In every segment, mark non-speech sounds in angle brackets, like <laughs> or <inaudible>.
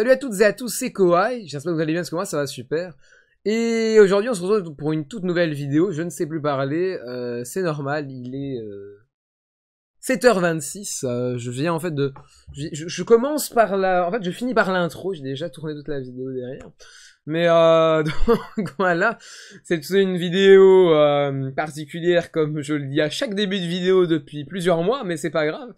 Salut à toutes et à tous, c'est Kohai, j'espère que vous allez bien parce que moi ça va super. Et aujourd'hui on se retrouve pour une toute nouvelle vidéo, je ne sais plus parler, euh, c'est normal, il est euh, 7h26, euh, je viens en fait de... Je, commence par la... En fait je finis par l'intro, j'ai déjà tourné toute la vidéo derrière. Mais euh, <laughs> donc voilà, c'est une vidéo particulière comme je le dis à chaque début de vidéo depuis plusieurs mois, mais c'est pas grave.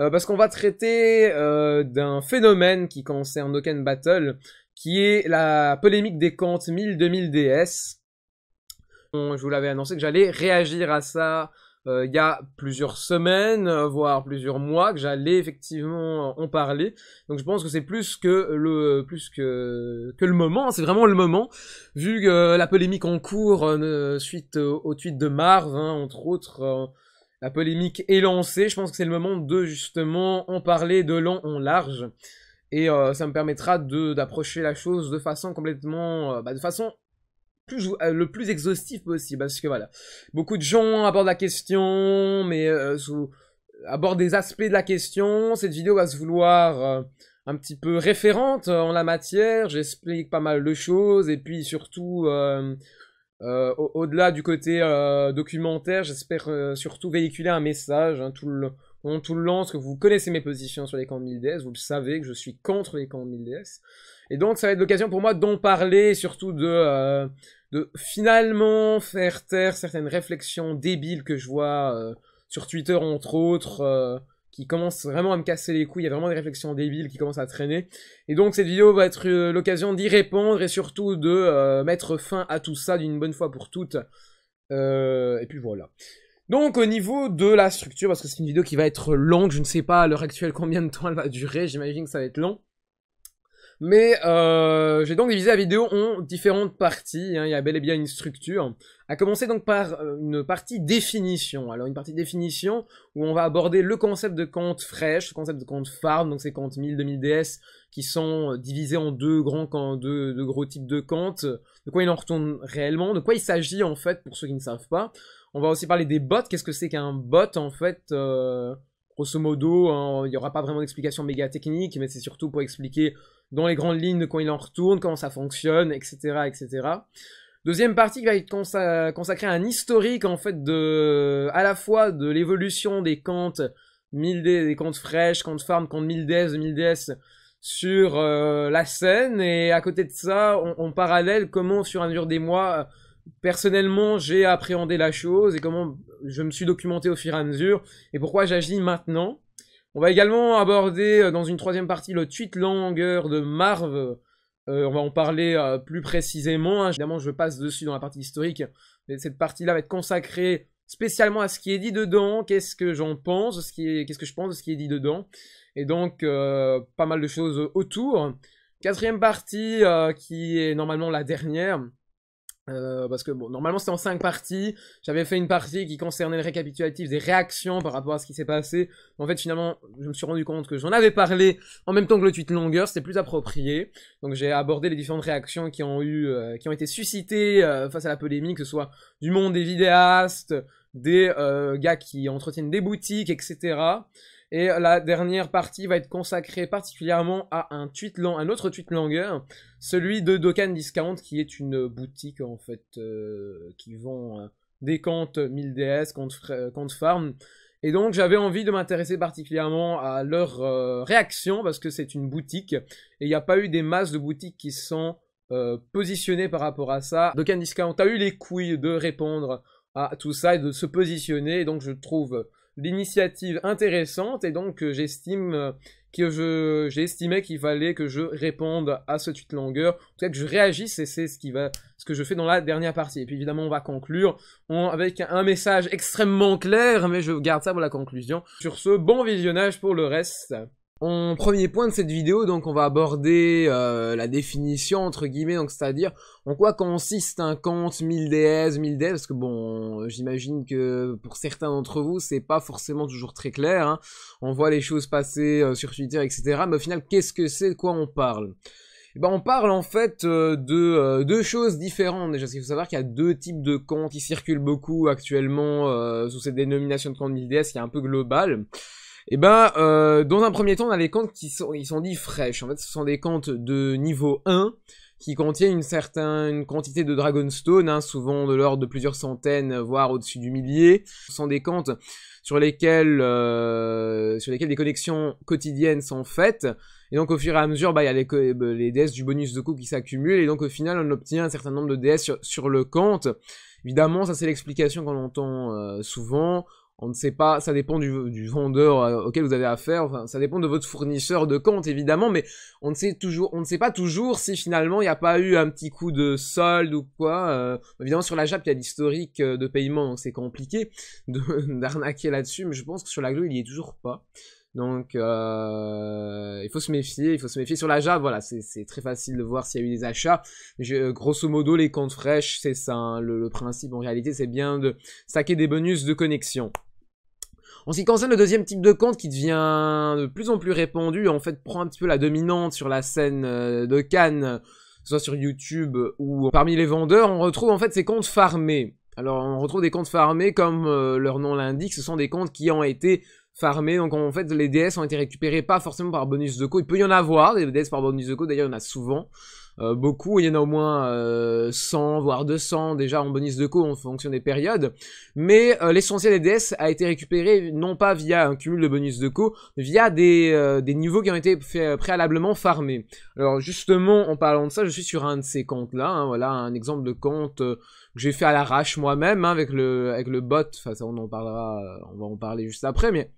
Euh, parce qu'on va traiter euh, d'un phénomène qui concerne Oken Battle, qui est la polémique des comptes 1000-2000 DS. je vous l'avais annoncé que j'allais réagir à ça euh, il y a plusieurs semaines, voire plusieurs mois, que j'allais effectivement en parler. Donc je pense que c'est plus que le plus que, que le moment, hein. c'est vraiment le moment, vu que la polémique en cours suite au, tweet de Marv, hein, entre autres, la polémique est lancée. Je pense que c'est le moment de justement en parler de long en large. Et euh, ça me permettra d'approcher la chose de façon complètement. Euh, bah, de façon plus, euh, le plus exhaustif possible. Parce que voilà. Beaucoup de gens abordent la question, mais abordent des aspects de la question. Cette vidéo va se vouloir un petit peu référente en la matière. J'explique pas mal de choses et puis surtout, euh, au-delà du côté euh, documentaire, j'espère euh, surtout véhiculer un message hein, tout le, tout le long, que vous connaissez mes positions sur les camps de Mildes, vous le savez que je suis contre les camps de Mildes. Et donc ça va être l'occasion pour moi d'en parler, surtout de, de finalement faire taire certaines réflexions débiles que je vois sur Twitter entre autres qui commence vraiment à me casser les couilles, il y a vraiment des réflexions débiles qui commencent à traîner. Et donc cette vidéo va être euh, l'occasion d'y répondre et surtout de euh, mettre fin à tout ça d'une bonne fois pour toutes. Euh, et puis voilà. Donc au niveau de la structure, parce que c'est une vidéo qui va être longue, je ne sais pas à l'heure actuelle combien de temps elle va durer, j'imagine que ça va être long. Mais euh, j'ai donc divisé la vidéo en différentes parties, hein, il y a bel et bien une structure. À commencer donc par euh, une partie définition. Alors une partie définition où on va aborder le concept de compte fraîche, le concept de compte farm, donc ces comptes 1000, 2000 DS qui sont euh, divisés en deux grands deux, gros types de comptes, de quoi il en retourne réellement, de quoi il s'agit en fait pour ceux qui ne savent pas. On va aussi parler des bots, qu'est-ce que c'est qu'un bot en fait euh, Grosso modo, hein, il n'y aura pas vraiment d'explication méga technique, mais c'est surtout pour expliquer dans les grandes lignes de quand il en retourne, comment ça fonctionne, etc., etc. Deuxième partie qui va être consacrée à un historique en fait de à la fois de l'évolution des contes Mildes, des comptes fraîches, comptes farm, comptes Mildes, Mildes sur euh, la scène et à côté de ça, on, parallèle comment sur un dur des mois personnellement j'ai appréhendé la chose et comment je me suis documenté au fur et à mesure et pourquoi j'agis maintenant. On va également aborder euh, dans une troisième partie le tweet longueur de Marv. Euh, on va en parler euh, plus précisément. Hein. Évidemment, je passe dessus dans la partie historique. Mais cette partie-là va être consacrée spécialement à ce qui est dit dedans, qu'est-ce que j'en pense, qu'est-ce que je pense de ce qui est dit dedans. Et donc, pas mal de choses autour. Quatrième partie, qui est normalement la dernière, euh, parce que bon, normalement c'était en cinq parties. J'avais fait une partie qui concernait le récapitulatif des réactions par rapport à ce qui s'est passé. En fait, finalement, je me suis rendu compte que j'en avais parlé en même temps que le tweet longueur, c'était plus approprié. Donc j'ai abordé les différentes réactions qui ont eu, euh, qui ont été suscitées euh, face à la polémique, que ce soit du monde des vidéastes, des gars qui entretiennent des boutiques, etc. Et la dernière partie va être consacrée particulièrement à un, tweet un autre tweet longueur, celui de Dokkan Discount, qui est une boutique en fait euh, qui vend euh, des comptes 1000DS, euh, comptes, farm. Et donc j'avais envie de m'intéresser particulièrement à leur réaction parce que c'est une boutique et il n'y a pas eu des masses de boutiques qui sont positionnées par rapport à ça. Dokkan Discount a eu les couilles de répondre à tout ça et de se positionner. Et donc je trouve l'initiative intéressante et donc euh, j'estime euh, que je j'ai qu'il fallait que je réponde à ce tweet longueur, que je réagisse et c'est ce qui va ce que je fais dans la dernière partie. Et puis évidemment, on va conclure avec un message extrêmement clair, mais je garde ça pour la conclusion. Sur ce, bon visionnage pour le reste. En premier point de cette vidéo, donc on va aborder euh, la définition entre guillemets, donc c'est-à-dire en quoi consiste un compte 1000DS, 1000DS, parce que bon, j'imagine que pour certains d'entre vous, c'est pas forcément toujours très clair. Hein. On voit les choses passer euh, sur Twitter, etc. Mais au final, qu'est-ce que c'est, de quoi on parle eh ben, on parle en fait euh, de deux choses différentes. Déjà, il faut savoir qu'il y a deux types de comptes qui circulent beaucoup actuellement sous cette dénomination de compte 1000DS qui est un peu globale. Et eh ben, euh, dans un premier temps, on a les comptes qui sont, ils sont dits fraîches. En fait, ce sont des comptes de niveau 1 qui contiennent une certaine quantité de Dragonstone, hein, souvent de l'ordre de plusieurs centaines, voire au-dessus du millier. Ce sont des comptes sur lesquels, euh, sur lesquels des connexions quotidiennes sont faites. Et donc au fur et à mesure, bah, il y a les, euh, les, du bonus de coup qui s'accumulent. Et donc au final, on obtient un certain nombre de DS sur, le compte. Évidemment, ça c'est l'explication qu'on entend souvent. On ne sait pas, ça dépend du, vendeur euh, auquel vous avez affaire, enfin, ça dépend de votre fournisseur de compte évidemment, mais on ne sait toujours, on ne sait pas toujours si finalement il n'y a pas eu un petit coup de solde ou quoi. Euh, évidemment sur la JAP il y a l'historique euh, de paiement, c'est compliqué <laughs> d'arnaquer là-dessus, mais je pense que sur la Glo il n'y est toujours pas. Donc il faut se méfier, il faut se méfier sur la JAP. Voilà, c'est très facile de voir s'il y a eu des achats. grosso modo, les comptes fraîches, c'est ça. Hein, le, le, principe en réalité, c'est bien de saquer des bonus de connexion. En ce qui concerne le deuxième type de compte qui devient de plus en plus répandu, en fait prend un petit peu la dominante sur la scène euh, de Cannes, soit sur YouTube ou parmi les vendeurs, on retrouve en fait ces comptes farmés. Alors on retrouve des comptes farmés comme euh, leur nom l'indique, ce sont des comptes qui ont été farmés, donc en fait les DS ont été récupérés pas forcément par bonus de co, il peut y en avoir des DS par bonus de co, d'ailleurs il y en a souvent, euh, beaucoup, il y en a au moins 100 euh, voire 200 déjà en bonus de co en fonction des périodes, mais euh, l'essentiel des DS a été récupéré non pas via un cumul de bonus de co, via des, des niveaux qui ont été fait, préalablement farmés. Alors justement, en parlant de ça, je suis sur un de ces comptes là, hein, voilà un exemple de compte que j'ai fait à l'arrache moi-même hein, avec le avec le bot. Enfin, ça, on en parlera, on va en parler juste après. Mais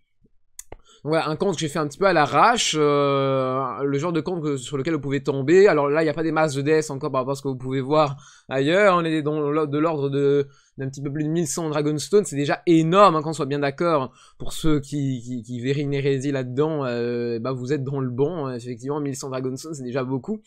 ouais un compte que j'ai fait un petit peu à l'arrache, euh, le genre de compte sur lequel vous pouvez tomber. Alors là, il n'y a pas des masses de DS encore par rapport à ce que vous pouvez voir ailleurs. On est dans de l'ordre de d'un petit peu plus de 1100 Dragonstone, c'est déjà énorme, hein, qu'on soit bien d'accord. Pour ceux qui, qui, verraient une hérésie là-dedans, euh, bah vous êtes dans le bon, effectivement, 1100 Dragonstone, c'est déjà beaucoup.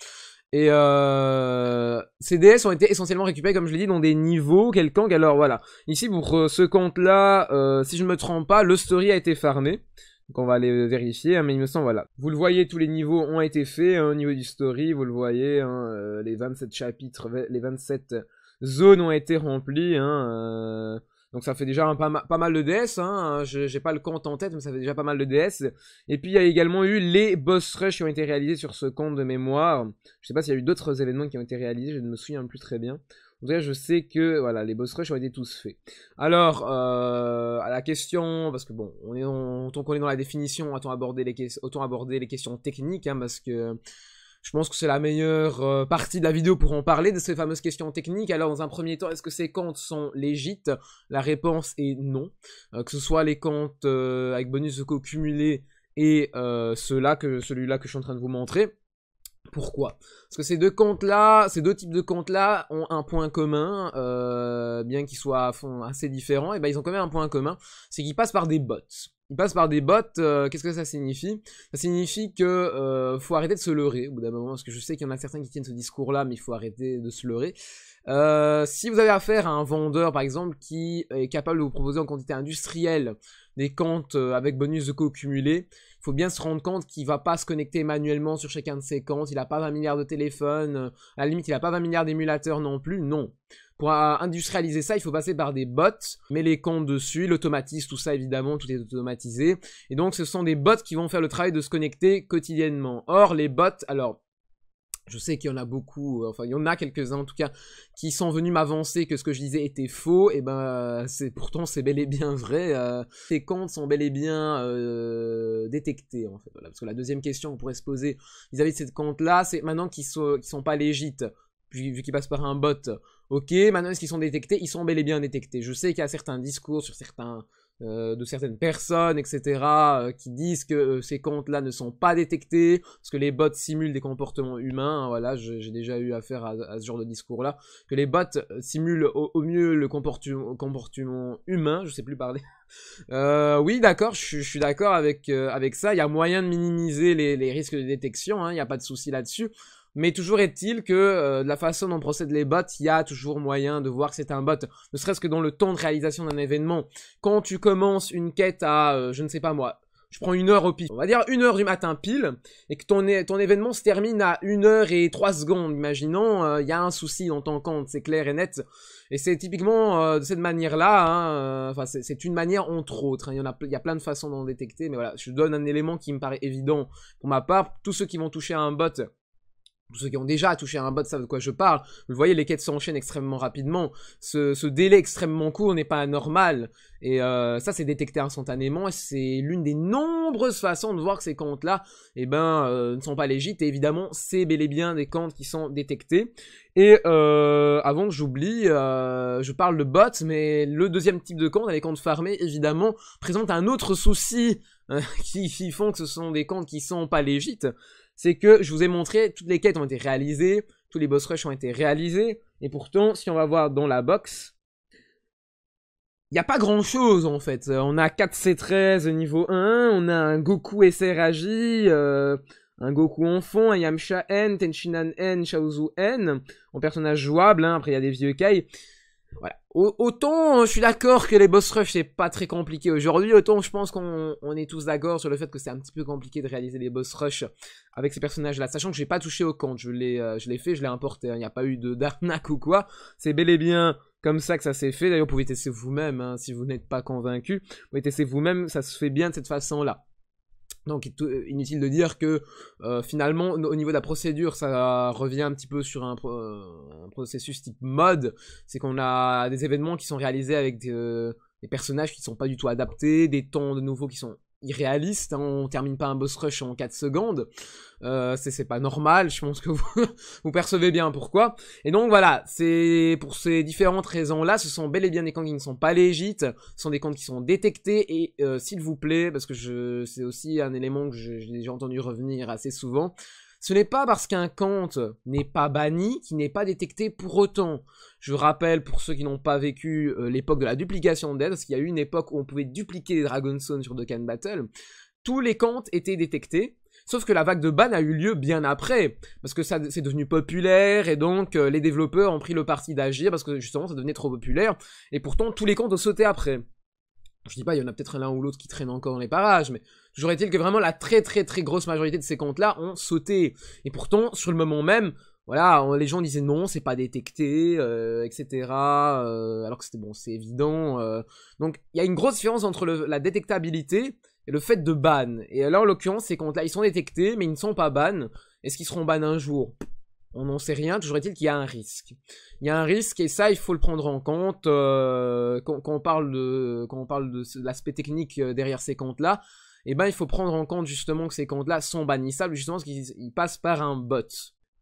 Et euh, ces DS ont été essentiellement récupérés, comme je l'ai dit, dans des niveaux quelconques. Alors voilà, ici pour ce compte-là, si je ne me trompe pas, le story a été farmé. Donc on va aller vérifier, hein, mais il me semble, voilà. Vous le voyez, tous les niveaux ont été faits, hein, au niveau du story, vous le voyez, hein, euh, les 27 chapitres, les 27 zones ont été remplies, euh, donc ça fait déjà un, pas, pas, mal de DS, je n'ai pas le compte en tête, mais ça fait déjà pas mal de DS. Et puis il y a également eu les boss rush qui ont été réalisés sur ce compte de mémoire. Je ne sais pas s'il y a eu d'autres événements qui ont été réalisés, je ne me souviens plus très bien je sais que voilà, les boss rush ont été tous faits. Alors, euh, à la question, parce que bon, on est tant qu'on est dans la définition, autant aborder les, autant aborder les questions techniques, hein, parce que je pense que c'est la meilleure euh, partie de la vidéo pour en parler, de ces fameuses questions techniques. Alors, dans un premier temps, est-ce que ces comptes sont légites La réponse est non. Euh, que ce soit les comptes avec bonus de co cumulés et que celui-là que je suis en train de vous montrer. Pourquoi Parce que ces deux comptes-là, ces deux types de comptes-là ont un point commun, euh, bien qu'ils soient à fond assez différents, et ben ils ont quand même un point commun, c'est qu'ils passent par des bots. Ils passent par des bots, euh, qu'est-ce que ça signifie Ça signifie que euh, faut arrêter de se leurrer au bout d'un moment, parce que je sais qu'il y en a certains qui tiennent ce discours-là, mais il faut arrêter de se leurrer. si vous avez affaire à un vendeur, par exemple, qui est capable de vous proposer en quantité industrielle des comptes avec bonus de co cumulés, faut bien se rendre compte qu'il va pas se connecter manuellement sur chacun de ses comptes, il n'a pas 20 milliards de téléphones, euh, à la limite il n'a pas 20 milliards d'émulateurs non plus, non. Pour euh, industrialiser ça, il faut passer par des bots, mais les comptes dessus, l'automatise, tout ça évidemment, tout est automatisé. Et donc ce sont des bots qui vont faire le travail de se connecter quotidiennement. Or les bots, alors je sais qu'il y en a beaucoup, euh, enfin il y en a quelques-uns en tout cas, qui sont venus m'avancer que ce que je disais était faux, et ben c'est pourtant c'est bel et bien vrai. Euh, ces comptes sont bel et bien euh, détectés en fait. parce que la deuxième question qu'on pourrait se poser vis-à-vis de ces comptes-là, c'est maintenant qu'ils sont, sont pas légites, vu qu'ils passent par un bot. Ok, maintenant est-ce qu'ils sont détectés Ils sont bel et bien détectés. Je sais qu'il y a certains discours sur certains euh, de certaines personnes, etc., euh, qui disent que euh, ces comptes-là ne sont pas détectés, parce que les bots simulent des comportements humains, voilà, j'ai déjà eu affaire à, ce genre de discours-là, que les bots simulent au, mieux le comportement, humain, je ne sais plus parler. <laughs> oui, d'accord, je, suis d'accord avec, avec ça, il y a moyen de minimiser les, risques de détection, hein, il n'y a pas de souci là-dessus, mais toujours est-il que euh, de la façon dont procèdent les bots, il y a toujours moyen de voir que c'est un bot. Ne serait-ce que dans le temps de réalisation d'un événement. Quand tu commences une quête à, euh, je ne sais pas moi, je prends une heure au pire, on va dire une heure du matin pile, et que ton, événement se termine à une heure et trois secondes, imaginons, euh, il y a un souci dans ton compte, c'est clair et net. Et c'est typiquement de cette manière-là, hein, enfin c'est une manière entre autres, hein. il y, en a, y a plein de façons d'en détecter, mais voilà, je donne un élément qui me paraît évident pour ma part, tous ceux qui vont toucher à un bot, tous ceux qui ont déjà touché un bot savent de quoi je parle. Vous voyez, les quêtes s'enchaînent extrêmement rapidement. Ce, délai extrêmement court n'est pas normal. Et euh, ça, c'est détecté instantanément. Et c'est l'une des nombreuses façons de voir que ces comptes-là eh ben, euh, ne sont pas légites. Et évidemment, c'est bel et bien des comptes qui sont détectés. Et euh, avant que j'oublie, je parle de bots, mais le deuxième type de compte, les comptes farmés, évidemment, présente un autre souci <laughs> qui, font que ce sont des comptes qui ne sont pas légites c'est que je vous ai montré toutes les quêtes ont été réalisées, tous les boss rush ont été réalisés, et pourtant, si on va voir dans la box, il n'y a pas grand chose en fait. Euh, on a 4 C13 niveau 1, on a un Goku SRAJ, euh, un Goku en fond, un Yamcha N, Tenchinan N, Shaozu N, en personnage jouable, hein. après il y a des vieux Kai. Voilà. Autant euh, je suis d'accord que les boss rush c'est pas très compliqué aujourd'hui, autant je pense qu'on est tous d'accord sur le fait que c'est un petit peu compliqué de réaliser les boss rush avec ces personnages là, sachant que j'ai pas touché au compte, je l'ai euh, je fait, je l'ai importé, hein. il n'y a pas eu de <laughs> d'arnaque ou quoi, c'est bel et bien comme ça que ça s'est fait, d'ailleurs vous pouvez tester vous-même hein, si vous n'êtes pas convaincu, vous pouvez tester vous-même, ça se fait bien de cette façon là. Donc euh, inutile de dire que euh, finalement au niveau de la procédure ça revient un petit peu sur euh, un, processus type mode, c'est qu'on a des événements qui sont réalisés avec des, des personnages qui ne sont pas du tout adaptés, des temps de nouveau qui sont irréaliste. Hein, on termine pas un boss rush en 4 secondes. Euh, c'est pas normal. Je pense que vous, <laughs> vous percevez bien pourquoi. Et donc voilà, c'est pour ces différentes raisons-là, ce sont bel et bien des comptes qui ne sont pas légites. Ce sont des comptes qui sont détectés. Et euh, s'il vous plaît, parce que c'est aussi un élément que j'ai entendu revenir assez souvent, ce n'est pas parce qu'un compte n'est pas banni qu'il n'est pas détecté pour autant. Je rappelle pour ceux qui n'ont pas vécu euh, l'époque de la duplication de dead, parce qu'il y a eu une époque où on pouvait dupliquer les Zone sur Dokkan Battle, tous les comptes étaient détectés, Sauf que la vague de ban a eu lieu bien après, parce que ça c'est devenu populaire et donc euh, les développeurs ont pris le parti d'agir parce que justement ça devenait trop populaire et pourtant tous les comptes ont sauté après. Je dis pas, il y en a peut-être l'un ou l'autre qui traîne encore dans les parages, mais j'aurais dit que vraiment la très très très grosse majorité de ces comptes-là ont sauté. Et pourtant, sur le moment même, voilà, les gens disaient non, c'est pas détecté, euh, etc. Euh, alors que c'était bon, c'est évident. Euh. Donc il y a une grosse différence entre la détectabilité et le fait de ban. Et là, en l'occurrence, ces comptes-là, ils sont détectés, mais ils ne sont pas ban. Est-ce qu'ils seront ban un jour on n'en sait rien, toujours est-il qu'il y a un risque. Il y a un risque et ça, il faut le prendre en compte euh, quand, on parle de, parle de l'aspect technique euh, derrière ces comptes-là. Eh ben, il faut prendre en compte justement que ces comptes-là sont bannissables, justement parce qu'ils passent par un bot.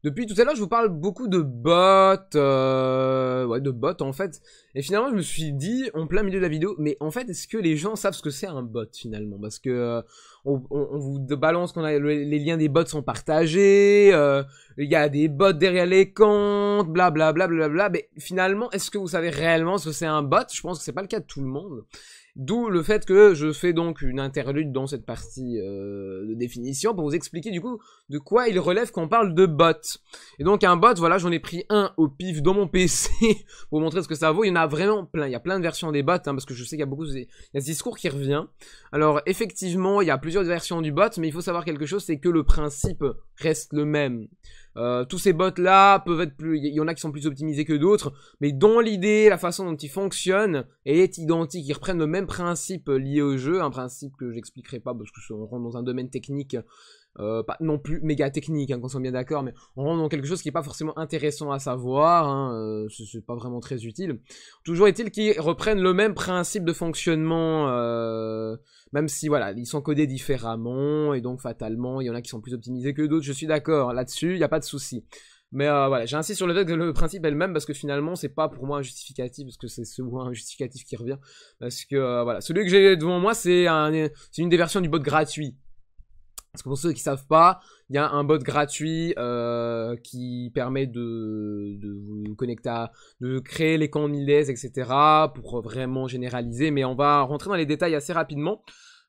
Depuis tout à l'heure, je vous parle beaucoup de bots, euh, ouais, de bots en fait. Et finalement, je me suis dit, en plein milieu de la vidéo, mais en fait, est-ce que les gens savent ce que c'est un bot finalement Parce que euh, on, on, vous balance qu'on a les liens des bots sont partagés, euh, il y a des bots derrière les comptes, blablabla, bla, bla, bla, Mais finalement, est-ce que vous savez réellement ce que c'est un bot Je pense que c'est pas le cas de tout le monde. D'où le fait que je fais donc une interlude dans cette partie de définition pour vous expliquer du coup de quoi il relève qu'on parle de bot. Et donc un bot, voilà, j'en ai pris un au pif dans mon PC <laughs> pour montrer ce que ça vaut. Il y en a vraiment plein. Il y a plein de versions des bots, hein, parce que je sais qu'il y a beaucoup, de discours qui revient. Alors effectivement, il y a plusieurs versions du bot, mais il faut savoir quelque chose, c'est que le principe reste le même. Euh, tous ces bots là peuvent être plus, il y en a qui sont plus optimisés que d'autres, mais dont l'idée, la façon dont ils fonctionnent est identique. Ils reprennent le même principe lié au jeu, un principe que j'expliquerai pas parce que on rentre dans un domaine technique euh, pas non plus méga technique, hein, qu'on soit bien d'accord, mais on rentre quelque chose qui n'est pas forcément intéressant à savoir, hein, euh, c'est pas vraiment très utile. Toujours est-il qu'ils reprennent le même principe de fonctionnement, euh, même si voilà, ils sont codés différemment, et donc fatalement, il y en a qui sont plus optimisés que d'autres, je suis d'accord, là-dessus, il n'y a pas de souci. Mais euh, voilà, j'insiste sur le fait que le principe est le même parce que finalement, c'est pas pour moi un justificatif, parce que c'est ce un justificatif qui revient. Parce que euh, voilà, celui que j'ai devant moi, c'est une des versions du bot gratuit. Parce que pour ceux qui savent pas, il y a un bot gratuit euh, qui permet de, vous connecter à, de créer les camps Ilaise, etc. pour vraiment généraliser, mais on va rentrer dans les détails assez rapidement.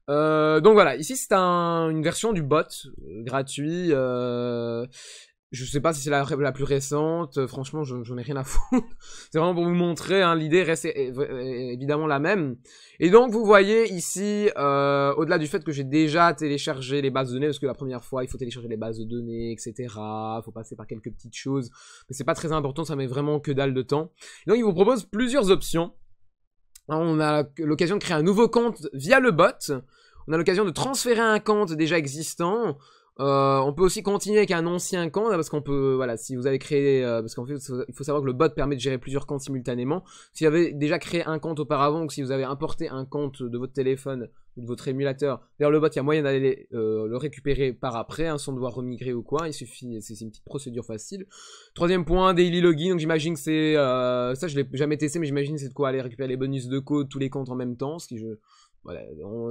Euh, donc voilà, ici c'est une version du bot euh, gratuit euh, je ne sais pas si c'est la, plus récente, euh, franchement, je n'en ai rien à <laughs> foutre. c'est vraiment pour vous montrer, hein, l'idée reste évidemment la même. Et donc, vous voyez ici, euh, au-delà du fait que j'ai déjà téléchargé les bases de données, parce que la première fois, il faut télécharger les bases de données, etc. Il faut passer par quelques petites choses. Mais c'est pas très important, ça met vraiment que dalle de temps. donc, il vous propose plusieurs options. On a l'occasion de créer un nouveau compte via le bot. On a l'occasion de transférer un compte déjà existant. Euh, on peut aussi continuer avec un ancien compte, parce qu'on peut, voilà, si vous avez créé, euh, parce qu'en fait, il faut savoir que le bot permet de gérer plusieurs comptes simultanément. Si vous avez déjà créé un compte auparavant, ou si vous avez importé un compte de votre téléphone ou de votre émulateur vers le bot, il y a moyen d'aller euh, le récupérer par après, hein, sans devoir remigrer ou quoi. Il suffit, c'est une petite procédure facile. Troisième point, daily login. Donc j'imagine que c'est, ça je l'ai jamais testé, mais j'imagine c'est de quoi aller récupérer les bonus de code, tous les comptes en même temps, ce qui je voilà,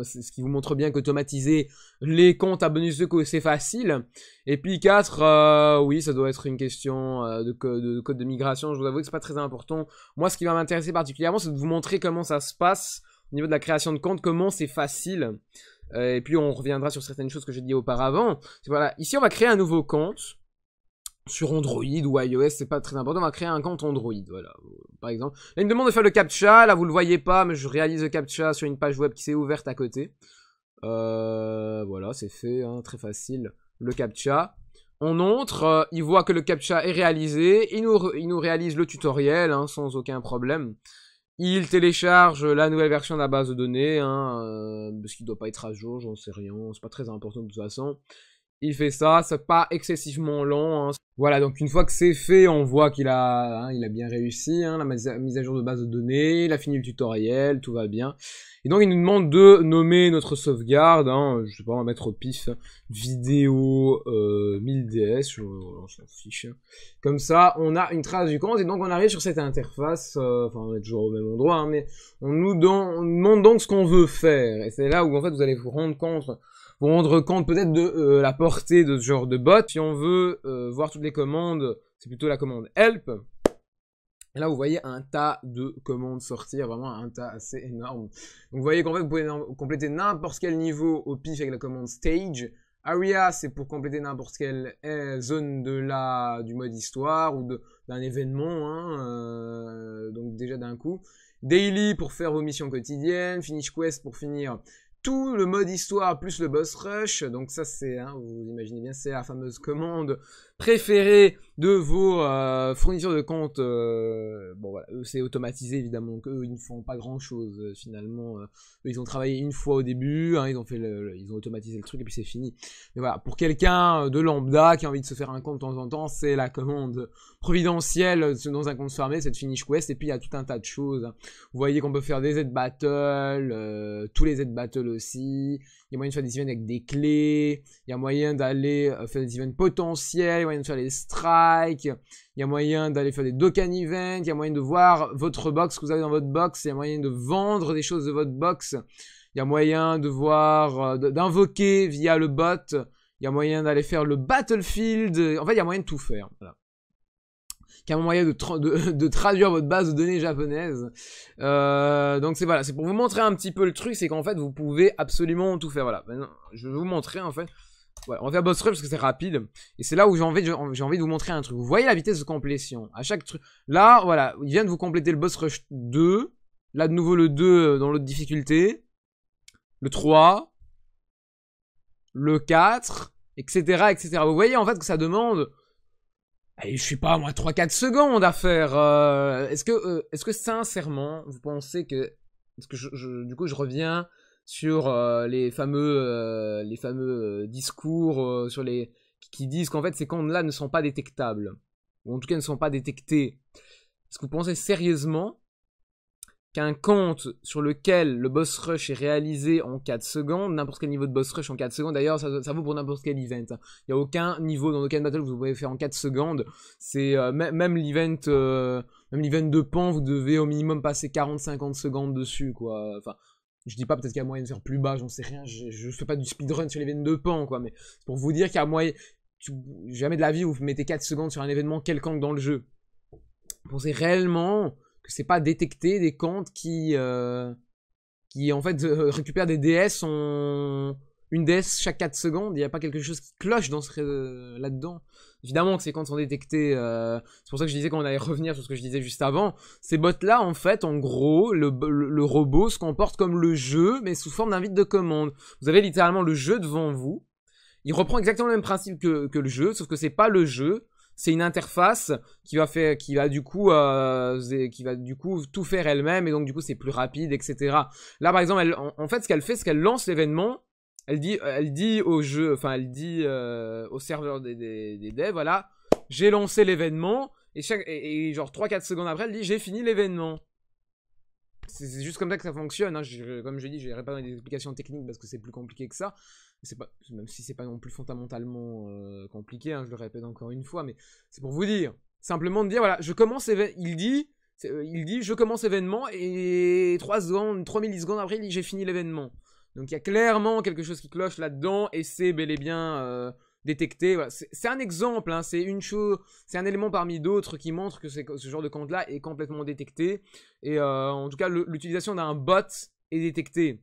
ce qui vous montre bien qu'automatiser les comptes à bonus de co c'est facile. Et puis 4, euh, oui, ça doit être une question euh, de, de, code de migration. Je vous avoue que c'est pas très important. Moi, ce qui va m'intéresser particulièrement, c'est de vous montrer comment ça se passe au niveau de la création de compte comment c'est facile. Euh, et puis on reviendra sur certaines choses que j'ai dit auparavant. Voilà, ici on va créer un nouveau compte sur Android ou iOS, c'est pas très important, on va créer un compte Android, voilà, par exemple. Là, il me demande de faire le CAPTCHA, là, vous le voyez pas, mais je réalise le CAPTCHA sur une page web qui s'est ouverte à côté. Euh, voilà, c'est fait, hein, très facile, le CAPTCHA. On entre, euh, il voit que le CAPTCHA est réalisé, il nous, il nous réalise le tutoriel, hein, sans aucun problème. Il télécharge la nouvelle version de la base de données, hein, euh, parce qu'il doit pas être à jour, j'en sais rien, c'est pas très important de toute façon il fait ça, c'est pas excessivement long. Hein. Voilà, donc une fois que c'est fait, on voit qu'il a, hein, il a bien réussi, hein, la mise à jour de base de données, il a fini le tutoriel, tout va bien. Et donc il nous demande de nommer notre sauvegarde, je sais pas, on va mettre au pif vidéo 1000ds, euh, on s'en fiche. Comme ça, on a une trace du compte et donc on arrive sur cette interface, euh, enfin on est toujours au même endroit, mais on nous, on nous demande donc ce qu'on veut faire. Et c'est là où en fait vous allez vous rendre compte rendre compte peut-être de euh, la portée de ce genre de bot. Si on veut euh, voir toutes les commandes, c'est plutôt la commande help. là, vous voyez un tas de commandes sortir, vraiment un tas assez énorme. vous voyez qu'en fait, vous pouvez compléter n'importe quel niveau au pif avec la commande stage. Aria, c'est pour compléter n'importe quelle eh, zone de la, du mode histoire ou d'un événement, hein, euh, donc déjà d'un coup. Daily pour faire vos missions quotidiennes, Finish Quest pour finir tout le mode histoire plus le boss rush. Donc ça c'est, hein, vous imaginez bien, c'est la fameuse commande préférés de vos euh, fournisseurs de compte. Euh, bon voilà, c'est automatisé évidemment, que eux ils ne font pas grand chose euh, finalement. ils ont travaillé une fois au début, hein, ils ont fait ils ont automatisé le truc et puis c'est fini. Mais voilà, pour quelqu'un de lambda qui a envie de se faire un compte de temps en temps, c'est la commande providentielle dans un compte fermé, cette finish quest et puis il y a tout un tas de choses. Hein. Vous voyez qu'on peut faire des Z battle, tous les Z battle aussi. Il y a moyen de faire des events avec des clés, il y a moyen d'aller faire des events potentiels il y a moyen de faire les strikes, il y a moyen d'aller faire des Dokkan events, il y a moyen de voir votre box que vous avez dans votre box, il y a moyen de vendre des choses de votre box, il y a moyen de voir, euh, d'invoquer via le bot, il y a moyen d'aller faire le battlefield, en fait il y a moyen de tout faire. Il y a moyen de, <laughs> de, traduire votre base de données japonaise. Euh, donc c'est voilà, c'est pour vous montrer un petit peu le truc, c'est qu'en fait vous pouvez absolument tout faire. Voilà, je vais vous montrer en fait Ouais, on va faire boss rush parce que c'est rapide. Et c'est là où j'ai envie, de vous montrer un truc. Vous voyez la vitesse de complétion. À chaque truc. Là, voilà, il vient de vous compléter le boss rush 2. Là, de nouveau, le 2 euh, dans l'autre difficulté. Le 3. Le 4. Etc. etc. Vous voyez en fait que ça demande. Eh, je suis pas, moi, 3-4 secondes à faire. Euh, est-ce que, euh, est que sincèrement, vous pensez que. Est-ce que je, du coup, je reviens sur les fameux, les fameux discours sur les, qui disent qu'en fait ces comptes là ne sont pas détectables, ou en tout cas ne sont pas détectés. Est-ce que vous pensez sérieusement qu'un compte sur lequel le boss rush est réalisé en 4 secondes, n'importe quel niveau de boss rush en 4 secondes, d'ailleurs ça, ça vaut pour n'importe quel event, hein. il n'y a aucun niveau dans aucun battle que vous pouvez faire en 4 secondes, c'est euh, même même l'event euh, même l'event de pan, vous devez au minimum passer 40-50 secondes dessus quoi, enfin je dis pas peut-être qu'à y a moyen de faire plus bas, j'en sais rien. Je, je fais pas du speedrun sur les veines de pan, quoi. Mais pour vous dire qu'à y moyen. jamais de la vie où vous mettez 4 secondes sur un événement quelconque dans le jeu. Pensez réellement que c'est pas détecter des comptes qui. Euh, qui en fait euh, récupèrent des DS en. Une DS chaque 4 secondes. Il n'y a pas quelque chose qui cloche dans euh, là-dedans. Évidemment que c'est comptes sont détectés. Euh, c'est pour ça que je disais qu'on allait revenir sur ce que je disais juste avant. Ces bots-là, en fait, en gros, le, le, robot se comporte comme le jeu, mais sous forme d'un vide de commande. Vous avez littéralement le jeu devant vous. Il reprend exactement le même principe que, que le jeu, sauf que c'est pas le jeu. C'est une interface qui va faire, qui va du coup, euh, qui va du coup tout faire elle-même et donc du coup c'est plus rapide, etc. Là par exemple, elle, en fait, ce qu'elle fait, c'est qu'elle lance l'événement elle dit, elle dit au jeu, enfin elle dit euh, au serveur des, devs, voilà, j'ai lancé l'événement, et, genre 3-4 secondes après, elle dit j'ai fini l'événement. C'est juste comme ça que ça fonctionne. Comme hein. Je, comme je dis, je n'irai pas dans les explications techniques parce que c'est plus compliqué que ça. Pas, même si c'est pas non plus fondamentalement euh, compliqué, hein, je le répète encore une fois, mais c'est pour vous dire. Simplement de dire, voilà, je commence Il dit, euh, il dit, je commence événement et 3 secondes, 3 millisecondes après, il dit, j'ai fini l'événement. Donc il y a clairement quelque chose qui cloche là-dedans et c'est bel et bien euh, détecté. C'est un exemple, hein. c'est une c'est un élément parmi d'autres qui montre que ce genre de compte-là est complètement détecté. Et euh, en tout cas, l'utilisation d'un bot est détectée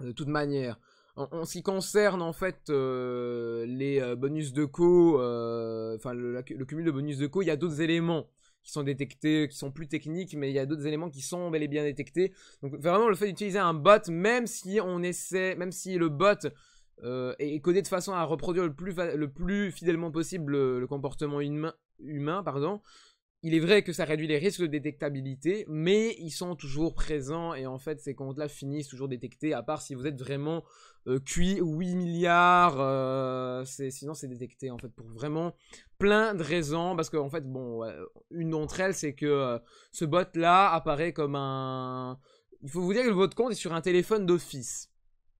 de toute manière. En, ce qui concerne en fait euh, les bonus de co, enfin le, cumul de bonus de co, il y a d'autres éléments qui sont détectés, euh, qui sont plus techniques, mais il y a d'autres éléments qui sont bel et bien détectés. Donc vraiment le fait d'utiliser un bot, même si on essaie, même si le bot euh, est codé de façon à reproduire le plus, fidèlement possible le, comportement humain, humain pardon, il est vrai que ça réduit les risques de détectabilité, mais ils sont toujours présents et en fait ces comptes-là finissent toujours détectés, à part si vous êtes vraiment euh, cuit 8 milliards, euh, sinon c'est détecté en fait pour vraiment plein de raisons, parce qu'en fait, bon, une d'entre elles c'est que euh, ce bot-là apparaît comme un... Il faut vous dire que votre compte est sur un téléphone d'office.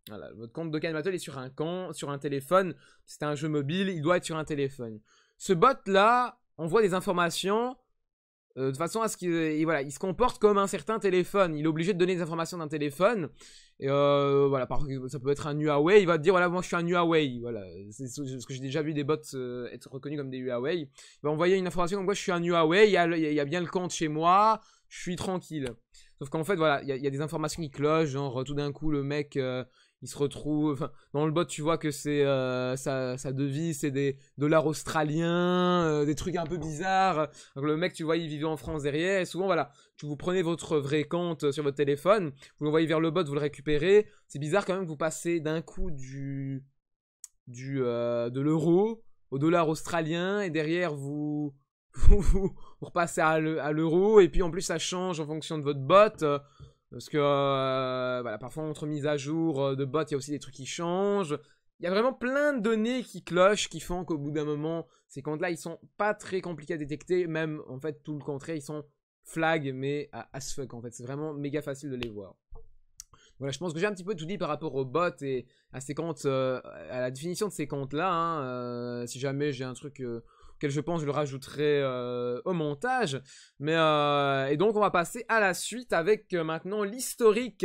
Voilà, votre compte de Battle est sur un sur un téléphone, c'est un jeu mobile, il doit être sur un téléphone. Ce bot-là envoie des informations euh, de façon à ce qu'il voilà, il se comporte comme un certain téléphone. Il est obligé de donner des informations d'un téléphone. Et euh, voilà, ça peut être un Huawei. Il va te dire voilà, moi je suis un Huawei. Voilà, c'est ce que j'ai déjà vu des bots euh, être reconnus comme des Huawei. Il va envoyer une information comme moi je suis un Huawei. Il y a, bien le compte chez moi. Je suis tranquille. Sauf qu'en fait, voilà, il y, a des informations qui clochent, genre tout d'un coup le mec, il se retrouve. Dans le bot, tu vois que c'est euh, sa, devise, c'est des dollars australiens, euh, des trucs un peu bizarres. le mec, tu vois, il vivait en France derrière. Et souvent, voilà, tu vous prenez votre vrai compte sur votre téléphone, vous l'envoyez vers le bot, vous le récupérez. C'est bizarre quand même que vous passez d'un coup du, du euh, de l'euro au dollar australien et derrière vous <laughs> vous, repassez à l'euro et puis en plus ça change en fonction de votre bot. Parce que euh, voilà, parfois entre mise à jour euh, de bots, il y a aussi des trucs qui changent. Il y a vraiment plein de données qui clochent, qui font qu'au bout d'un moment, ces comptes-là, ils sont pas très compliqués à détecter. Même, en fait, tout le contraire, ils sont flag, mais as fuck, en fait. C'est vraiment méga facile de les voir. Voilà, je pense que j'ai un petit peu tout dit par rapport aux bots et à ces comptes, euh, à la définition de ces comptes-là. Hein. si jamais j'ai un truc je pense je le rajouterai euh, au montage. Mais euh, et donc on va passer à la suite avec euh, maintenant l'historique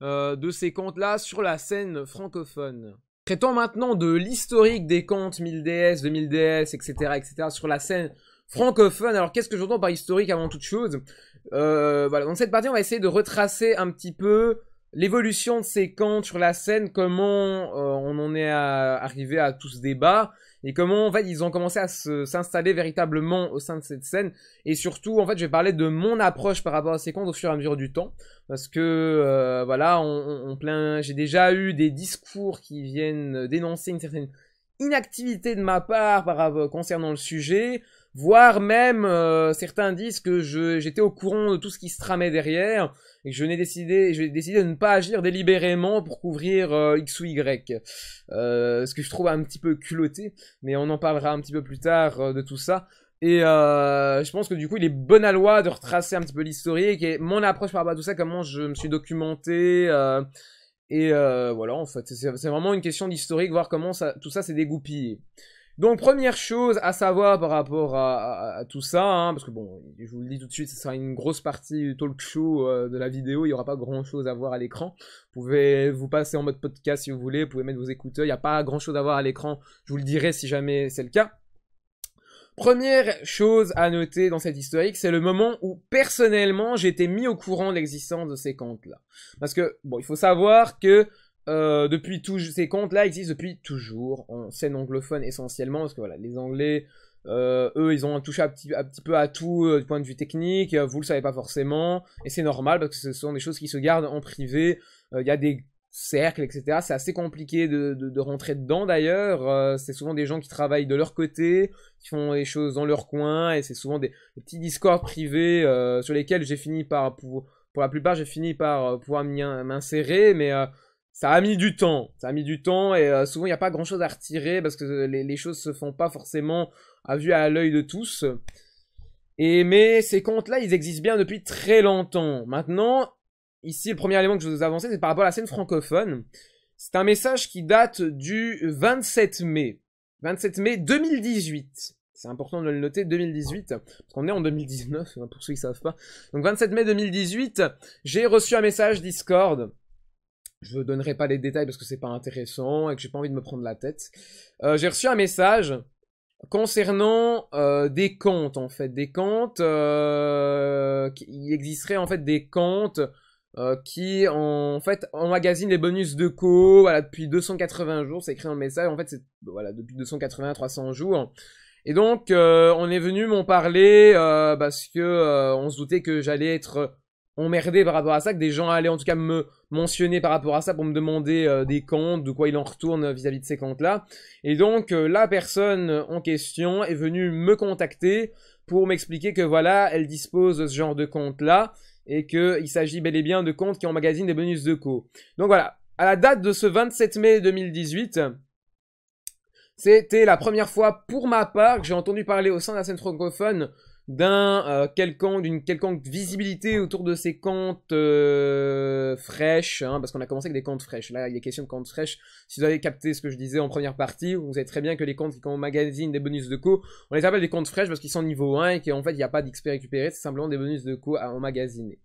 de ces contes-là sur la scène francophone. Traitons maintenant de l'historique des contes 1000DS, 2000DS, etc., etc., sur la scène francophone. Alors qu'est-ce que j'entends par historique avant toute chose Voilà, dans cette partie, on va essayer de retracer un petit peu l'évolution de ces contes sur la scène, comment on en est arrivé à tout ce débat, et comment en fait ils ont commencé à s'installer véritablement au sein de cette scène. Et surtout, en fait, je vais parler de mon approche par rapport à ces comptes au fur et à mesure du temps, parce que euh, voilà, on, plein, j'ai déjà eu des discours qui viennent dénoncer une certaine inactivité de ma part par, concernant le sujet voire même euh, certains disent que j'étais au courant de tout ce qui se tramait derrière et que je n'ai décidé, j'ai décidé de ne pas agir délibérément pour couvrir euh, X ou Y. Euh, ce que je trouve un petit peu culotté, mais on en parlera un petit peu plus tard de tout ça. Et je pense que du coup, il est bon à loi de retracer un petit peu l'historique et mon approche par rapport à tout ça, comment je me suis documenté. et voilà, en fait, c'est vraiment une question d'historique, voir comment ça, tout ça s'est dégoupillé. Donc première chose à savoir par rapport à, tout ça, hein, parce que bon, je vous le dis tout de suite, ce sera une grosse partie du talk show euh, de la vidéo, il n'y aura pas grand chose à voir à l'écran. Vous pouvez vous passer en mode podcast si vous voulez, vous pouvez mettre vos écouteurs, il n'y a pas grand chose à voir à l'écran, je vous le dirai si jamais c'est le cas. Première chose à noter dans cette historique, c'est le moment où personnellement j'ai été mis au courant de l'existence de ces comptes-là. Parce que, bon, il faut savoir que euh, depuis tout, ces comptes-là existent depuis toujours en scène anglophone essentiellement, parce que voilà, les Anglais, euh, eux, ils ont touché un petit, un petit peu à tout euh, du point de vue technique, vous le savez pas forcément, et c'est normal parce que ce sont des choses qui se gardent en privé. Il y a des cercles, etc. C'est assez compliqué de, de, rentrer dedans d'ailleurs. c'est souvent des gens qui travaillent de leur côté, qui font les choses dans leur coin, et c'est souvent des, petits discords privés sur lesquels j'ai fini par, pour, pour la plupart, j'ai fini par pouvoir m'insérer, mais ça a mis du temps. Ça a mis du temps et euh, souvent il n'y a pas grand chose à retirer parce que les, les choses se font pas forcément à vue à l'œil de tous. Et mais ces comptes-là, ils existent bien depuis très longtemps. Maintenant, ici, le premier élément que je vous avancer, c'est par rapport à la scène francophone. C'est un message qui date du 27 mai. 27 mai 2018. C'est important de le noter, 2018, parce qu'on est en 2019, hein, pour ceux qui ne savent pas. Donc 27 mai 2018, j'ai reçu un message Discord je ne donnerai pas les détails parce que c'est pas intéressant et que j'ai pas envie de me prendre la tête. Euh, j'ai reçu un message concernant euh, des comptes en fait, des comptes euh, il existerait en fait des comptes qui en, en fait emmagasinent les bonus de co voilà depuis 280 jours, c'est écrit dans le message en fait c'est voilà depuis 280 300 jours. Et donc on est venu m'en parler parce que on se doutait que j'allais être merdait par rapport à ça, que des gens allaient en tout cas me mentionner par rapport à ça pour me demander euh, des comptes, de quoi il en retourne euh, vis-à-vis de ces comptes-là. Et donc euh, la personne en question est venue me contacter pour m'expliquer que voilà, elle dispose de ce genre de compte-là et qu'il s'agit bel et bien de comptes qui emmagasinent des bonus de co. Donc voilà, à la date de ce 27 mai 2018, c'était la première fois pour ma part que j'ai entendu parler au sein de la scène francophone d'un euh, quelconque, d'une quelconque visibilité autour de ces comptes euh, fraîches, hein, parce qu'on a commencé avec des comptes fraîches. Là, il est question de comptes fraîches. Si vous avez capté ce que je disais en première partie, vous savez très bien que les comptes qui magazine des bonus de co, on les appelle des comptes fraîches parce qu'ils sont niveau 1 et qu'en fait, il n'y a pas d'XP récupéré, c'est simplement des bonus de co à emmagasiner.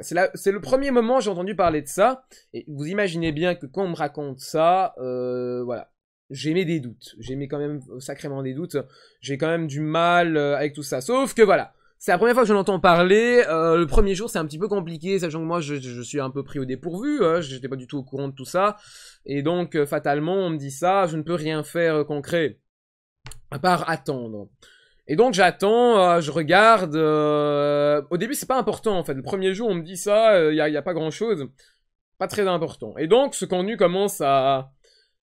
c'est le premier moment j'ai entendu parler de ça, et vous imaginez bien que quand on me raconte ça, euh, voilà, j'ai mis des doutes. j'ai mis quand même sacrément des doutes. J'ai quand même du mal euh, avec tout ça. Sauf que voilà. C'est la première fois que je l'entends parler. Euh, le premier jour, c'est un petit peu compliqué, sachant que moi, je, suis un peu pris au dépourvu. je hein. J'étais pas du tout au courant de tout ça. Et donc, euh, fatalement, on me dit ça. Je ne peux rien faire concret. À part attendre. Et donc j'attends, je regarde. Au début c'est pas important en fait. Le premier jour on me dit ça, il n'y a, a, pas grand chose, pas très important. Et donc ce contenu commence à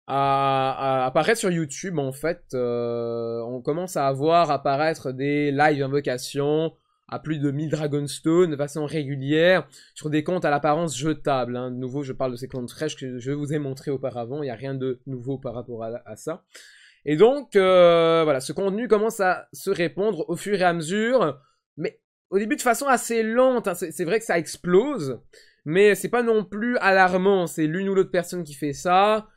à, apparaître sur YouTube, en fait, euh, on commence à avoir apparaître des live invocations à plus de 1000 Dragonstone de façon régulière sur des comptes à l'apparence jetable. Hein. De nouveau, je parle de ces comptes fraîches que je vous ai montré auparavant. Il n'y a rien de nouveau par rapport à, ça. Et donc, euh, voilà, ce contenu commence à se répondre au fur et à mesure, mais au début de façon assez lente. Hein. C'est vrai que ça explose, mais c'est pas non plus alarmant. C'est l'une ou l'autre personne qui fait ça.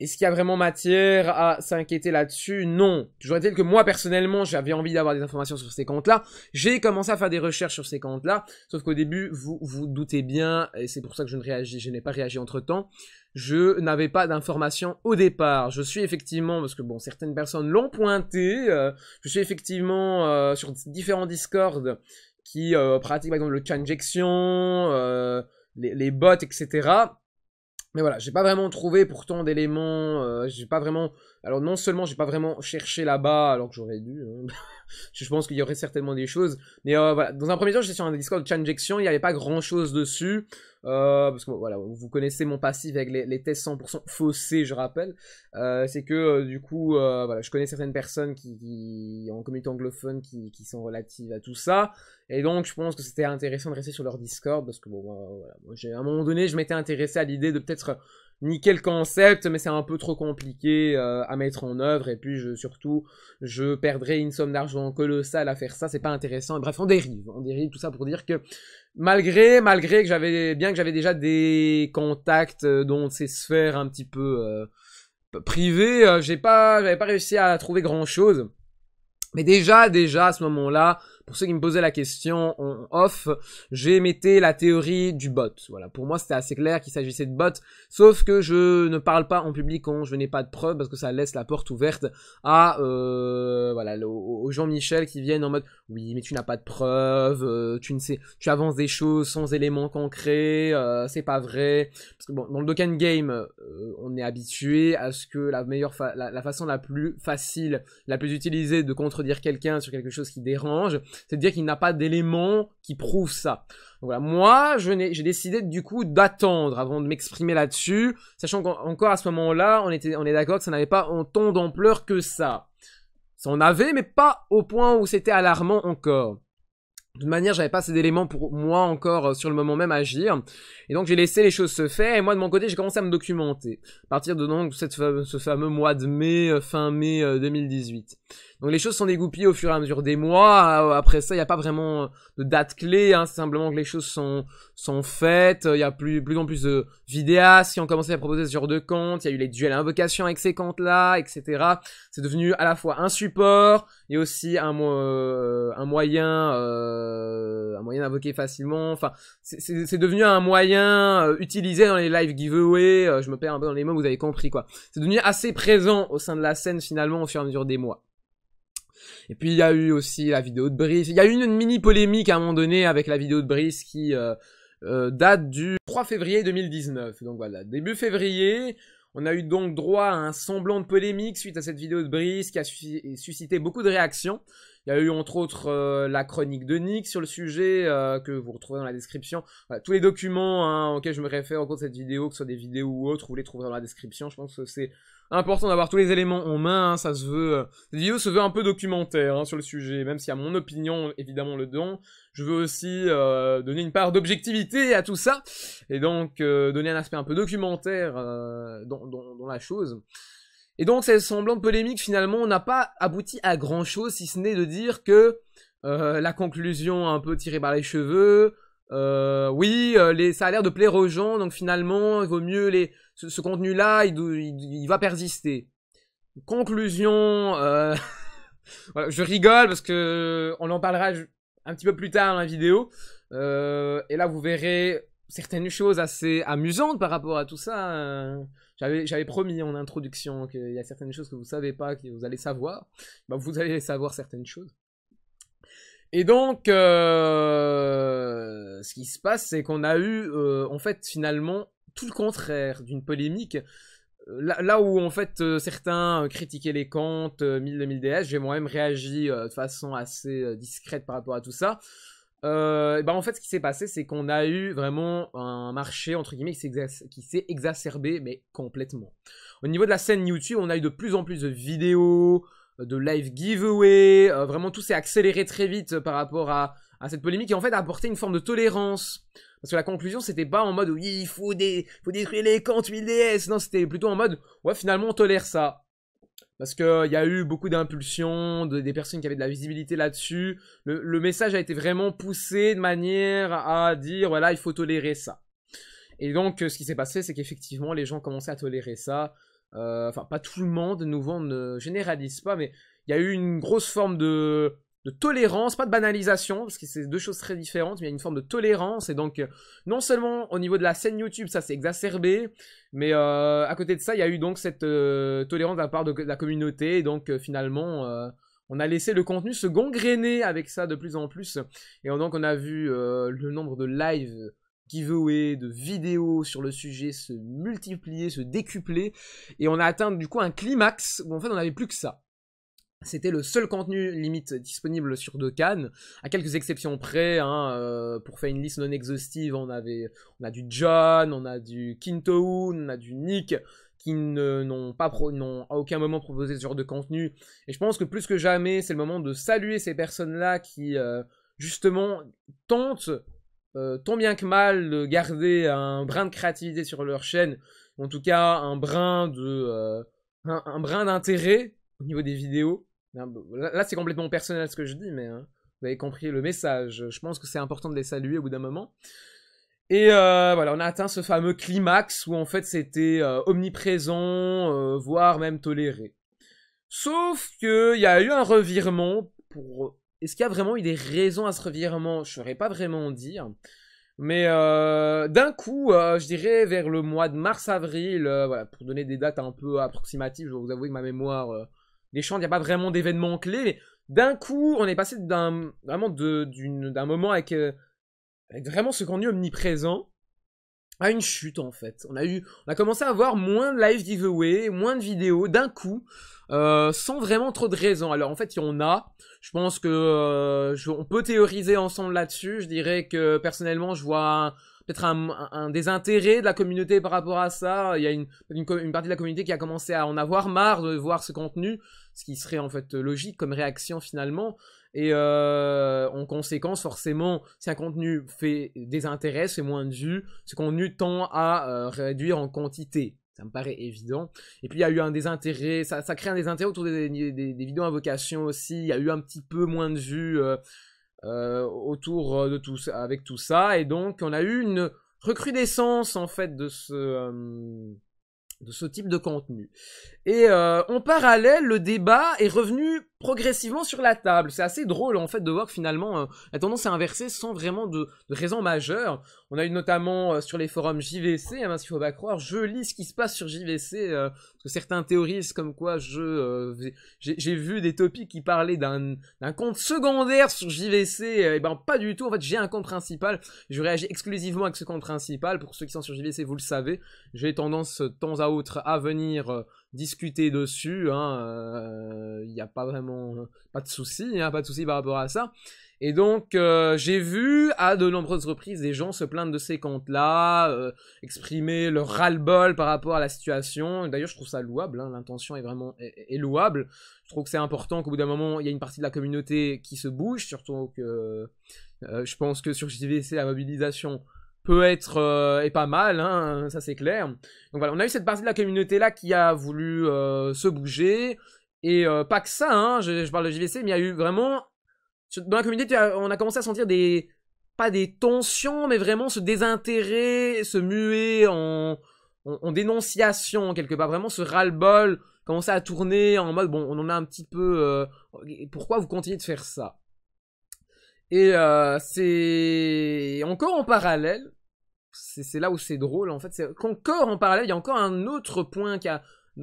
Est-ce qu'il y a vraiment matière à s'inquiéter là-dessus Non. Toujours est-il que moi, personnellement, j'avais envie d'avoir des informations sur ces comptes-là. J'ai commencé à faire des recherches sur ces comptes-là. Sauf qu'au début, vous vous doutez bien, et c'est pour ça que je ne réagis, je n'ai pas réagi entre-temps, je n'avais pas d'informations au départ. Je suis effectivement, parce que bon, certaines personnes l'ont pointé, euh, je suis effectivement euh, sur différents discords qui euh, pratiquent par exemple le canjection, les bots, etc. Mais voilà, j'ai pas vraiment trouvé pourtant d'éléments, euh, j'ai pas vraiment... Alors non seulement j'ai pas vraiment cherché là-bas alors que j'aurais dû, hein. <laughs> Je pense qu'il y aurait certainement des choses. Mais euh, voilà, dans un premier temps, j'étais sur un Discord de Chanjection, il n'y avait pas grand-chose dessus. Euh, parce que voilà, vous connaissez mon passif avec les, tests 100% faussés, je rappelle. Euh, c'est que du coup, je connais certaines personnes qui, ont en communauté anglophone qui, sont relatives à tout ça. Et donc, je pense que c'était intéressant de rester sur leur Discord parce que bon, voilà, à un moment donné, je m'étais intéressé à l'idée de peut-être ni quel concept, mais c'est un peu trop compliqué euh, à mettre en œuvre. Et puis surtout, je perdrais une somme d'argent colossale à faire ça. C'est pas intéressant. Bref, on dérive. On dérive tout ça pour dire que malgré, malgré que j'avais bien que j'avais déjà des contacts euh, dans ces sphères un petit peu euh, privées, j'ai pas, j'avais pas réussi à trouver grand chose. Mais déjà, déjà à ce moment-là, pour ceux qui me posaient la question en off, j'ai la théorie du bot. Voilà, pour moi c'était assez clair qu'il s'agissait de bot, sauf que je ne parle pas en public quand je n'ai pas de preuves parce que ça laisse la porte ouverte à euh, voilà aux jean Michel qui viennent en mode oui mais tu n'as pas de preuves, euh, tu ne sais, tu avances des choses sans éléments concrets, euh, c'est pas vrai. Parce que bon, dans le Dokkan Game, euh, on est habitué à ce que la meilleure la façon la plus facile, la plus utilisée de contredire quelqu'un sur quelque chose qui dérange, c'est-à-dire qu'il n'a pas d'éléments qui prouvent ça. voilà, moi, j'ai décidé du coup d'attendre avant de m'exprimer là-dessus, sachant qu'encore à ce moment-là, on, était, on est d'accord que ça n'avait pas autant d'ampleur que ça. Ça en avait, mais pas au point où c'était alarmant encore. De toute manière, n'avais pas assez d'éléments pour moi encore euh, sur le moment même agir. Et donc j'ai laissé les choses se faire et moi de mon côté j'ai commencé à me documenter. À partir de donc ce fameux mois de mai, euh, fin mai 2018. Euh, donc les choses sont dégoupies au fur et à mesure des mois. Euh, après ça, il n'y a pas vraiment de date clé. Hein. C'est simplement que les choses sont, sont faites. Il y a plus, plus en plus de vidéastes qui ont commencé à proposer ce genre de compte. Il y a eu les duels invocations avec ces comptes-là, etc. C'est devenu à la fois un support et aussi un, euh, moyen euh, un moyen d'invoquer facilement. Enfin, c'est devenu un moyen utilisé dans les live giveaways. je me perds un peu dans les mots, vous avez compris quoi. C'est devenu assez présent au sein de la scène finalement au fur et à mesure des mois. Et puis il y a eu aussi la vidéo de Brice. Il y a eu une, mini polémique à un moment donné avec la vidéo de Brice qui euh, euh, date du 3 février 2019. Donc voilà, début février, on a eu donc droit à un semblant de polémique suite à cette vidéo de Brice qui a suscité beaucoup de réactions. Il y a eu entre autres euh, la chronique de Nick sur le sujet euh, que vous retrouvez dans la description. tous les documents hein, auxquels je me réfère au cours de cette vidéo, que ce soit des vidéos ou autres, vous les trouverez dans la description. Je pense que c'est important d'avoir tous les éléments en main. Hein, ça se veut. Euh, vidéo se veut un peu documentaire hein, sur le sujet, même si à mon opinion évidemment le don, Je veux aussi donner une part d'objectivité à tout ça et donc donner un aspect un peu documentaire dans, dans la chose. Et donc, cette semblante polémique, finalement, n'a pas abouti à grand chose, si ce n'est de dire que euh, la conclusion un peu tirée par les cheveux, euh, oui, euh, ça a l'air de plaire aux gens, donc finalement, il vaut mieux les, ce, contenu-là, il, va persister. Conclusion, <laughs> je rigole parce que on en parlera un petit peu plus tard dans la vidéo, et là vous verrez certaines choses assez amusantes par rapport à tout ça. Hein. J'avais promis en introduction qu'il y a certaines choses que vous savez pas, que vous allez savoir. Ben, vous allez savoir certaines choses. Et donc, euh, ce qui se passe, c'est qu'on a eu, euh, en fait, finalement, tout le contraire d'une polémique. Euh, là, où, en fait, certains critiquaient les comptes, 1000, 2000 DS, j'ai moi-même réagi de façon assez discrète par rapport à tout ça ben en fait, ce qui s'est passé, c'est qu'on a eu vraiment un marché, entre guillemets, qui s'est exacerbé, mais complètement. Au niveau de la scène YouTube, on a eu de plus en plus de vidéos, euh, de live giveaway, euh, vraiment tout s'est accéléré très vite par rapport à, à cette polémique et en fait a apporté une forme de tolérance. Parce que la conclusion, c'était pas en mode oui, il faut, des, faut détruire les camps 8 DS, non, c'était plutôt en mode ouais, finalement on tolère ça. Parce qu'il euh, y a eu beaucoup d'impulsions, de, des personnes qui avaient de la visibilité là-dessus. Le, message a été vraiment poussé de manière à dire, voilà, il faut tolérer ça. Et donc, euh, ce qui s'est passé, c'est qu'effectivement, les gens commençaient à tolérer ça. Euh, enfin, pas tout le monde, de nouveau, ne généralise pas, mais il y a eu une grosse forme de de tolérance, pas de banalisation, parce que c'est deux choses très différentes, mais il y a une forme de tolérance, et donc euh, non seulement au niveau de la scène YouTube, ça s'est exacerbé, mais euh, à côté de ça, il y a eu donc cette euh, tolérance de la part de, la communauté, et donc finalement, on a laissé le contenu se gangréner avec ça de plus en plus, et donc on a vu le nombre de lives giveaway, de vidéos sur le sujet se multiplier, se décupler, et on a atteint du coup un climax où en fait on n'avait plus que ça. C'était le seul contenu limite disponible sur deux cannes, à quelques exceptions près. Hein, euh, pour faire une liste non exhaustive, on avait, on a du John, on a du Kintoun, on a du Nick, qui n'ont pas n'ont à aucun moment proposé ce genre de contenu. Et je pense que plus que jamais, c'est le moment de saluer ces personnes-là qui euh, justement tentent euh, tant bien que mal de garder un brin de créativité sur leur chaîne, en tout cas un brin de un brin d'intérêt au niveau des vidéos. Hein, là, c'est complètement personnel ce que je dis, mais hein. vous avez compris le message. Je pense que c'est important de les saluer au bout d'un moment. Et euh, voilà, on a atteint ce fameux climax où en fait c'était euh, omniprésent, euh, voire même toléré. Sauf qu'il y a eu un revirement pour... Est-ce qu'il y a vraiment eu des raisons à ce revirement Je ne saurais pas vraiment dire. Mais d'un coup, je dirais vers le mois de mars-avril, voilà, pour donner des dates un peu approximatives, je vais vous avouer que ma mémoire il n'y a pas vraiment d'événement clé, d'un coup, on est passé d'un vraiment d'un moment avec, euh, vraiment ce contenu omniprésent à une chute en fait. On a eu, on a commencé à avoir moins de live giveaway, moins de vidéos d'un coup, euh, sans vraiment trop de raison. Alors en fait, il y en a. Je pense que euh, on peut théoriser ensemble là-dessus. Je dirais que personnellement, je vois peut-être un, désintérêt de la communauté par rapport à ça. Il y a une, une, partie de la communauté qui a commencé à en avoir marre de voir ce contenu ce qui serait en fait logique comme réaction finalement. Et euh, en conséquence, forcément, si un contenu fait des intérêts, c'est moins de vues, ce contenu tend à euh, réduire en quantité. Ça me paraît évident. Et puis il y a eu un désintérêt, ça, ça crée un désintérêt autour des, vidéos à vocation aussi. Il y a eu un petit peu moins de vues euh, autour de tout avec tout ça. Et donc on a eu une recrudescence en fait de ce de ce type de contenu. Et euh, en parallèle, le débat est revenu progressivement sur la table. C'est assez drôle en fait de voir que finalement euh, la tendance est inversée sans vraiment de, de raison majeure. On a eu notamment euh, sur les forums JVC, hein, s'il faut pas croire, je lis ce qui se passe sur JVC, parce que certains théorisent comme quoi je j'ai vu des topics qui parlaient d'un compte secondaire sur JVC, et eh ben pas du tout. En fait, j'ai un compte principal, je réagis exclusivement avec ce compte principal. Pour ceux qui sont sur JVC, vous le savez, j'ai tendance de temps à autre à venir discuter dessus. Il hein, n'y euh, a pas vraiment pas de souci, hein, pas de souci par rapport à ça. Et donc euh, j'ai vu à de nombreuses reprises des gens se plaindre de ces comptes-là, euh, exprimer leur ras-le-bol par rapport à la situation. D'ailleurs je trouve ça louable, hein, l'intention est vraiment est, louable. Je trouve que c'est important qu'au bout d'un moment il y a une partie de la communauté qui se bouge, surtout que je pense que sur JVC la mobilisation peut être euh, et pas mal, hein, ça c'est clair. Donc voilà, on a eu cette partie de la communauté là qui a voulu euh, se bouger. Et euh, pas que ça, hein, je, parle de JVC, mais il y a eu vraiment... Dans la communauté, on a commencé à sentir des... Pas des tensions, mais vraiment ce désintérêt, ce muet en, en, dénonciation, quelque part. Vraiment ce ras-le-bol, commencer à tourner en mode, bon, on en a un petit peu... pourquoi vous continuez de faire ça et euh, c'est encore en parallèle, c'est là où c'est drôle en fait, c'est qu'encore en parallèle, il y a encore un autre point qui a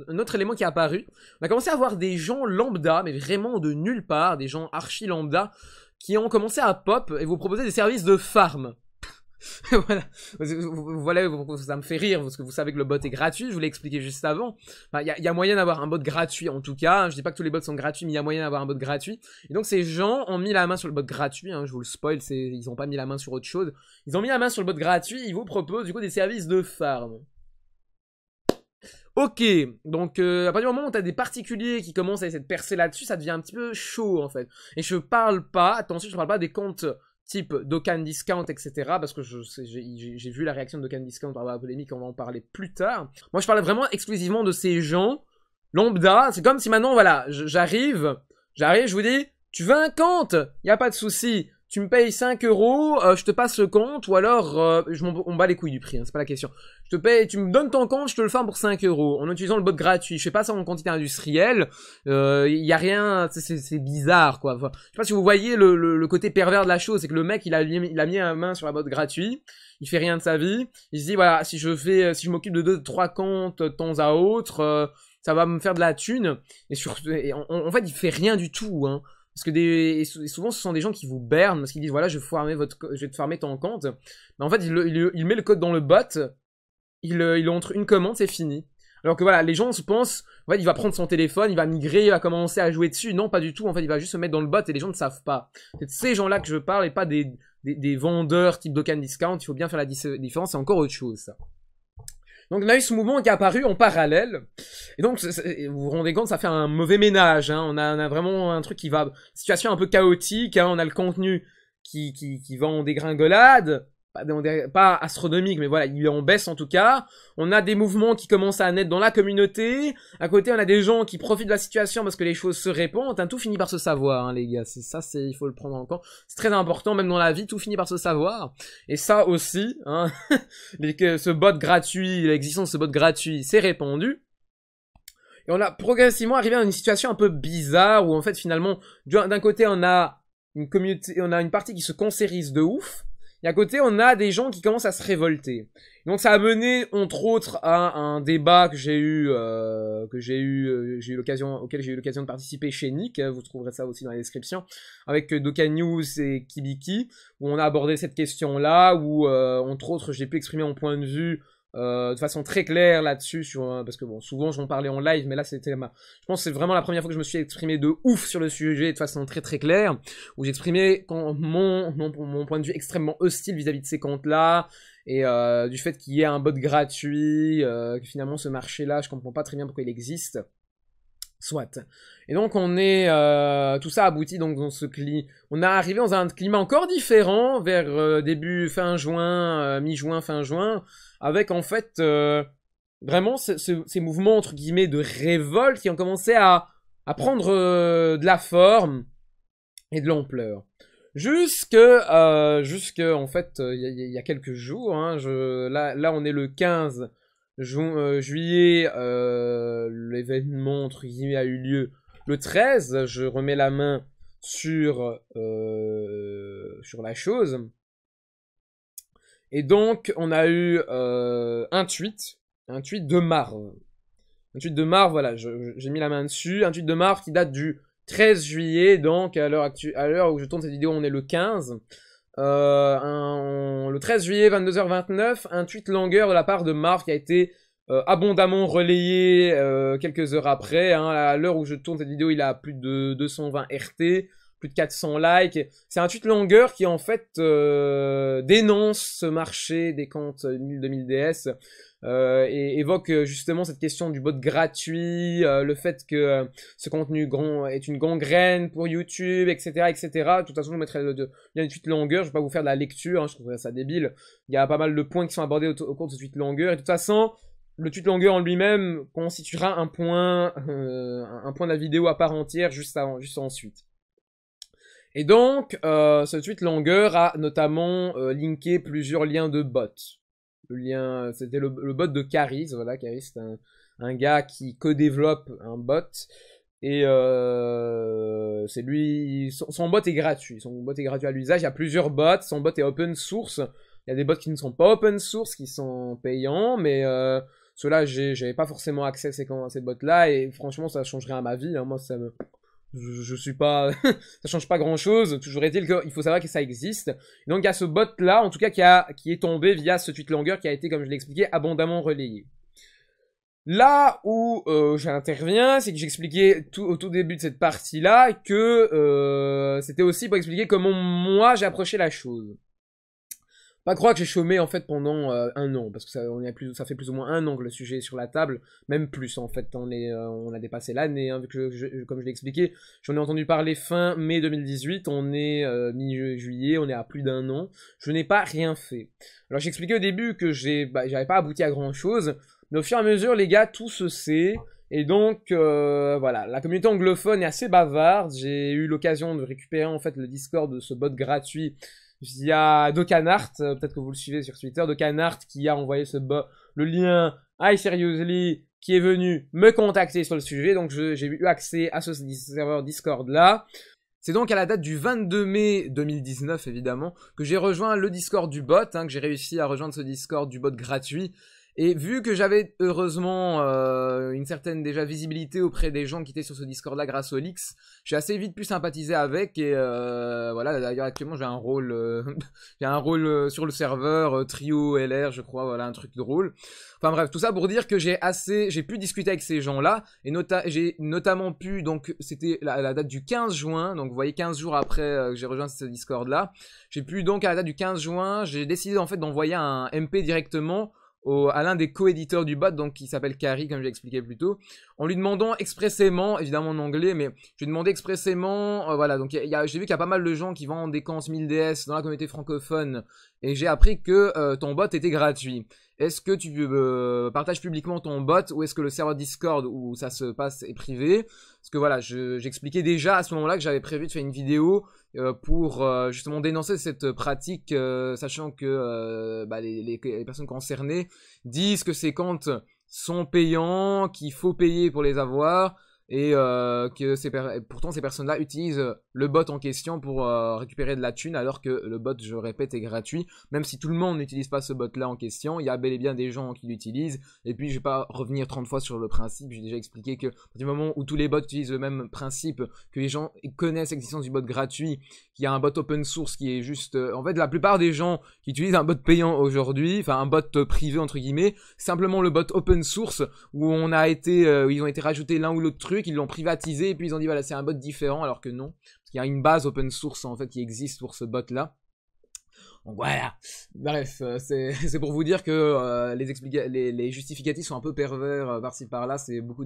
un autre élément qui est apparu. On a commencé à voir des gens lambda, mais vraiment de nulle part, des gens archi lambda, qui ont commencé à pop et vous proposer des services de farm. <laughs> voilà. voilà, ça me fait rire parce que vous savez que le bot est gratuit. Je vous l'ai expliqué juste avant. Il y, a moyen d'avoir un bot gratuit en tout cas. Je dis pas que tous les bots sont gratuits, mais il y a moyen d'avoir un bot gratuit. Et donc ces gens ont mis la main sur le bot gratuit. Hein, je vous le spoil, ils n'ont pas mis la main sur autre chose. Ils ont mis la main sur le bot gratuit. Ils vous proposent du coup des services de farm. Ok, donc euh, à partir du moment où as des particuliers qui commencent à essayer de percer là-dessus, ça devient un petit peu chaud en fait. Et je parle pas, attention, je parle pas des comptes type Dokkan Discount, etc. Parce que j'ai vu la réaction de Dokkan Discount à la polémique, on va en parler plus tard. Moi, je parlais vraiment exclusivement de ces gens lambda. C'est comme si maintenant, voilà, j'arrive, j'arrive, je vous dis, tu vas un compte, il n'y a pas de souci tu me payes 5 euros, euh, je te passe le compte, ou alors, euh, je on bat les couilles du prix, hein, c'est pas la question. Je te paye, tu me donnes ton compte, je te le fais pour 5 euros, en utilisant le bot gratuit. Je fais pas ça en quantité industrielle, il euh, y a rien, c'est bizarre, quoi. je sais pas si vous voyez le, côté pervers de la chose, c'est que le mec, il a, il a mis la main sur la bot gratuit, il fait rien de sa vie, il se dit, voilà, si je fais, si je m'occupe de 2 trois comptes de temps à autre, ça va me faire de la thune, et, sur, en, en, fait, il fait rien du tout, hein. Parce que souvent, ce sont des gens qui vous bernent, parce qu'ils disent, voilà, je vais, je vais te farmer ton compte. Mais en fait, il, met le code dans le bot, euh, il, entre une commande, c'est fini. Alors que voilà, les gens se pensent, il va prendre son téléphone, il va migrer, il va commencer à jouer dessus. Non, pas du tout. En fait, il va juste se mettre dans le bot et les gens ne savent pas. C'est de ces gens-là que je parle et pas des, des, des vendeurs type Dokkan Discount. Il faut bien faire la différence. C'est encore autre chose, ça. Donc on a eu ce mouvement qui est apparu en parallèle. Et donc, vous vous rendez compte, ça fait un mauvais ménage. Hein. On, a, vraiment un truc qui va... Situation un peu chaotique, hein. on a le contenu qui, qui, qui va en dégringolade pas astronomique, mais voilà, il est en baisse en tout cas. On a des mouvements qui commencent à naître dans la communauté. À côté, on a des gens qui profitent de la situation parce que les choses se répandent. Hein, tout finit par se savoir, hein, les gars. C'est ça, c'est il faut le prendre en compte. C'est très important, même dans la vie, tout finit par se savoir. Et ça aussi, hein, <laughs> que ce bot gratuit, l'existence de ce bot gratuit, s'est répandu. Et on a progressivement arrivé à une situation un peu bizarre où en fait finalement, d'un côté, on a une communauté, on a une partie qui se consérise de ouf et à côté, on a des gens qui commencent à se révolter. Donc ça a mené, entre autres, à un débat que j'ai eu, euh, que j'ai eu, euh, j'ai eu l'occasion, auquel j'ai eu l'occasion de participer chez Nick. Vous trouverez ça aussi dans la description, avec euh, Doka News et Kibiki, où on a abordé cette question-là, où entre autres, j'ai pu exprimer mon point de vue euh, de façon très claire là-dessus, sur, parce que bon, souvent j'en parlais en live, mais là c'était ma... Je pense que c'est vraiment la première fois que je me suis exprimé de ouf sur le sujet de façon très très claire, où j'exprimais mon, mon, point de vue extrêmement hostile vis-à-vis de ces comptes-là, et euh, du fait qu'il y ait un bot gratuit, euh, que finalement ce marché-là, je comprends pas très bien pourquoi il existe. Soit. Et donc on est euh, tout ça aboutit donc dans ce climat. On est arrivé dans un climat encore différent vers euh, début fin juin, euh, mi-juin, fin juin, avec en fait vraiment ces mouvements entre guillemets de révolte qui ont commencé à, prendre de la forme et de l'ampleur. Jusque, jusque en fait il y, a quelques jours. Hein, là, là on est le 15 euh, juillet, euh, l'événement entre a eu lieu le 13. Je remets la main sur, euh, sur la chose. Et donc, on a eu un tweet, un tweet de Marv. Un tweet de Marv, voilà, j'ai mis la main dessus. Un tweet de Marv qui date du 13 juillet, donc à l'heure où je tourne cette vidéo, on est le 15. Euh, le 13 juillet, 22h29, un tweet longueur de la part de Marc a été euh, abondamment relayé euh, quelques heures après. Hein. à l'heure où je tourne cette vidéo, il a plus de 220 RT plus de 400 likes. C'est un tweet longueur qui en fait euh, dénonce ce marché des comptes 1000-2000 euh, DS euh, et évoque justement cette question du bot gratuit, le fait que ce contenu grand est une gangrène pour YouTube, etc., etc. De toute façon, je vous mettrai le, le une tweet longueur. Je vais pas vous faire de la lecture, hein, je trouve ça débile. Il y a pas mal de points qui sont abordés au, cours de ce tweet longueur. Et de toute façon, le tweet longueur en lui-même constituera un point, un point de la vidéo à part entière juste, avant, juste ensuite. Et donc, euh, cette suite longueur a notamment euh, linké plusieurs liens de bots. Le lien, c'était le, bot de Caris, voilà, Caris c'est un, gars qui co-développe un bot. Et euh, c'est lui, son, bot est gratuit, son bot est gratuit à l'usage, il y a plusieurs bots, son bot est open source. Il y a des bots qui ne sont pas open source, qui sont payants, mais euh, ceux-là, j'avais pas forcément accès à ces, bots-là, et franchement, ça changerait à ma vie, hein. moi ça me je, je suis pas, <laughs> ça change pas grand chose. Toujours est-il qu'il faut savoir que ça existe. donc il y a ce bot là, en tout cas qui a, qui est tombé via ce tweet longueur qui a été, comme je l'ai expliqué, abondamment relayé. Là où euh, j'interviens, c'est que j'expliquais tout, au tout début de cette partie-là que euh, c'était aussi pour expliquer comment moi j'approchais la chose pas croire que j'ai chômé en fait pendant euh, un an, parce que ça, on a plus, ça fait plus ou moins un an que le sujet est sur la table, même plus en fait, on, est, euh, on a dépassé l'année, hein, vu comme je l'ai expliqué, j'en ai entendu parler fin mai 2018, on est euh, mi-juillet, on est à plus d'un an, je n'ai pas rien fait. Alors j'expliquais au début que bah, j'avais pas abouti à grand chose, mais au fur et à mesure les gars, tout se sait, et donc, voilà, la communauté anglophone est assez bavarde. J'ai eu l'occasion de récupérer en fait le Discord de ce bot gratuit il y a Docanart, euh, peut-être que vous le suivez sur Twitter, Docanart qui a envoyé ce le lien iSeriously, Seriously qui est venu me contacter sur le sujet. Donc j'ai eu accès à ce serveur Discord là. C'est donc à la date du 22 mai 2019, évidemment, que j'ai rejoint le Discord du bot, hein, que j'ai réussi à rejoindre ce Discord du bot gratuit, et vu que j'avais heureusement euh, une certaine déjà visibilité auprès des gens qui étaient sur ce Discord-là grâce au Lix, j'ai assez vite pu sympathiser avec et euh, voilà. D'ailleurs actuellement j'ai un rôle, euh, <laughs> j'ai un rôle sur le serveur trio LR, je crois, voilà un truc drôle. Enfin bref, tout ça pour dire que j'ai assez, j'ai pu discuter avec ces gens-là et j'ai notamment pu donc c'était à la, date du 15 juin, donc vous voyez 15 jours après que j'ai rejoint ce Discord-là, j'ai pu donc à la date du 15 juin, j'ai décidé en fait d'envoyer un MP directement à l'un des coéditeurs du bot, donc qui s'appelle Carrie, comme j'ai expliqué plus tôt, en lui demandant expressément, évidemment en anglais, mais je lui ai demandé expressément, euh, voilà, donc j'ai vu qu'il y a pas mal de gens qui vendent des camps 1000 DS dans la communauté francophone, et j'ai appris que euh, ton bot était gratuit. Est-ce que tu euh, partages publiquement ton bot ou est-ce que le serveur Discord où ça se passe est privé Parce que voilà, j'expliquais déjà à ce moment-là que j'avais prévu de faire une vidéo pour justement dénoncer cette pratique, sachant que bah, les, les, personnes concernées disent que c'est quand sont payants, qu'il faut payer pour les avoir et euh, que pourtant ces personnes-là utilisent le bot en question pour euh, récupérer de la thune alors que le bot, je répète, est gratuit. Même si tout le monde n'utilise pas ce bot-là en question, il y a bel et bien des gens qui l'utilisent. Et puis je vais pas revenir 30 fois sur le principe, j'ai déjà expliqué que du moment où tous les bots utilisent le même principe, que les gens connaissent l'existence du bot gratuit, qu'il y a un bot open source qui est juste... Euh, en fait, la plupart des gens qui utilisent un bot payant aujourd'hui, enfin un bot privé entre guillemets, simplement le bot open source où on a été, où ils ont été rajoutés l'un ou l'autre truc, qu'ils l'ont privatisé et puis ils ont dit voilà, c'est un bot différent alors que non. Parce qu'il y a une base open source en fait qui existe pour ce bot là. Donc voilà. Bref, euh, <laughs> c'est pour vous dire que euh, les, les, les, justificatifs sont un peu pervers euh, par-ci par-là, c'est beaucoup,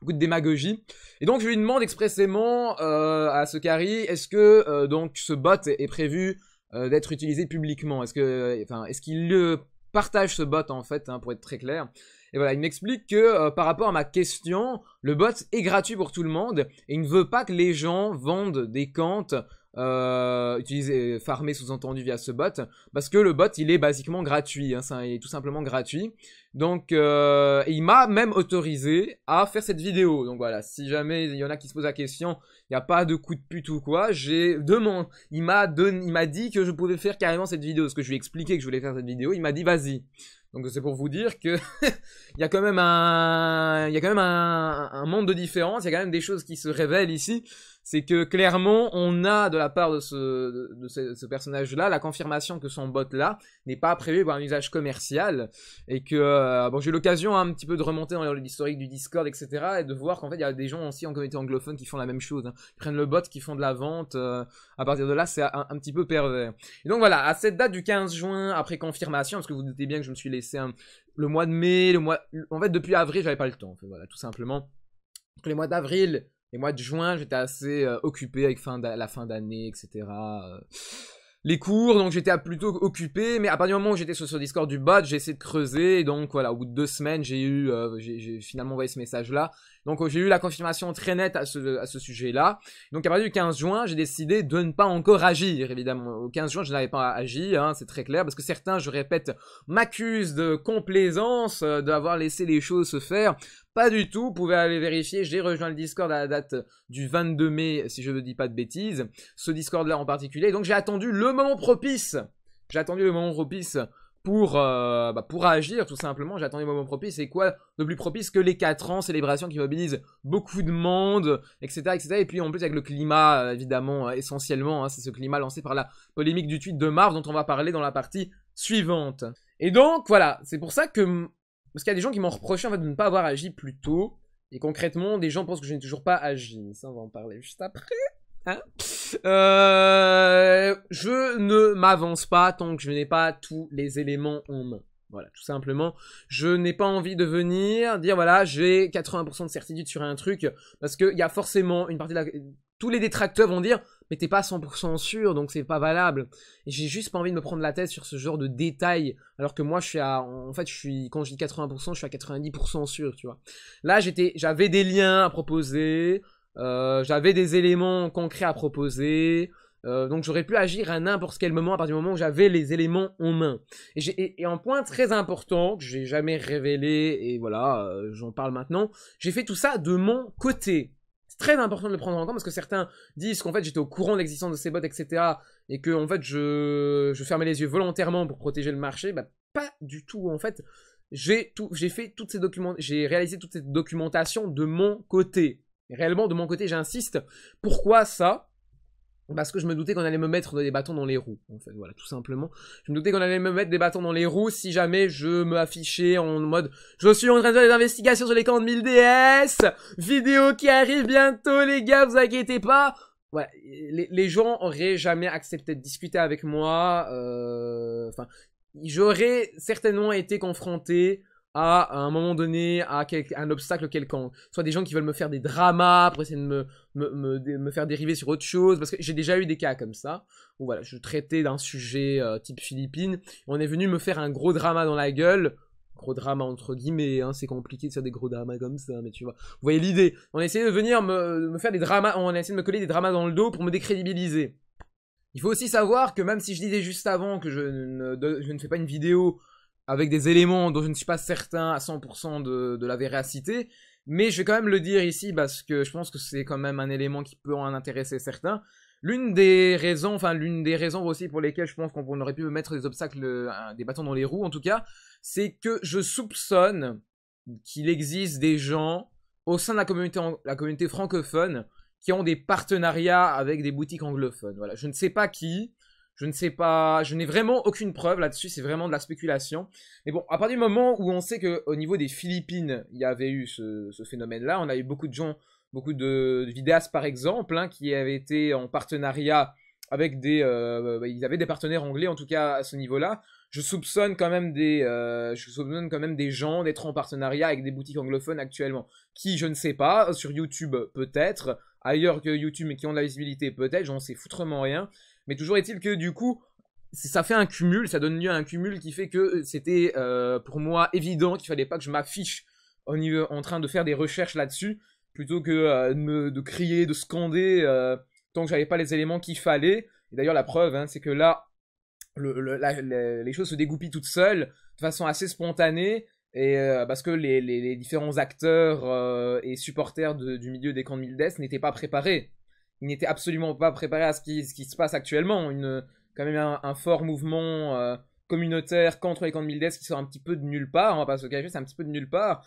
beaucoup, de démagogie. Et donc je lui demande expressément à ce carry, est-ce que donc ce bot est, prévu d'être utilisé publiquement Est-ce que, enfin, est-ce qu'il partage ce bot en fait, hein, pour être très clair et voilà, il m'explique que euh, par rapport à ma question, le bot est gratuit pour tout le monde et il ne veut pas que les gens vendent des cantes euh, euh, farmés sous-entendu via ce bot, parce que le bot il est basiquement gratuit, hein, il est tout simplement gratuit. Donc euh, il m'a même autorisé à faire cette vidéo. Donc voilà, si jamais il y en a qui se posent la question, il n'y a pas de coup de pute ou quoi, j'ai demandé, il m'a il m'a dit que je pouvais faire carrément cette vidéo, ce que je lui ai expliqué que je voulais faire cette vidéo, il m'a dit vas-y. Donc c'est pour vous dire que <laughs> il y a quand même un, il y a quand même un, un monde de différence, il y a quand même des choses qui se révèlent ici c'est que clairement, on a de la part de ce, personnage-là la confirmation que son bot-là n'est pas prévu pour un usage commercial et que euh, j'ai eu l'occasion un petit peu de remonter dans l'historique du Discord, etc. et de voir qu'en fait, il y a des gens aussi en communauté anglophone qui font la même chose. Hein. prennent le bot, qui font de la vente. Euh, à partir de là, c'est un, petit peu pervers. Et donc voilà, à cette date du 15 juin, après confirmation, parce que vous doutez bien que je me suis laissé le mois de mai, le mois, en fait, depuis avril, j'avais pas le temps. voilà, tout simplement. les mois d'avril, et moi, de juin, j'étais assez euh, occupé avec fin la fin d'année, etc. Euh, les cours, donc j'étais plutôt occupé, mais à partir du moment où j'étais sur ce Discord du bot, j'ai essayé de creuser, donc voilà, au bout de deux semaines, j'ai eu, euh, j'ai finalement envoyé ce message-là. Donc j'ai eu la confirmation très nette à ce, sujet-là. Donc à partir du 15 juin, j'ai décidé de ne pas encore agir, évidemment. Au 15 juin, je n'avais pas agi, hein, c'est très clair, parce que certains, je répète, m'accusent de complaisance, d'avoir laissé les choses se faire. Pas du tout, vous pouvez aller vérifier. J'ai rejoint le Discord à la date du 22 mai, si je ne dis pas de bêtises. Ce Discord-là en particulier. Donc j'ai attendu le moment propice. J'ai attendu le moment propice pour, euh, bah, pour agir tout simplement. J'ai attendu le moment propice. Et quoi de plus propice que les 4 ans, célébration qui mobilisent beaucoup de monde, etc. etc. Et puis en plus avec le climat, euh, évidemment, euh, essentiellement, hein, c'est ce climat lancé par la polémique du tweet de Mars, dont on va parler dans la partie suivante. Et donc voilà, c'est pour ça que parce qu'il y a des gens qui m'ont reproché en fait de ne pas avoir agi plus tôt. Et concrètement, des gens pensent que je n'ai toujours pas agi. ça, on va en parler juste après. Hein. Euh, je ne m'avance pas tant que je n'ai pas tous les éléments en main. Voilà, tout simplement. Je n'ai pas envie de venir dire, voilà, j'ai 80% de certitude sur un truc, parce qu'il y a forcément une partie de la... Tous les détracteurs vont dire, mais t'es pas 100% sûr, donc c'est pas valable. Et j'ai juste pas envie de me prendre la tête sur ce genre de détails, alors que moi je suis à, en fait je suis, quand je dis 80%, je suis à 90% sûr, tu vois. Là j'étais, j'avais des liens à proposer, euh, j'avais des éléments concrets à proposer, euh, donc j'aurais pu agir à n'importe quel moment à partir du moment où j'avais les éléments en main. Et, j'ai un point très important que j'ai jamais révélé, et voilà, euh, j'en parle maintenant, j'ai fait tout ça de mon côté très important de le prendre en compte parce que certains disent qu'en fait j'étais au courant de l'existence de ces bots, etc. Et que en fait je, je fermais les yeux volontairement pour protéger le marché. Bah, pas du tout en fait. J'ai tout, fait toutes ces documents, j'ai réalisé toutes cette documentation de mon côté. Réellement de mon côté, j'insiste. Pourquoi ça parce que je me doutais qu'on allait me mettre des bâtons dans les roues, en fait, voilà, tout simplement. Je me doutais qu'on allait me mettre des bâtons dans les roues si jamais je me affichais en mode « Je suis en train de faire des investigations sur les camps de 1000DS Vidéo qui arrive bientôt, les gars, vous inquiétez pas !» Ouais, les, gens auraient jamais accepté de discuter avec moi, euh, enfin, j'aurais certainement été confronté à, un moment donné à, un obstacle quelconque. Soit des gens qui veulent me faire des dramas pour essayer de me, me, me, faire dériver sur autre chose. Parce que j'ai déjà eu des cas comme ça, où voilà, je traitais d'un sujet euh, type Philippines. On est venu me faire un gros drama dans la gueule. Gros drama entre guillemets, hein, c'est compliqué de faire des gros dramas comme ça, mais tu vois. Vous voyez l'idée On a essayé de venir me, me faire des dramas, on a essayé de me coller des dramas dans le dos pour me décrédibiliser. Il faut aussi savoir que même si je disais juste avant que je ne, je ne fais pas une vidéo avec des éléments dont je ne suis pas certain à 100% de, la véracité, mais je vais quand même le dire ici parce que je pense que c'est quand même un élément qui peut en intéresser certains. L'une des raisons, enfin l'une des raisons aussi pour lesquelles je pense qu'on aurait pu mettre des obstacles, euh, des bâtons dans les roues en tout cas, c'est que je soupçonne qu'il existe des gens au sein de la communauté, la communauté francophone qui ont des partenariats avec des boutiques anglophones. Voilà, je ne sais pas qui, je ne sais pas, je n'ai vraiment aucune preuve là-dessus, c'est vraiment de la spéculation. Mais bon, à partir du moment où on sait qu'au niveau des Philippines, il y avait eu ce, phénomène-là, on a eu beaucoup de gens, beaucoup de vidéastes par exemple, hein, qui avaient été en partenariat avec des... Euh, bah, ils avaient des partenaires anglais en tout cas à ce niveau-là. Je soupçonne quand même des, euh, je soupçonne quand même des gens d'être en partenariat avec des boutiques anglophones actuellement. Qui, je ne sais pas, sur YouTube peut-être, ailleurs que YouTube mais qui ont de la visibilité peut-être, j'en sais foutrement rien. Mais toujours est-il que du coup, ça fait un cumul, ça donne lieu à un cumul qui fait que euh, c'était euh, pour moi évident qu'il fallait pas que je m'affiche en train de faire des recherches là-dessus, plutôt que euh, de crier, de scander, tant que j'avais pas les éléments qu'il fallait. Et d'ailleurs, la preuve, hein, c'est que là, les choses se dégoupillent toutes seules, de façon assez spontanée, et parce que les, différents acteurs et supporters du milieu des camps de Mildes n'étaient pas préparés il n'était absolument pas préparé à ce qui, se passe actuellement. Une, quand même un, fort mouvement euh, communautaire contre les camps de Mildes qui sort un petit peu de nulle part, on va pas se c'est un petit peu de nulle part.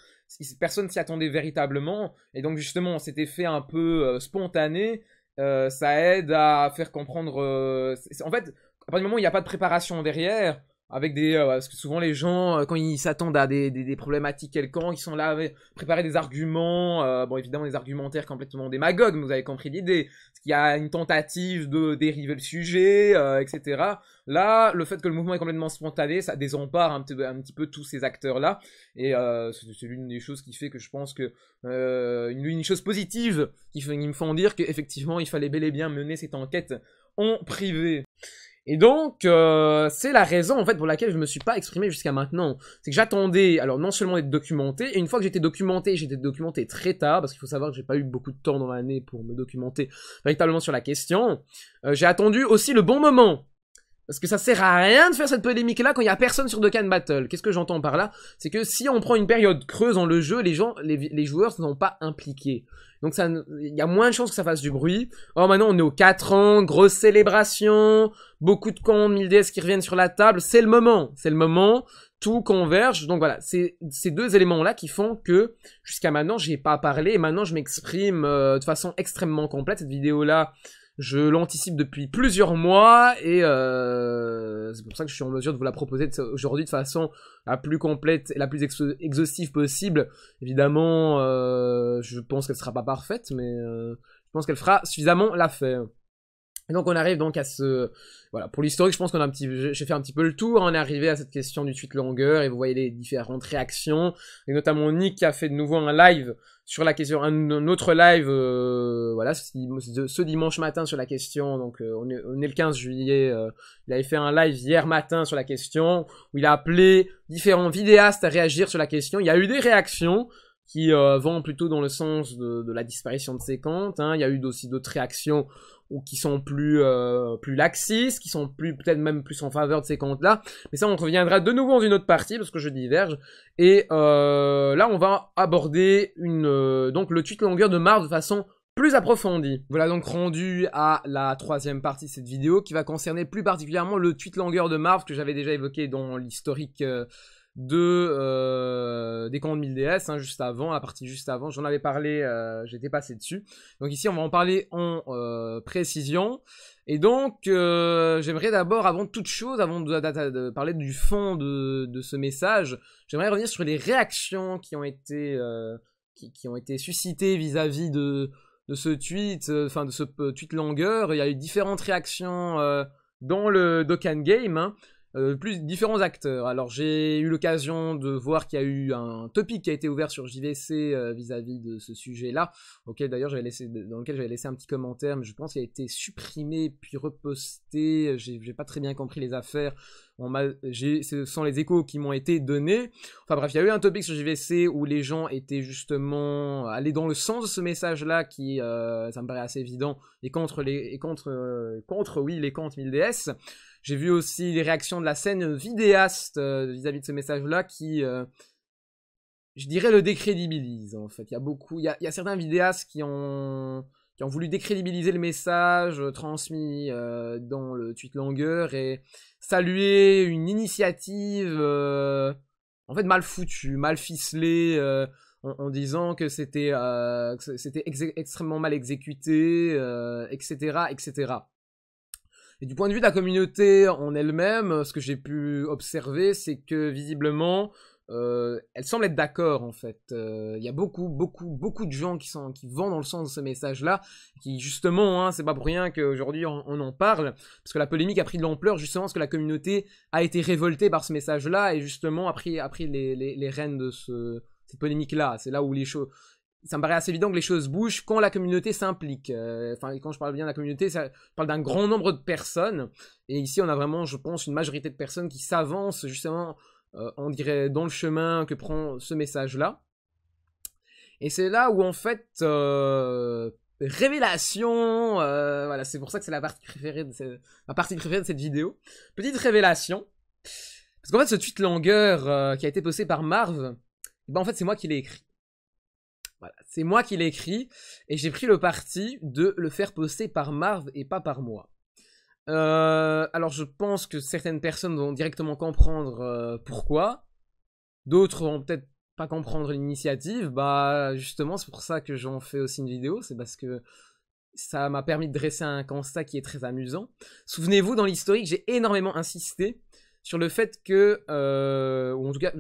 Personne s'y attendait véritablement. Et donc justement, cet fait un peu euh, spontané, euh, ça aide à faire comprendre... en fait, à partir du moment où il n'y a pas de préparation derrière, avec des euh, parce que souvent les gens euh, quand ils s'attendent à des, problématiques quelconques ils sont là avec, préparer des arguments euh, bon évidemment des argumentaires complètement démagogues mais vous avez compris l'idée parce qu'il y a une tentative de dériver le sujet etc là le fait que le mouvement est complètement spontané ça désempare un petit, peu tous ces acteurs là et c'est l'une des choses qui fait que je pense que une, une, chose positive qui, qui me font dire qu'effectivement il fallait bel et bien mener cette enquête en privé et donc, euh, c'est la raison en fait pour laquelle je ne me suis pas exprimé jusqu'à maintenant. C'est que j'attendais, alors non seulement d'être documenté, et une fois que j'étais documenté, j'étais documenté très tard, parce qu'il faut savoir que j'ai pas eu beaucoup de temps dans l'année pour me documenter véritablement sur la question. Euh, j'ai attendu aussi le bon moment. Parce que ça sert à rien de faire cette polémique-là quand il n'y a personne sur Dokkan Battle. Qu'est-ce que j'entends par là C'est que si on prend une période creuse dans le jeu, les, gens, les, les joueurs ne sont pas impliqués. Donc ça, il y a moins de chances que ça fasse du bruit. Or maintenant on est aux 4 ans, grosse célébration, beaucoup de comptes, 1000 DS qui reviennent sur la table. C'est le moment, c'est le moment. Tout converge. Donc voilà, c'est ces deux éléments-là qui font que jusqu'à maintenant j'ai pas parlé et maintenant je m'exprime euh, de façon extrêmement complète. Cette vidéo-là, je l'anticipe depuis plusieurs mois et euh, c'est pour ça que je suis en mesure de vous la proposer aujourd'hui de façon la plus complète et la plus exhaustive possible. Évidemment, euh, je pense qu'elle ne sera pas parfaite, mais euh, je pense qu'elle fera suffisamment l'affaire. Et donc on arrive donc à ce... Voilà, pour l'historique, je pense qu'on a un petit... J'ai fait un petit peu le tour, hein. on est arrivé à cette question du tweet longueur, et vous voyez les différentes réactions, et notamment Nick qui a fait de nouveau un live sur la question, un, autre live, euh, voilà, ce, dimanche matin sur la question, donc euh, on, est, le 15 juillet, euh, il avait fait un live hier matin sur la question, où il a appelé différents vidéastes à réagir sur la question, il y a eu des réactions, qui vont plutôt dans le sens de, la disparition de ses comptes. Hein. Il y a eu aussi d'autres réactions ou qui sont euh, plus laxistes, qui sont plus peut-être même plus en faveur de ces comptes-là. Mais ça, on reviendra de nouveau dans une autre partie parce que je diverge. Et euh, là, on va aborder euh, donc le tweet longueur de Mars de façon plus approfondie. Voilà donc rendu à la troisième partie de cette vidéo qui va concerner plus particulièrement le tweet longueur de Mars que j'avais déjà évoqué dans l'historique de euh, des commandes 1000DS hein, juste avant, la partie juste avant. J'en avais parlé, euh, j'étais passé dessus. Donc ici, on va en parler en euh, précision. Et donc, euh, j'aimerais d'abord, avant toute chose, avant de, parler du fond de, ce message, j'aimerais revenir sur les réactions qui ont été qui, ont été suscitées vis-à-vis de de ce tweet, enfin de ce tweet longueur. Il y a eu différentes réactions dans le Dokkan Game. Hein. Euh, plus différents acteurs. Alors j'ai eu l'occasion de voir qu'il y a eu un topic qui a été ouvert sur JVC euh, vis-à-vis de ce sujet-là, auquel d'ailleurs j'avais laissé dans lequel j'avais laissé un petit commentaire, mais je pense qu'il a été supprimé puis reposté. J'ai pas très bien compris les affaires. On ce sont les échos qui m'ont été donnés. Enfin bref, il y a eu un topic sur JVC où les gens étaient justement allés dans le sens de ce message-là qui, euh, ça me paraît assez évident, et contre les, et contre, contre oui, les comptes 1000DS. J'ai vu aussi les réactions de la scène vidéaste euh, vis-à-vis de ce message-là qui, euh, je dirais, le décrédibilise en fait. Il y a beaucoup, il y a, certains vidéastes qui ont, qui ont voulu décrédibiliser le message euh, transmis dans le tweet longueur et saluer une initiative en fait mal foutue, mal ficelée. En, en, disant que c'était c'était extrêmement mal exécuté, etc., etc. Et du point de vue de la communauté en elle-même, ce que j'ai pu observer, c'est que visiblement, euh, elle semble être d'accord en fait. Euh, il y a beaucoup, beaucoup, beaucoup de gens qui, sont, qui vont dans le sens de ce message-là, qui justement, hein, c'est pas pour rien qu'aujourd'hui on, en parle, parce que la polémique a pris de l'ampleur justement parce que la communauté a été révoltée par ce message-là et justement a pris, a pris les, les, rênes de ce, cette polémique-là. C'est là où les choses, ça me paraît assez évident que les choses bougent quand la communauté s'implique. Euh, enfin, quand je parle bien de la communauté, ça, parle d'un grand nombre de personnes. Et ici, on a vraiment, je pense, une majorité de personnes qui s'avancent justement, euh, on dirait, dans le chemin que prend ce message-là. Et c'est là où, en fait, euh, révélation, voilà, c'est pour ça que c'est la partie préférée de cette, partie de cette vidéo. Petite révélation. Parce qu'en fait, ce tweet longueur qui a été posté par Marv, eh ben en fait, c'est moi qui l'ai écrit. C'est moi qui l'ai écrit et j'ai pris le parti de le faire poster par Marv et pas par moi. Euh, alors je pense que certaines personnes vont directement comprendre euh, pourquoi. D'autres vont peut-être pas comprendre l'initiative. Bah justement, c'est pour ça que j'en fais aussi une vidéo. C'est parce que ça m'a permis de dresser un constat qui est très amusant. Souvenez-vous, dans l'historique, j'ai énormément insisté sur le fait que, euh, en tout cas,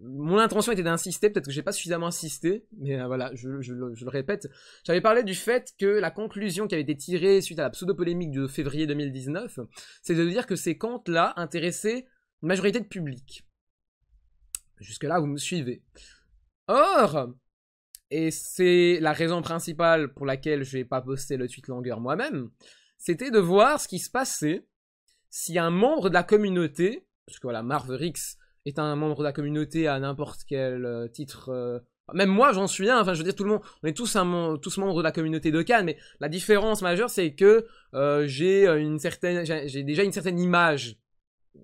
mon intention était d'insister, peut-être que j'ai pas suffisamment insisté, mais euh, voilà, je, je, le répète. J'avais parlé du fait que la conclusion qui avait été tirée suite à la pseudo-polémique de février 2019, c'est de dire que ces comptes-là intéressaient une majorité de public. Jusque-là, vous me suivez. Or, et c'est la raison principale pour laquelle je n'ai pas posté le tweet longueur moi-même, c'était de voir ce qui se passait si un membre de la communauté, parce que voilà, Marv est un membre de la communauté à n'importe quel euh, titre. Euh, même moi, j'en suis un. Enfin, je veux dire, tout le monde, on est tous tous membres de la communauté de Cannes. Mais la différence majeure, c'est que euh, j'ai une certaine, j'ai déjà une certaine image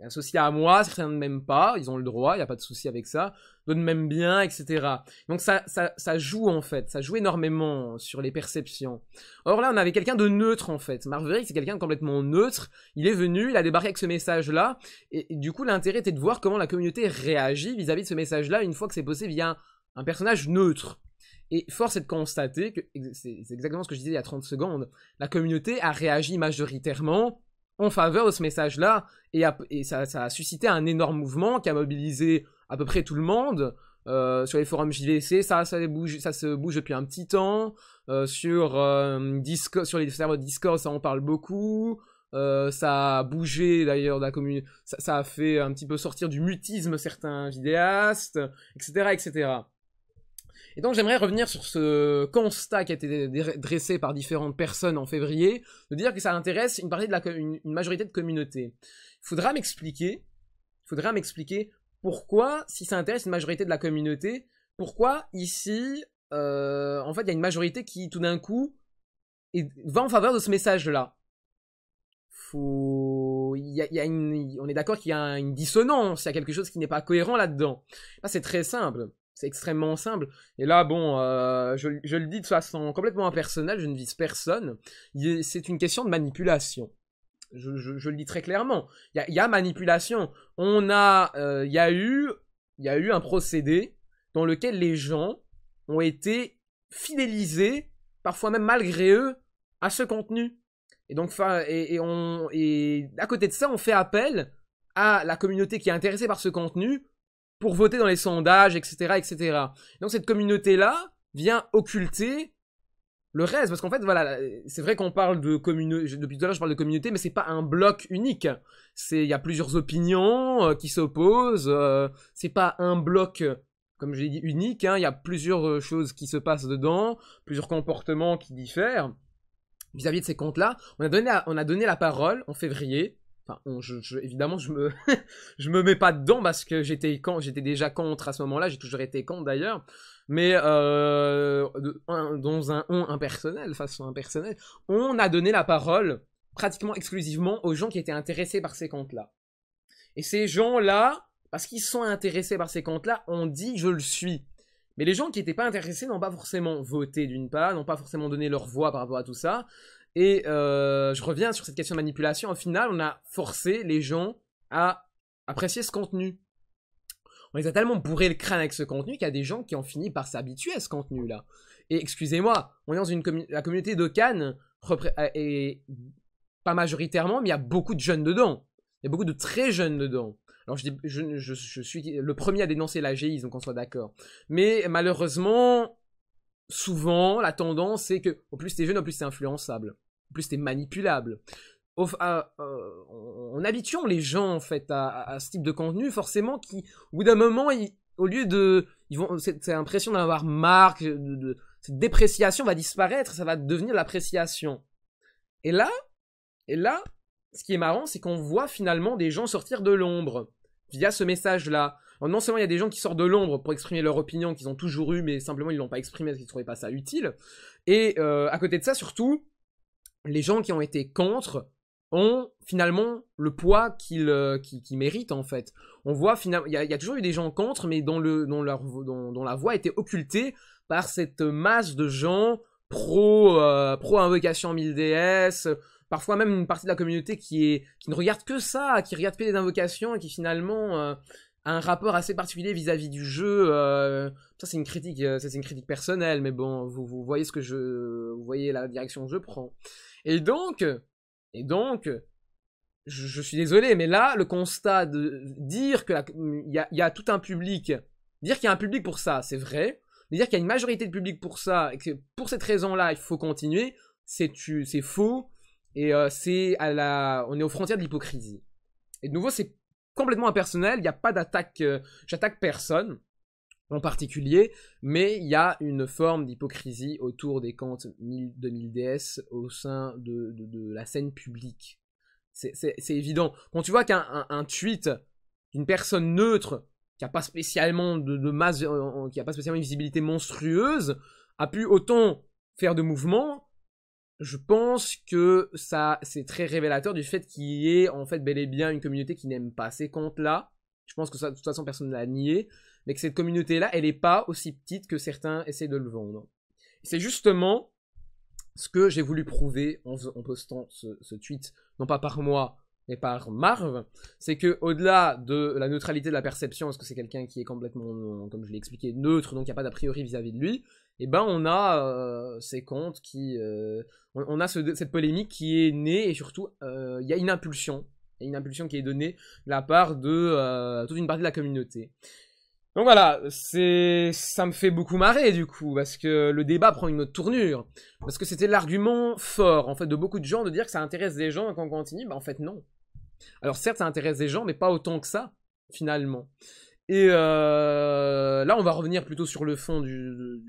associée à moi. Certains ne m'aiment pas. Ils ont le droit. Il n'y a pas de souci avec ça d'autres même bien, etc. Donc ça, ça, joue en fait, ça joue énormément sur les perceptions. Or là, on avait quelqu'un de neutre en fait. Marverick, c'est quelqu'un de complètement neutre. Il est venu, il a débarqué avec ce message-là, et, du coup, l'intérêt était de voir comment la communauté réagit vis-à-vis de ce message-là une fois que c'est posé via un, personnage neutre. Et force est de constater que, c'est exactement ce que je disais il y a 30 secondes, la communauté a réagi majoritairement en faveur de ce message-là, et, ça, ça, a suscité un énorme mouvement qui a mobilisé à peu près tout le monde. Euh, sur les forums JVC, ça, ça, bouge, ça se bouge depuis un petit temps. Euh, sur, euh, sur les serveurs Discord, ça en parle beaucoup. ça a bougé d'ailleurs la commune. Ça, a fait un petit peu sortir du mutisme certains vidéastes, etc., etc. Et donc j'aimerais revenir sur ce constat qui a été dressé par différentes personnes en février, de dire que ça intéresse une, de la, une, majorité de communautés. Il faudra m'expliquer, il faudra m'expliquer pourquoi, si ça intéresse une majorité de la communauté, pourquoi ici, euh, en fait, il y a une majorité qui, tout d'un coup, va en faveur de ce message-là On est d'accord qu'il y a une dissonance, il y a quelque chose qui n'est pas cohérent là-dedans. Là, c'est très simple. C'est extrêmement simple. Et là, bon, euh, je, je, le dis de façon complètement impersonnelle, je ne vise personne. C'est une question de manipulation. Je, le dis très clairement. Il y, a, manipulation. On a, euh, il y a eu, il a eu un procédé dans lequel les gens ont été fidélisés, parfois même malgré eux, à ce contenu. Et donc, et, on, et à côté de ça, on fait appel à la communauté qui est intéressée par ce contenu pour voter dans les sondages, etc., etc. Donc cette communauté-là vient occulter le reste, parce qu'en fait, voilà, c'est vrai qu'on parle de communauté, depuis tout à l'heure je parle de communauté, mais c'est pas un bloc unique. C'est, il y a plusieurs opinions euh, qui s'opposent, euh, c'est pas un bloc, comme je l'ai dit, unique, hein. il y a plusieurs euh, choses qui se passent dedans, plusieurs comportements qui diffèrent. Vis-à-vis de ces comptes-là, on, a donné la, on a donné la parole en février, Enfin, évidemment, je me, <laughs> je me mets pas dedans parce que j'étais j'étais déjà contre à ce moment-là. J'ai toujours été contre d'ailleurs mais euh, dans un on impersonnel, façon impersonnelle, on a donné la parole pratiquement exclusivement aux gens qui étaient intéressés par ces comptes-là. Et ces gens-là, parce qu'ils sont intéressés par ces comptes-là, ont dit je le suis. Mais les gens qui n'étaient pas intéressés n'ont pas forcément voté d'une part, n'ont pas forcément donné leur voix par rapport à tout ça. Et euh, je reviens sur cette question de manipulation. Au final, on a forcé les gens à apprécier ce contenu on les a tellement bourré le crâne avec ce contenu qu'il y a des gens qui ont fini par s'habituer à ce contenu-là. Et excusez-moi, on est dans une la communauté de Cannes, et euh, pas majoritairement, mais il y a beaucoup de jeunes dedans. Il y a beaucoup de très jeunes dedans. Alors je, je, suis le premier à dénoncer la ils donc on soit d'accord. Mais malheureusement, souvent, la tendance, c'est que, au plus t'es jeune, au plus t'es influençable. Au plus t'es manipulable en euh, habituant les gens en fait à, ce type de contenu, forcément, qui, au bout d'un moment, au lieu de, ils vont, cette, impression d'avoir marque de, cette dépréciation va disparaître, ça va devenir l'appréciation. Et là, et là, ce qui est marrant, c'est qu'on voit finalement des gens sortir de l'ombre via ce message-là. Non seulement il y a des gens qui sortent de l'ombre pour exprimer leur opinion qu'ils ont toujours eu mais simplement ils l'ont pas exprimé parce qu'ils trouvaient pas ça utile. Et euh, à côté de ça, surtout, les gens qui ont été contre ont finalement le poids qu'ils euh, méritent en fait. On voit finalement, il y, a toujours eu des gens contre, mais dont, le, leur, la voix était occultée par cette masse de gens pro, euh, pro invocation 1000DS, parfois même une partie de la communauté qui, est, qui ne regarde que ça, qui regarde que les invocations et qui finalement euh, a un rapport assez particulier vis-à-vis du jeu. ça c'est une critique, c'est une critique personnelle, mais bon, vous, vous voyez ce que je, vous voyez la direction que je prends. Et donc, et donc, je, suis désolé, mais là, le constat de dire qu'il y, a, tout un public, dire qu'il y a un public pour ça, c'est vrai, mais dire qu'il y a une majorité de public pour ça, et que pour cette raison-là, il faut continuer, c'est faux, et euh, on est aux frontières de l'hypocrisie. Et de nouveau, c'est complètement impersonnel, il n'y a pas d'attaque, euh, j'attaque personne, en particulier, mais il y a une forme d'hypocrisie autour des de 2000DS au sein de, la scène publique. C'est évident. Quand tu vois qu'un tweet d'une personne neutre, qui n'a pas spécialement de, masse, euh, qui a pas spécialement une visibilité monstrueuse, a pu autant faire de mouvement, je pense que ça, c'est très révélateur du fait qu'il y ait en fait bel et bien une communauté qui n'aime pas ces comptes-là. Je pense que ça, de toute façon, personne ne l'a nié mais que cette communauté-là, elle n'est pas aussi petite que certains essaient de le vendre. C'est justement ce que j'ai voulu prouver en, postant ce, tweet, non pas par moi, mais par Marv, c'est que au-delà de la neutralité de la perception, parce que c'est quelqu'un qui est complètement, comme je l'ai expliqué, neutre, donc il n'y a pas d'a priori vis-à-vis de lui, et eh ben on a euh, ces comptes qui, euh, on, a cette polémique qui est née et surtout euh, il y a une impulsion, y a une impulsion qui est donnée de la part de toute une partie de la communauté. Donc voilà, c'est ça me fait beaucoup marrer du coup parce que le débat prend une autre tournure parce que c'était l'argument fort en fait de beaucoup de gens de dire que ça intéresse des gens quand on continue, bah en fait non. Alors certes ça intéresse des gens mais pas autant que ça finalement. Et euh, là on va revenir plutôt sur le fond de,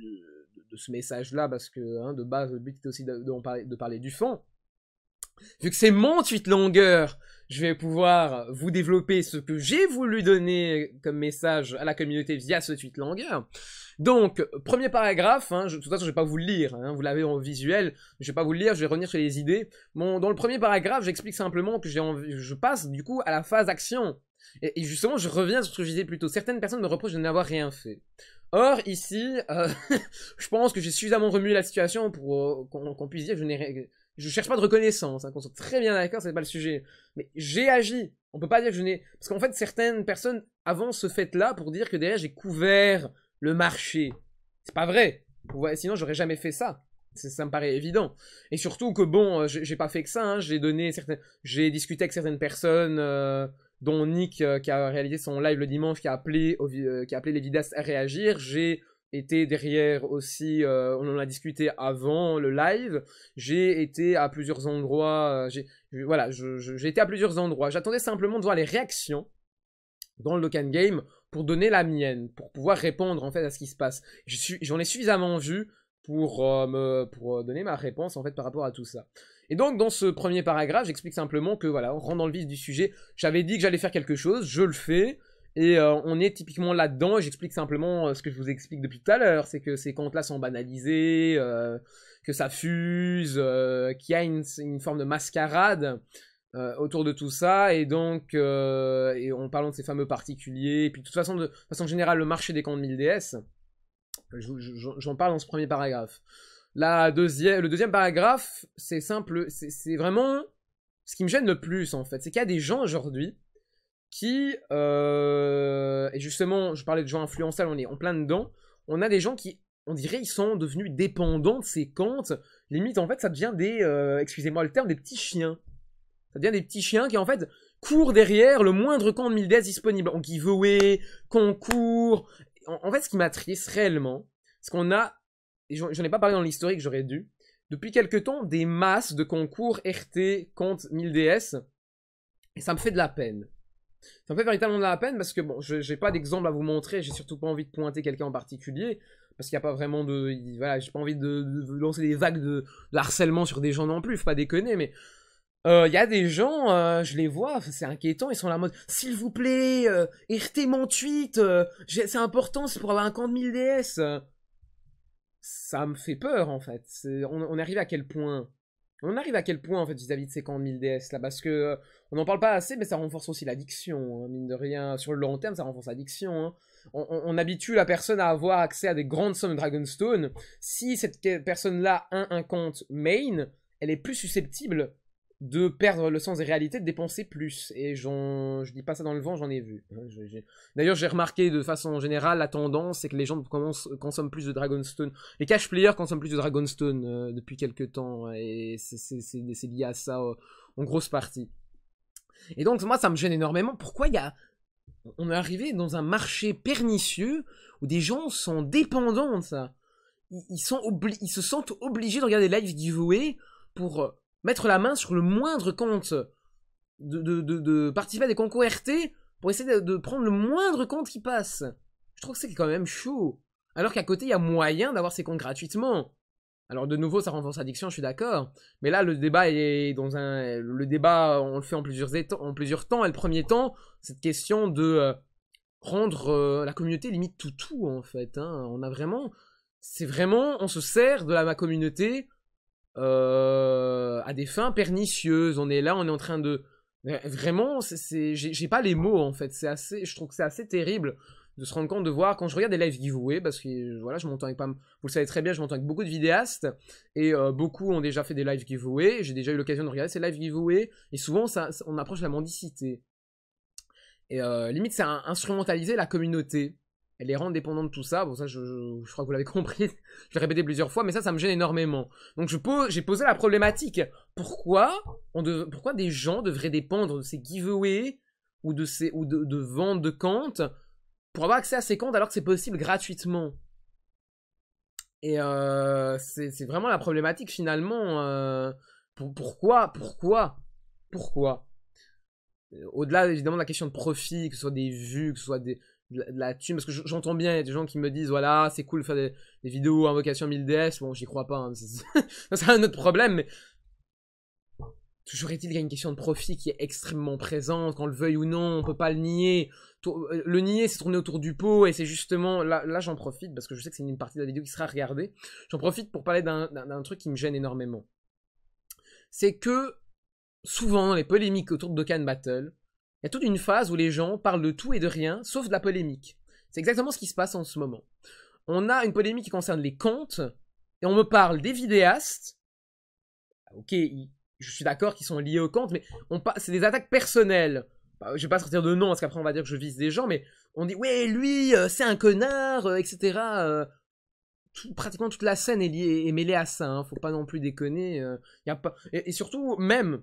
ce message là parce que hein, de base le but était aussi de parler, du fond vu que c'est mon tweet longueur, je vais pouvoir vous développer ce que j'ai voulu donner comme message à la communauté via ce tweet longueur. Donc, premier paragraphe, hein, de toute façon je vais pas vous le lire, hein, vous l'avez en visuel, je vais pas vous le lire, je vais revenir sur les idées. dans le premier paragraphe, j'explique simplement que j'ai je passe du coup à la phase action. Et, justement, je reviens sur ce que je disais plus tôt, certaines personnes me reprochent de n'avoir rien fait. Or, ici, euh, <laughs> je pense que j'ai suffisamment remué la situation pour euh, qu'on puisse dire que je n'ai rien je cherche pas de reconnaissance, hein, qu'on soit très bien d'accord, c'est pas le sujet. Mais j'ai agi. On peut pas dire que je n'ai. Parce qu'en fait, certaines personnes avancent ce fait-là pour dire que derrière j'ai couvert le marché. C'est pas vrai. sinon, j'aurais jamais fait ça. Ça me paraît évident. Et surtout que bon, euh, j'ai pas fait que ça. Hein. J'ai donné certaines, j'ai discuté avec certaines personnes, euh, dont Nick euh, qui a réalisé son live le dimanche, qui a appelé, qui a appelé les vidas à réagir. J'ai été derrière aussi, euh, on en a discuté avant le live, j'ai été à plusieurs endroits, euh, j'ai, voilà, j'ai été à plusieurs endroits. J'attendais simplement de voir les réactions dans le local Game pour donner la mienne, pour pouvoir répondre en fait à ce qui se passe. J'en ai suffisamment vu pour, euh, me, pour donner ma réponse en fait par rapport à tout ça. Et donc dans ce premier paragraphe, j'explique simplement que voilà, en le vif du sujet, j'avais dit que j'allais faire quelque chose, je le fais. Et euh, on est typiquement là-dedans, j'explique simplement euh, ce que je vous explique depuis tout à l'heure, c'est que ces comptes là sont banalisés, euh, que ça fuse, qu'il y a une, forme de mascarade autour de tout ça, et donc, et en parlant de ces fameux particuliers, et puis de toute façon, de, façon générale, le marché des comptes 1000DS, j'en parle dans ce premier paragraphe. le deuxième paragraphe, c'est simple, c'est vraiment ce qui me gêne le plus en fait, c'est qu'il y a des gens aujourd'hui qui euh, et justement je parlais de gens influençables on est en plein dedans on a des gens qui on dirait ils sont devenus dépendants de ces comptes limite en fait ça devient des euh, excusez-moi le terme des petits chiens ça devient des petits chiens qui en fait courent derrière le moindre compte de DS disponible en giveaway concours en, fait ce qui m'attriste réellement c'est qu'on a et j'en ai pas parlé dans l'historique j'aurais dû depuis quelques temps des masses de concours RT compte 1000 DS et ça me fait de la peine ça me fait véritablement de la peine parce que bon, n'ai pas d'exemple à vous montrer, j'ai surtout pas envie de pointer quelqu'un en particulier parce qu'il n'y a pas vraiment de. Voilà, j'ai pas envie de, lancer des vagues de, harcèlement sur des gens non plus, faut pas déconner, mais. Euh, il y a des gens, euh, je les vois, c'est inquiétant, ils sont là la mode S'il vous plaît, euh, RT mon tweet, c'est important, c'est pour avoir un camp de 1000 DS. Ça me fait peur en fait. on, on arrive à quel point on arrive à quel point en fait vis-à-vis de ces camps de 1000DS là Parce que euh, on n'en parle pas assez, mais ça renforce aussi l'addiction, hein, mine de rien. Sur le long terme, ça renforce l'addiction. Hein. On, habitue la personne à avoir accès à des grandes sommes de Dragonstone. Si cette personne-là a un compte main, elle est plus susceptible de perdre le sens des réalités, de dépenser plus. Et je dis pas ça dans le vent, j'en ai vu. Hein, d'ailleurs, j'ai remarqué de façon générale la tendance, c'est que les gens consomment plus de Dragonstone. Les cash players consomment plus de Dragonstone euh, depuis quelques temps. Hein, et c'est lié à ça euh, en grosse partie. Et donc, moi, ça me gêne énormément. Pourquoi il y a. On est arrivé dans un marché pernicieux où des gens sont dépendants de ça. Ils, sont ils se sentent obligés de regarder lives giveaway pour euh, mettre la main sur le moindre compte de, de, participer à des concours RT pour essayer de, prendre le moindre compte qui passe. Je trouve que c'est quand même chaud. Alors qu'à côté, il y a moyen d'avoir ces comptes gratuitement. Alors de nouveau, ça renforce l'addiction, je suis d'accord. Mais là, le débat est dans un, le débat, on le fait en plusieurs en plusieurs temps. Et le premier temps, cette question de euh, rendre euh, la communauté limite tout tout en fait. Hein. On a vraiment, c'est vraiment, on se sert de la ma communauté euh, à des fins pernicieuses. On est là, on est en train de euh, vraiment, c'est, j'ai pas les mots en fait. C'est assez, je trouve que c'est assez terrible de se rendre compte de voir quand je regarde des live giveaway parce que euh, voilà je m'entends avec pas vous le savez très bien je m'entends avec beaucoup de vidéastes et beaucoup ont déjà fait des live giveaway j'ai déjà eu l'occasion de regarder ces live giveaway et souvent ça, on approche la mendicité et limite c'est instrumentaliser la communauté elle les rend dépendants de tout ça. Bon, ça, je, crois que vous l'avez <laughs> compris. je l'ai répété plusieurs fois, mais ça, ça me gêne énormément. Donc, j'ai posé la problématique. Pourquoi, on pourquoi des gens devraient dépendre de ces giveaways ou de, ces, ou de, ventes de comptes pour avoir accès à ces comptes alors que c'est possible gratuitement Et euh, c'est vraiment la problématique finalement. Euh, pourquoi Pourquoi Pourquoi au-delà évidemment de la question de profit, que ce soit des vues, que ce soit des, là-dessus parce que j'entends bien il des gens qui me disent voilà c'est cool de faire des, vidéos invocation 1000ds bon j'y crois pas hein, <laughs> ça c'est un autre problème mais toujours est-il qu'il y a une question de profit qui est extrêmement présente qu'on le veuille ou non on peut pas le nier euh, le nier c'est tourner autour du pot et c'est justement là, j'en profite parce que je sais que c'est une partie de la vidéo qui sera regardée j'en profite pour parler d'un truc qui me gêne énormément c'est que souvent les polémiques autour de Dokkan Battle il y a toute une phase où les gens parlent de tout et de rien, sauf de la polémique. C'est exactement ce qui se passe en ce moment. On a une polémique qui concerne les contes et on me parle des vidéastes. Ah, ok, je suis d'accord qu'ils sont liés aux contes, mais c'est des attaques personnelles. Bah, je vais pas sortir de nom, parce qu'après on va dire que je vise des gens, mais on dit ouais, lui, euh, c'est un connard, euh, etc. Euh. pratiquement toute la scène est, liée, mêlée à ça. Hein. faut pas non plus déconner. y a et surtout, même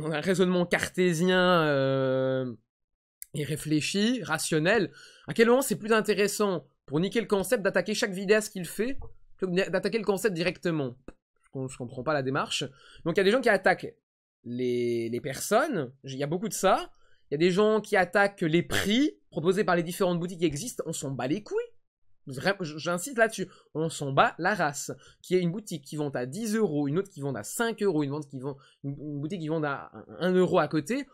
un raisonnement cartésien euh, et réfléchi, rationnel, à quel moment c'est plus intéressant pour niquer le concept d'attaquer chaque vidéaste qu'il fait que d'attaquer le concept directement Je comprends pas la démarche. Donc il y a des gens qui attaquent les, les personnes, il y a beaucoup de ça. Il y a des gens qui attaquent les prix proposés par les différentes boutiques qui existent, on s'en bat les couilles j'insiste là-dessus. On s'en bat la race. Qui est une boutique qui vend à 10 euros, une autre qui vend à 5 euros, une, qui vend, une boutique qui vend à 1 euro à côté.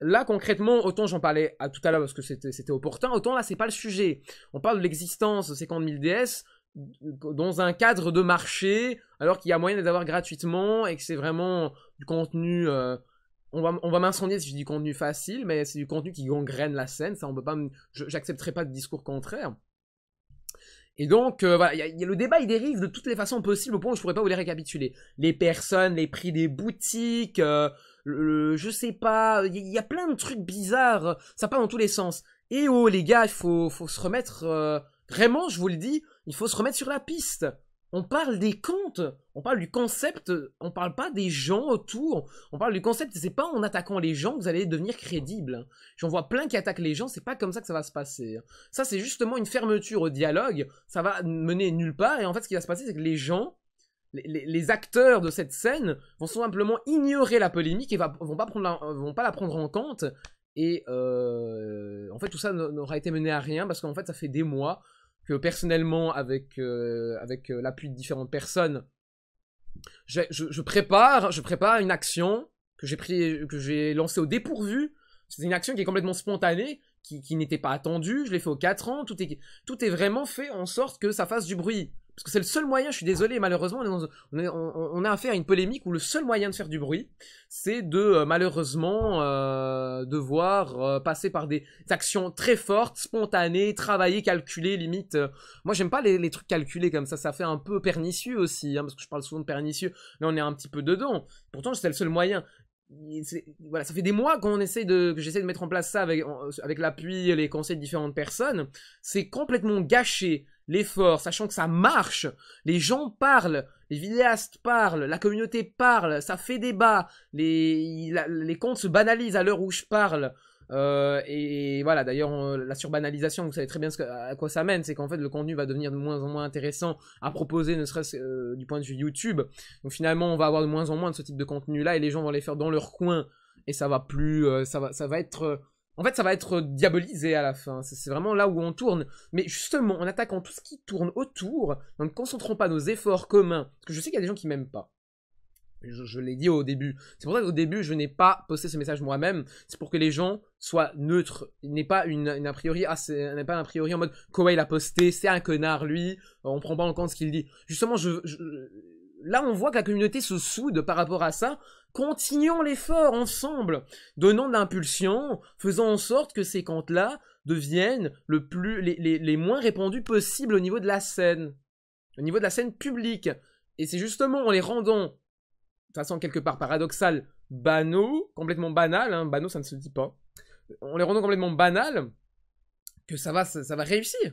Là, concrètement, autant j'en parlais à tout à l'heure parce que c'était, opportun, autant là, c'est pas le sujet. On parle de l'existence de 50 000 DS dans un cadre de marché, alors qu'il y a moyen d'avoir gratuitement et que c'est vraiment du contenu. Euh, on va, on va m'incendier si je dis contenu facile, mais c'est du contenu qui gangrène la scène. Ça, on peut pas. J'accepterai pas de discours contraire. Et donc, euh, y a, y le débat, il dérive de toutes les façons possibles au point où je pourrais pas vous les récapituler. Les personnes, les prix des boutiques, euh, je sais pas, il y, a plein de trucs bizarres, ça part dans tous les sens. Et oh les gars, il faut, faut se remettre, euh, vraiment, je vous le dis, il faut se remettre sur la piste on parle des contes, on parle du concept, on parle pas des gens autour, on parle du concept, c'est pas en attaquant les gens que vous allez devenir crédible. J'en vois plein qui attaquent les gens, c'est pas comme ça que ça va se passer. Ça, c'est justement une fermeture au dialogue, ça va mener nulle part, et en fait, ce qui va se passer, c'est que les gens, les, acteurs de cette scène vont simplement ignorer la polémique et vont, pas la, vont pas la prendre en compte, et euh, en fait, tout ça n'aura été mené à rien, parce qu'en fait, ça fait des mois que personnellement, avec, euh, avec euh, l'appui de différentes personnes, je, prépare, je prépare une action que j'ai pris, que j'ai lancée au dépourvu. C'est une action qui est complètement spontanée, qui, qui n'était pas attendue. Je l'ai fait aux 4 ans. Tout est, tout est vraiment fait en sorte que ça fasse du bruit. Parce que c'est le seul moyen, je suis désolé, malheureusement, on, a affaire à une polémique où le seul moyen de faire du bruit, c'est de euh, malheureusement euh, devoir euh, passer par des actions très fortes, spontanées, travaillées, calculées, limite. moi, j'aime pas les, trucs calculés comme ça, ça fait un peu pernicieux aussi, hein, parce que je parle souvent de pernicieux, là on est un petit peu dedans. Pourtant, c'est le seul moyen voilà, ça fait des mois qu'on essaie de, que j'essaie de mettre en place ça avec, avec l'appui et les conseils de différentes personnes. C'est complètement gâché l'effort, sachant que ça marche, les gens parlent, les vidéastes parlent, la communauté parle, ça fait débat, les, les comptes se banalisent à l'heure où je parle. Euh, et, voilà, d'ailleurs, la surbanalisation, vous savez très bien ce à quoi ça mène, c'est qu'en fait le contenu va devenir de moins en moins intéressant à proposer, ne serait-ce euh, du point de vue YouTube. Donc finalement, on va avoir de moins en moins de ce type de contenu-là, et les gens vont les faire dans leur coin, et ça va plus, euh, ça va, ça va être en fait, ça va être diabolisé à la fin. C'est vraiment là où on tourne. Mais justement, en attaquant tout ce qui tourne autour, en ne concentrant pas nos efforts communs, parce que je sais qu'il y a des gens qui m'aiment pas. Je, l'ai dit au début. C'est pour ça qu'au début, je n'ai pas posté ce message moi-même. C'est pour que les gens soient neutres. Il n'est pas une, a priori, ah, pas un a priori en mode Kowai l'a posté, c'est un connard lui. On prend pas en compte ce qu'il dit. Justement, je là, on voit que la communauté se soude par rapport à ça. Continuons l'effort ensemble, donnant de l'impulsion, faisant en sorte que ces contes-là deviennent le plus, les, moins répandus possibles au niveau de la scène, au niveau de la scène publique. Et c'est justement en les rendant, de façon quelque part paradoxale, banaux, complètement banal, hein, banaux ça ne se dit pas, en les rendant complètement banal, que ça va, ça va réussir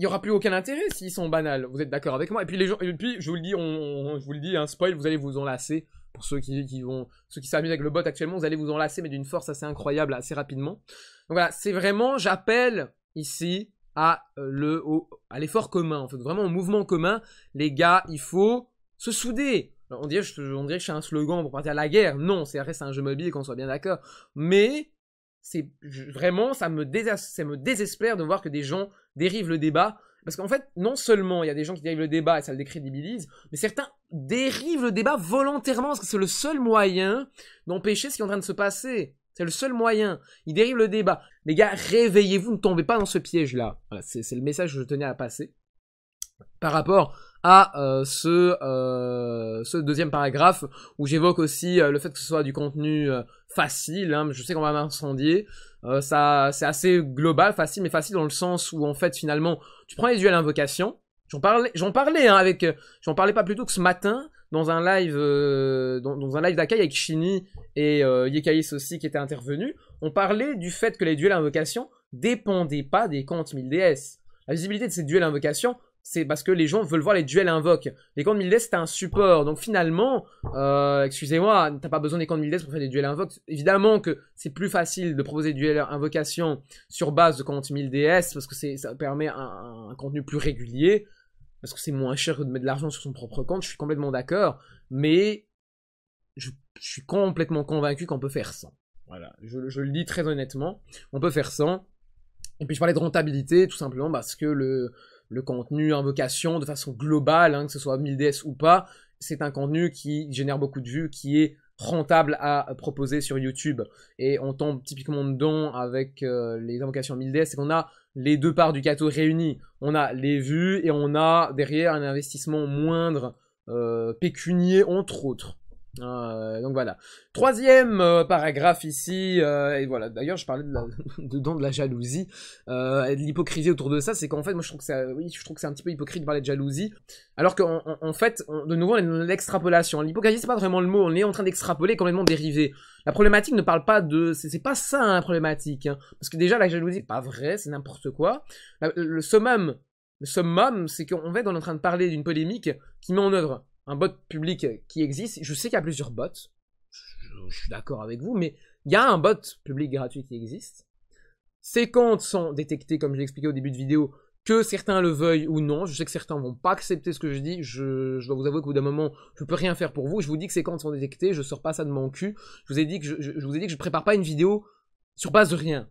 il n'y aura plus aucun intérêt s'ils sont banals. Vous êtes d'accord avec moi Et puis, les gens, et puis, je vous le dis, on, je vous le dis, un spoil, vous allez vous enlacer. Pour ceux qui, vont, ceux qui s'amusent avec le bot actuellement, vous allez vous enlacer, mais d'une force assez incroyable, assez rapidement. Donc voilà, c'est vraiment, j'appelle ici à euh, le, à l'effort commun, en fait, vraiment au mouvement commun. Les gars, il faut se souder. On dirait, on dirait que c'est un slogan pour partir à la guerre. Non, c'est reste un jeu mobile, qu'on soit bien d'accord. Mais c'est vraiment, ça me, ça me désespère de voir que des gens dérivent le débat. Parce qu'en fait, non seulement il y a des gens qui dérivent le débat et ça le décrédibilise, mais certains dérivent le débat volontairement, parce que c'est le seul moyen d'empêcher ce qui est en train de se passer. C'est le seul moyen. Ils dérivent le débat. Les gars, réveillez-vous, ne tombez pas dans ce piège-là. c'est le message que je tenais à passer. Par rapport à euh, euh, ce, deuxième paragraphe où j'évoque aussi euh, le fait que ce soit du contenu facile. Hein. je sais qu'on va m'incendier. ça, c'est assez global, facile, mais facile dans le sens où en fait finalement, tu prends les duels invocation. J'en parlais, j'en parlais hein, avec, j'en parlais pas plus tôt que ce matin dans un live, dans, un live d'Akai avec Shini et Yekaïs aussi qui étaient intervenus. On parlait du fait que les duels invocation dépendaient pas des comptes 1000 DS. La visibilité de ces duels invocations c'est parce que les gens veulent voir les duels invoques. Les comptes 1000 DS, c'est un support. Donc finalement, euh, excusez-moi, t'as pas besoin des comptes 1000 DS pour faire des duels invoques. Évidemment que c'est plus facile de proposer des duels invocations sur base de comptes 1000 DS parce que ça permet un, contenu plus régulier. Parce que c'est moins cher que de mettre de l'argent sur son propre compte, je suis complètement d'accord. Mais je, suis complètement convaincu qu'on peut faire ça. Voilà, je, le dis très honnêtement. On peut faire ça. Et puis je parlais de rentabilité, tout simplement parce que le, le contenu invocation, de façon globale, hein, que ce soit 1000DS ou pas, c'est un contenu qui génère beaucoup de vues, qui est rentable à proposer sur YouTube. Et on tombe typiquement dedans avec euh, les invocations 1000DS, c'est qu'on a les deux parts du gâteau réunies. On a les vues et on a derrière un investissement moindre, euh, pécunier entre autres. Hein, euh, donc voilà. Troisième euh, paragraphe ici, euh, et voilà, d'ailleurs je parlais de la, <laughs> dedans de la jalousie et de l'hypocrisie autour de ça, c'est qu'en fait moi je trouve que c'est oui, je trouve que c'est un petit peu hypocrite de parler de jalousie, alors qu'en fait, de nouveau on est dans l'extrapolation. L'hypocrisie c'est pas vraiment le mot, on est en train d'extrapoler complètement dérivé. La problématique ne parle pas de... C'est pas ça hein, la problématique, hein. parce que déjà la jalousie pas vrai, c'est n'importe quoi. le summum, le summum c'est qu'on va être en train de parler d'une polémique qui met en œuvre un bot public euh, qui existe. Je sais qu'il y a plusieurs bots. Je, suis d'accord avec vous, mais il y a un bot public gratuit qui existe. Ces comptes sont détectés, comme je l'ai expliqué au début de vidéo, que certains le veuillent ou non. Je sais que certains vont pas accepter ce que je dis. Je, dois vous avouer qu'au bout d'un moment, je peux rien faire pour vous. Je vous dis que ces comptes sont détectés. Je sors pas ça de mon cul. Je vous ai dit que je, ne vous ai dit que je prépare pas une vidéo sur base de rien.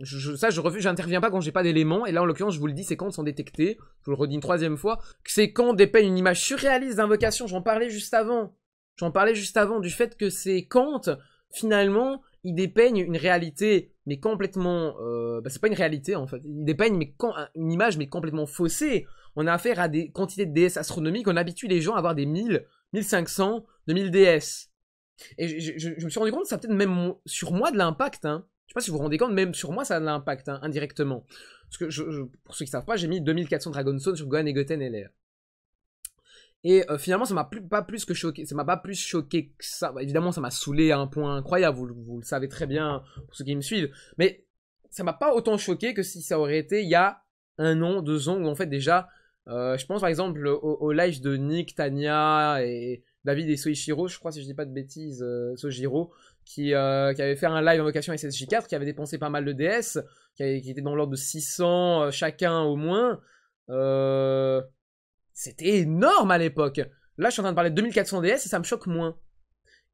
Je, ça, je refuse, j'interviens pas quand j'ai pas d'éléments. Et là, en l'occurrence, je vous le dis, ces contes sont détectés. Je vous le redis une troisième fois. ces contes dépeignent une image surréaliste d'invocation. J'en parlais juste avant. J'en parlais juste avant du fait que ces contes, finalement, ils dépeignent une réalité, mais complètement. Euh, bah, c'est pas une réalité en fait. Ils dépeignent mais une image, mais complètement faussée. On a affaire à des quantités de DS astronomiques. On habitue les gens à avoir des 1000, 1500, 2000 DS. Et je, je me suis rendu compte que ça a peut-être même sur moi de l'impact. Hein. Je sais pas si vous vous rendez compte, même sur moi, ça a de l'impact, hein, indirectement. Parce que, je, pour ceux qui ne savent pas, j'ai mis 2400 Dragon Stone sur Gohan et Goten et Et euh, finalement, ça m'a pas plus que choqué. Ça m'a pas plus choqué que ça. Bah, évidemment, ça m'a saoulé à un point incroyable. Vous, le savez très bien pour ceux qui me suivent. Mais ça m'a pas autant choqué que si ça aurait été il y a un an, deux ans, où en fait déjà, euh, je pense par exemple au, live de Nick, Tanya, et David et Soichiro, je crois si je dis pas de bêtises, euh, Sojiro, euh, qui, avait fait un live en vocation SSJ4, qui avait dépensé pas mal de DS, qui, était dans l'ordre de 600 euh, chacun au moins. Euh, c'était énorme à l'époque. Là, je suis en train de parler de 2400 DS et ça me choque moins.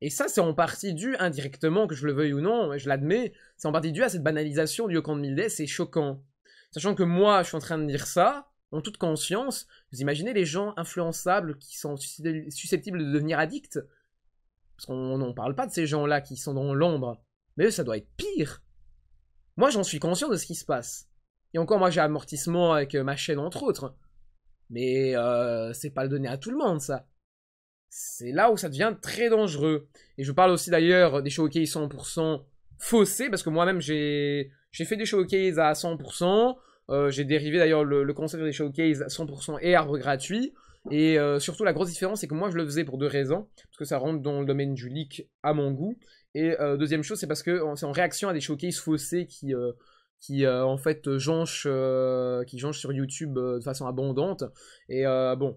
Et ça, c'est en partie dû, indirectement, que je le veuille ou non, je l'admets, c'est en partie dû à cette banalisation du Yokan de 1000 DS, c'est choquant. Sachant que moi, je suis en train de dire ça, en toute conscience, vous imaginez les gens influençables qui sont susceptibles de devenir addicts parce qu'on parle pas de ces gens-là qui sont dans l'ombre. Mais eux, ça doit être pire. Moi, j'en suis conscient de ce qui se passe. Et encore, moi, j'ai amortissement avec euh, ma chaîne, entre autres. Mais euh, c'est pas le donner à tout le monde, ça. C'est là où ça devient très dangereux. Et je parle aussi d'ailleurs des showcases 100% faussés, parce que moi-même, j'ai fait des showcases à 100%. Euh, j'ai dérivé d'ailleurs le, le, concept des à 100% et arbre gratuit. Et euh, surtout, la grosse différence, c'est que moi, je le faisais pour deux raisons. Parce que ça rentre dans le domaine du leak à mon goût. Et euh, deuxième chose, c'est parce que c'est en réaction à des showcases faussés qui, euh, qui en fait, qui jonchent sur YouTube de façon abondante. Et bon,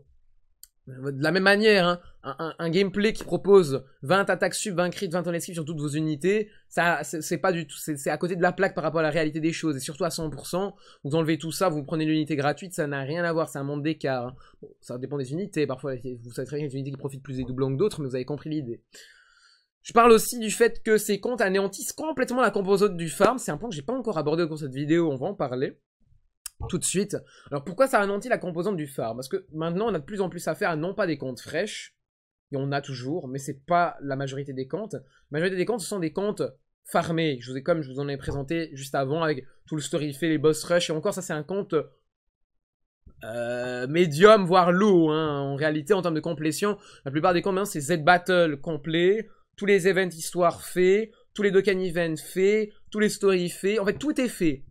de la même manière, hein, un, gameplay qui propose 20 attaques sub, 20 crits, 20 esquives sur toutes vos unités, ça c'est pas du tout, c'est à côté de la plaque par rapport à la réalité des choses, et surtout à 100%, vous enlevez tout ça, vous prenez l'unité gratuite, ça n'a rien à voir, c'est un monde d'écart. Hein. Bon, ça dépend des unités, parfois vous savez très bien qu'il des unités qui profitent plus des doublons que d'autres, mais vous avez compris l'idée. Je parle aussi du fait que ces comptes anéantissent complètement la composante du farm. C'est un point que j'ai pas encore abordé au cours de cette vidéo, on va en parler tout de suite. Alors pourquoi ça ralentit la composante du phare Parce que maintenant on a de plus en plus à à non pas des comptes fraîches, et on a toujours, mais c'est pas la majorité des comptes. La majorité des comptes ce sont des comptes farmés. Je vous ai comme je vous en ai présenté juste avant avec tout le story fait, les boss rush, et encore ça c'est un compte euh, médium voire lourd. Hein. En réalité en termes de complétion, la plupart des comptes c'est Z Battle complet, tous les events histoire faits, tous les Dokkan events faits, tous les stories faits, en fait tout est fait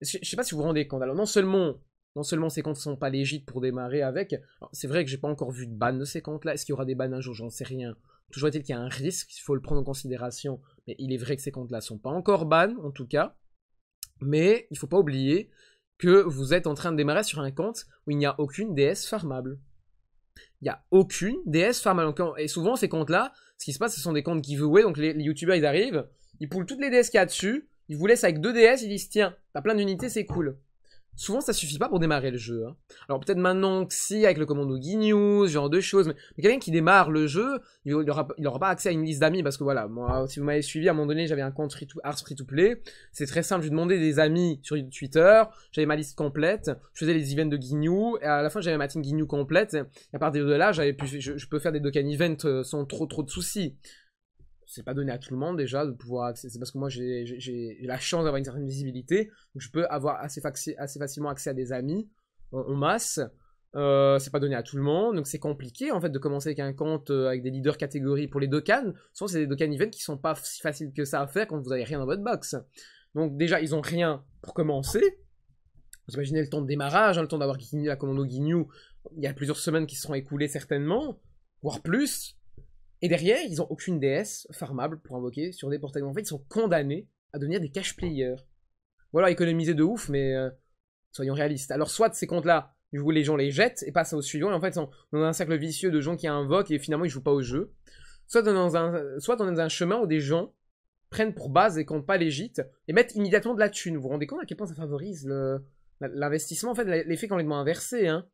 je, ne sais pas si vous vous rendez compte. Alors, non seulement, non seulement ces comptes sont pas légites pour démarrer avec, c'est vrai que j'ai pas encore vu de ban de ces comptes-là. Est-ce qu'il y aura des bans un jour J'en sais rien. Toujours est-il qu'il y a un risque, il faut le prendre en considération. Mais il est vrai que ces comptes-là sont pas encore ban, en tout cas. Mais il faut pas oublier que vous êtes en train de démarrer sur un compte où il n'y a aucune DS farmable. Il n'y a aucune DS farmable. Et souvent, ces comptes-là, ce qui se passe, ce sont des comptes giveaway. Donc les, Youtubers youtubeurs, ils arrivent, ils poulent toutes les DS qu'il y a dessus. Il vous laisse avec deux DS, ils disent tiens, t'as plein d'unités, c'est cool. Souvent, ça suffit pas pour démarrer le jeu. Hein. Alors peut-être maintenant que si, avec le commando ce genre de choses, mais, quelqu'un qui démarre le jeu, il n'aura aura pas accès à une liste d'amis, parce que voilà, moi, si vous m'avez suivi, à un moment donné, j'avais un compte free Free to Play, c'est très simple, je demandais des amis sur Twitter, j'avais ma liste complète, je faisais les events de Guinew, et à la fin, j'avais ma team Guinew complète, et à partir de là, je, peux faire des Dokkan events euh, sans trop trop de soucis c'est pas donné à tout le monde déjà de pouvoir accéder. C'est parce que moi j'ai la chance d'avoir une certaine visibilité, je peux avoir assez, assez facilement accès à des amis en, masse. Euh, c'est pas donné à tout le monde, donc c'est compliqué en fait de commencer avec un compte euh, avec des leaders catégories pour les Dokkan. sont c'est des Dokkan event qui sont pas si faciles que ça à faire quand vous avez rien dans votre box. Donc déjà ils ont rien pour commencer. Vous imaginez le temps de démarrage, hein, le temps d'avoir la commando guignou. il y a plusieurs semaines qui seront écoulées certainement, voire plus. Et derrière, ils ont aucune déesse farmable pour invoquer sur des portails. En fait, ils sont condamnés à devenir des cash players. Voilà, économiser de ouf, mais euh, soyons réalistes. Alors, soit ces comptes-là, du les gens les jettent et passent au suivant. Et en fait, on, sont a un cercle vicieux de gens qui invoquent et finalement, ils jouent pas au jeu. Soit on est dans un, soit on dans un chemin où des gens prennent pour base et comptent pas les légites et mettent immédiatement de la thune. Vous vous rendez compte à quel point ça favorise l'investissement, en fait, l'effet complètement inversé. Hein.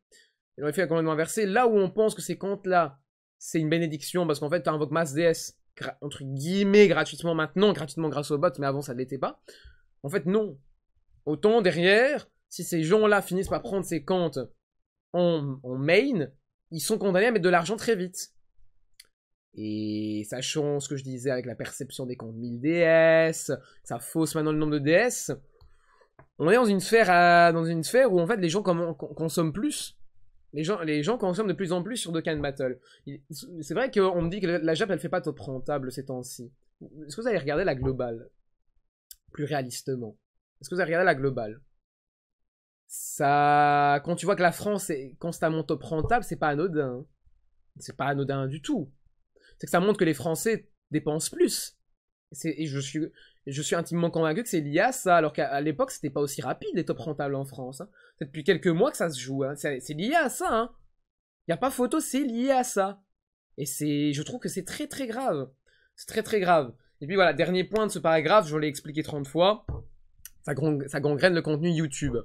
L'effet complètement inversé, là où on pense que ces comptes-là c'est une bénédiction parce qu'en fait, tu invoques masse DS, entre guillemets, gratuitement maintenant, gratuitement grâce au bot, mais avant ça ne l'était pas. En fait, non. Autant derrière, si ces gens-là finissent par prendre ces comptes en, main, ils sont condamnés à mettre de l'argent très vite. Et sachant ce que je disais avec la perception des comptes 1000 DS, ça fausse maintenant le nombre de DS, on est dans une sphère, dans une sphère où en fait les gens consomment plus les gens, les gens consomment de plus en plus sur Dokkan Battle. C'est vrai qu'on me dit que la Jap, elle fait pas top rentable ces temps-ci. Est-ce que vous allez regarder la globale Plus réalistement. Est-ce que vous allez regarder la globale Ça. Quand tu vois que la France est constamment top rentable, c'est pas anodin. Hein. C'est pas anodin du tout. C'est que ça montre que les Français dépensent plus et je suis, je suis intimement convaincu que c'est lié à ça, alors qu'à l'époque, c'était pas aussi rapide les top rentables en France. C'est hein. depuis quelques mois que ça se joue. Hein. C'est lié à ça. Il hein. n'y a pas photo, c'est lié à ça. Et c'est, je trouve que c'est très très grave. C'est très très grave. Et puis voilà, dernier point de ce paragraphe, je l'ai expliqué 30 fois. Ça, ça gangrène le contenu YouTube.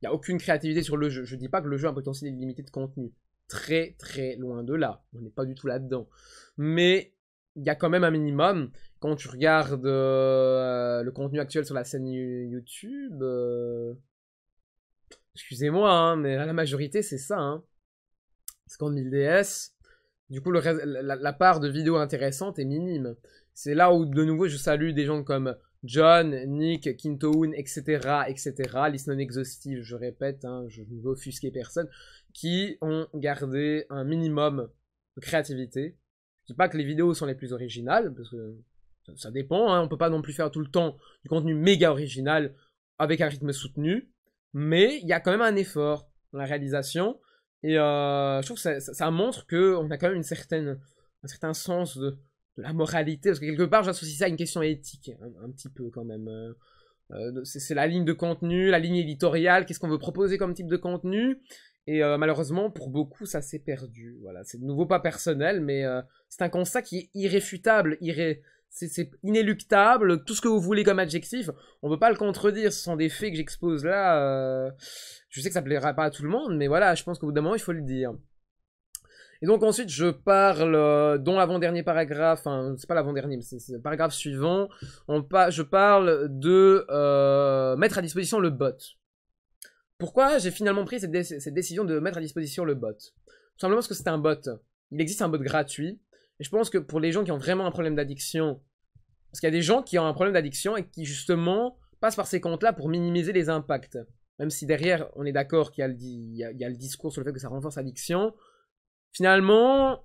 Il n'y a aucune créativité sur le jeu. Je ne dis pas que le jeu a un potentiel illimité de contenu. Très très loin de là. On n'est pas du tout là-dedans. Mais il y a quand même un minimum quand tu regardes euh, le contenu actuel sur la scène YouTube, euh, excusez-moi, hein, mais la majorité c'est ça. Hein. Parce qu'en 1000DS, du coup, la, part de vidéos intéressantes est minime. C'est là où, de nouveau, je salue des gens comme John, Nick, Kintoon, etc., etc., liste non exhaustive, je répète, hein, je ne veux offusquer personne, qui ont gardé un minimum de créativité. Je dis pas que les vidéos sont les plus originales, parce que ça, dépend, on hein. on peut pas non plus faire tout le temps du contenu méga original avec un rythme soutenu, mais il y a quand même un effort dans la réalisation, et euh, je trouve que ça, ça, montre qu'on a quand même une certaine, un certain sens de, la moralité, parce que quelque part j'associe ça à une question éthique, hein, un, petit peu quand même. Euh, euh, c'est la ligne de contenu, la ligne éditoriale, qu'est-ce qu'on veut proposer comme type de contenu, et malheureusement, pour beaucoup, ça s'est perdu. Voilà, c'est de nouveau pas personnel, mais c'est un constat qui est irréfutable. Irré c'est inéluctable. Tout ce que vous voulez comme adjectif, on peut pas le contredire. Ce sont des faits que j'expose là. Euh, je sais que ça plaira pas à tout le monde, mais voilà, je pense qu'au bout d'un moment, il faut le dire. Et donc ensuite, je parle, dans euh, dont l'avant-dernier paragraphe, enfin, c'est pas l'avant-dernier, mais c'est le paragraphe suivant, je parle de euh, mettre à disposition le bot. Pourquoi j'ai finalement pris cette, cette décision de mettre à disposition le bot Tout simplement parce que c'est un bot. Il existe un bot gratuit, je pense que pour les gens qui ont vraiment un problème d'addiction, parce qu'il y a des gens qui ont un problème d'addiction et qui justement passent par ces comptes-là pour minimiser les impacts. Même si derrière, on est d'accord qu'il y, a le discours sur le fait que ça renforce l'addiction. Finalement,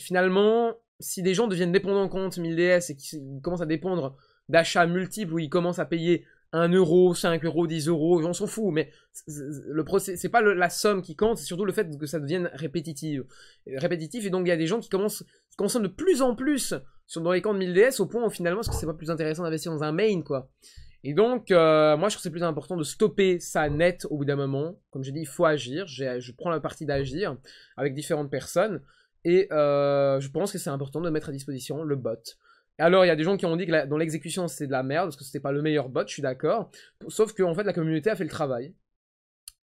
finalement, si des gens deviennent dépendants compte 1000DS et qu'ils commencent à dépendre d'achats multiples où ils commencent à payer 1 euro, 5 euros, 10 euros, on s'en fout, mais le procès, c'est pas la somme qui compte, c'est surtout le fait que ça devienne répétitif. Répétitif, et donc il y a des gens qui commencent, consomment de plus en plus sur, dans les camps de 1000DS, au point où finalement, ce que c'est pas plus intéressant d'investir dans un main, quoi. Et donc, euh, moi, je trouve que c'est plus important de stopper ça net au bout d'un moment. Comme j'ai dit, il faut agir. Je prends la partie d'agir avec différentes personnes. Et euh, je pense que c'est important de mettre à disposition le bot. Alors, il y a des gens qui ont dit que dans l'exécution, c'est de la merde, parce que c'était pas le meilleur bot, je suis d'accord. Sauf que, en fait, la communauté a fait le travail.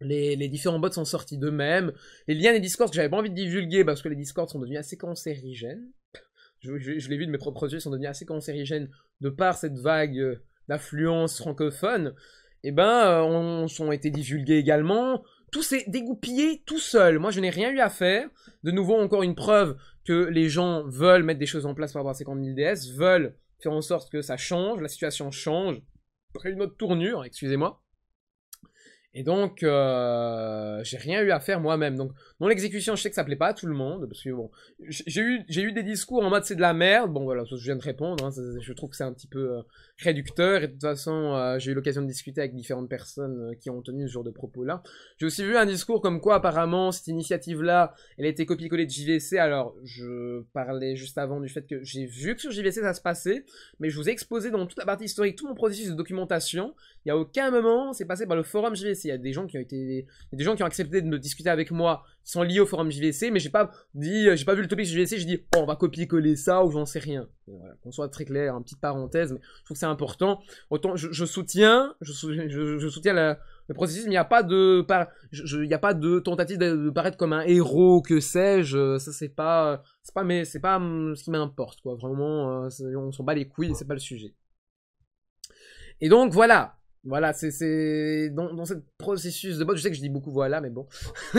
Les, différents bots sont sortis d'eux-mêmes. Les liens des discords que j'avais pas envie de divulguer, parce que les discords sont devenus assez cancérigènes. Je, l'ai vu de mes propres yeux, ils sont devenus assez cancérigènes de par cette vague euh, d'affluence francophone. eh ben, euh, ils on, ont été divulgués également tout s'est dégoupillé tout seul. Moi, je n'ai rien eu à faire. De nouveau, encore une preuve que les gens veulent mettre des choses en place pour avoir 50 000 DS, veulent faire en sorte que ça change, la situation change, après une autre tournure, excusez-moi. Et donc, euh, j'ai rien eu à faire moi-même. Donc, dans l'exécution, je sais que ça plaît pas à tout le monde, parce que bon, j'ai eu, j'ai eu des discours en mode c'est de la merde. Bon, voilà, je viens de répondre. Hein, je trouve que c'est un petit peu euh, réducteur. Et de toute façon, euh, j'ai eu l'occasion de discuter avec différentes personnes qui ont tenu ce genre de propos-là. J'ai aussi vu un discours comme quoi, apparemment, cette initiative-là, elle a été copiée-collée de JVC. Alors, je parlais juste avant du fait que j'ai vu que sur JVC ça se passait, mais je vous ai exposé dans toute la partie historique tout mon processus de documentation. Il n'y a aucun moment, c'est passé par le forum JVC il y a des gens qui ont été, des gens qui ont accepté de me discuter avec moi, Sans lier au forum JVC, mais j'ai pas dit, j'ai pas vu le topic JVC, j'ai dit, oh, on va copier-coller ça ou j'en sais rien. qu'on soit très clair, une petite parenthèse, mais je trouve que c'est important. Autant, je, soutiens, je, je, soutiens la, le processus, mais il n'y a pas de, pas, il y a pas de tentative de, paraître comme un héros, que sais-je, ça c'est pas, c'est pas, mais c'est pas hum, ce qui m'importe, quoi. Vraiment, euh, on s'en bat les couilles c'est pas le sujet. Et donc voilà, voilà, c'est dans, dans ce processus de bot, je sais que je dis beaucoup voilà, mais bon.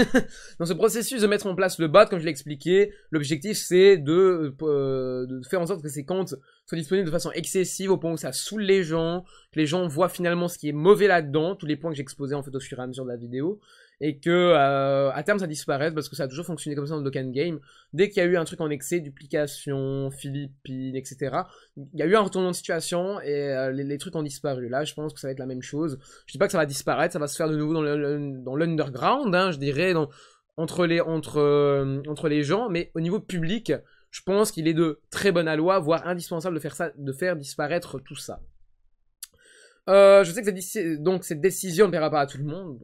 <laughs> dans ce processus de mettre en place le bot, comme je l'ai expliqué, l'objectif c'est de, euh, de, faire en sorte que ces comptes soient disponibles de façon excessive au point où ça saoule les gens, que les gens voient finalement ce qui est mauvais là-dedans, tous les points que j'exposais en fait au fur et à mesure de la vidéo, et que euh, à terme ça disparaisse parce que ça a toujours fonctionné comme ça dans le Dokkan Game. Dès qu'il y a eu un truc en excès, duplication, Philippines, etc., il y a eu un retournement de situation et euh, les, trucs ont disparu. Là, je pense que ça va être la même chose. Je dis pas que ça va disparaître, ça va se faire de nouveau dans l'underground, hein, je dirais, entre, les, euh, entre, les gens, mais au niveau public, je pense qu'il est de très bonne loi, voire indispensable de faire, disparaître tout ça. je sais que cette, cette décision ne paiera pas à tout le monde,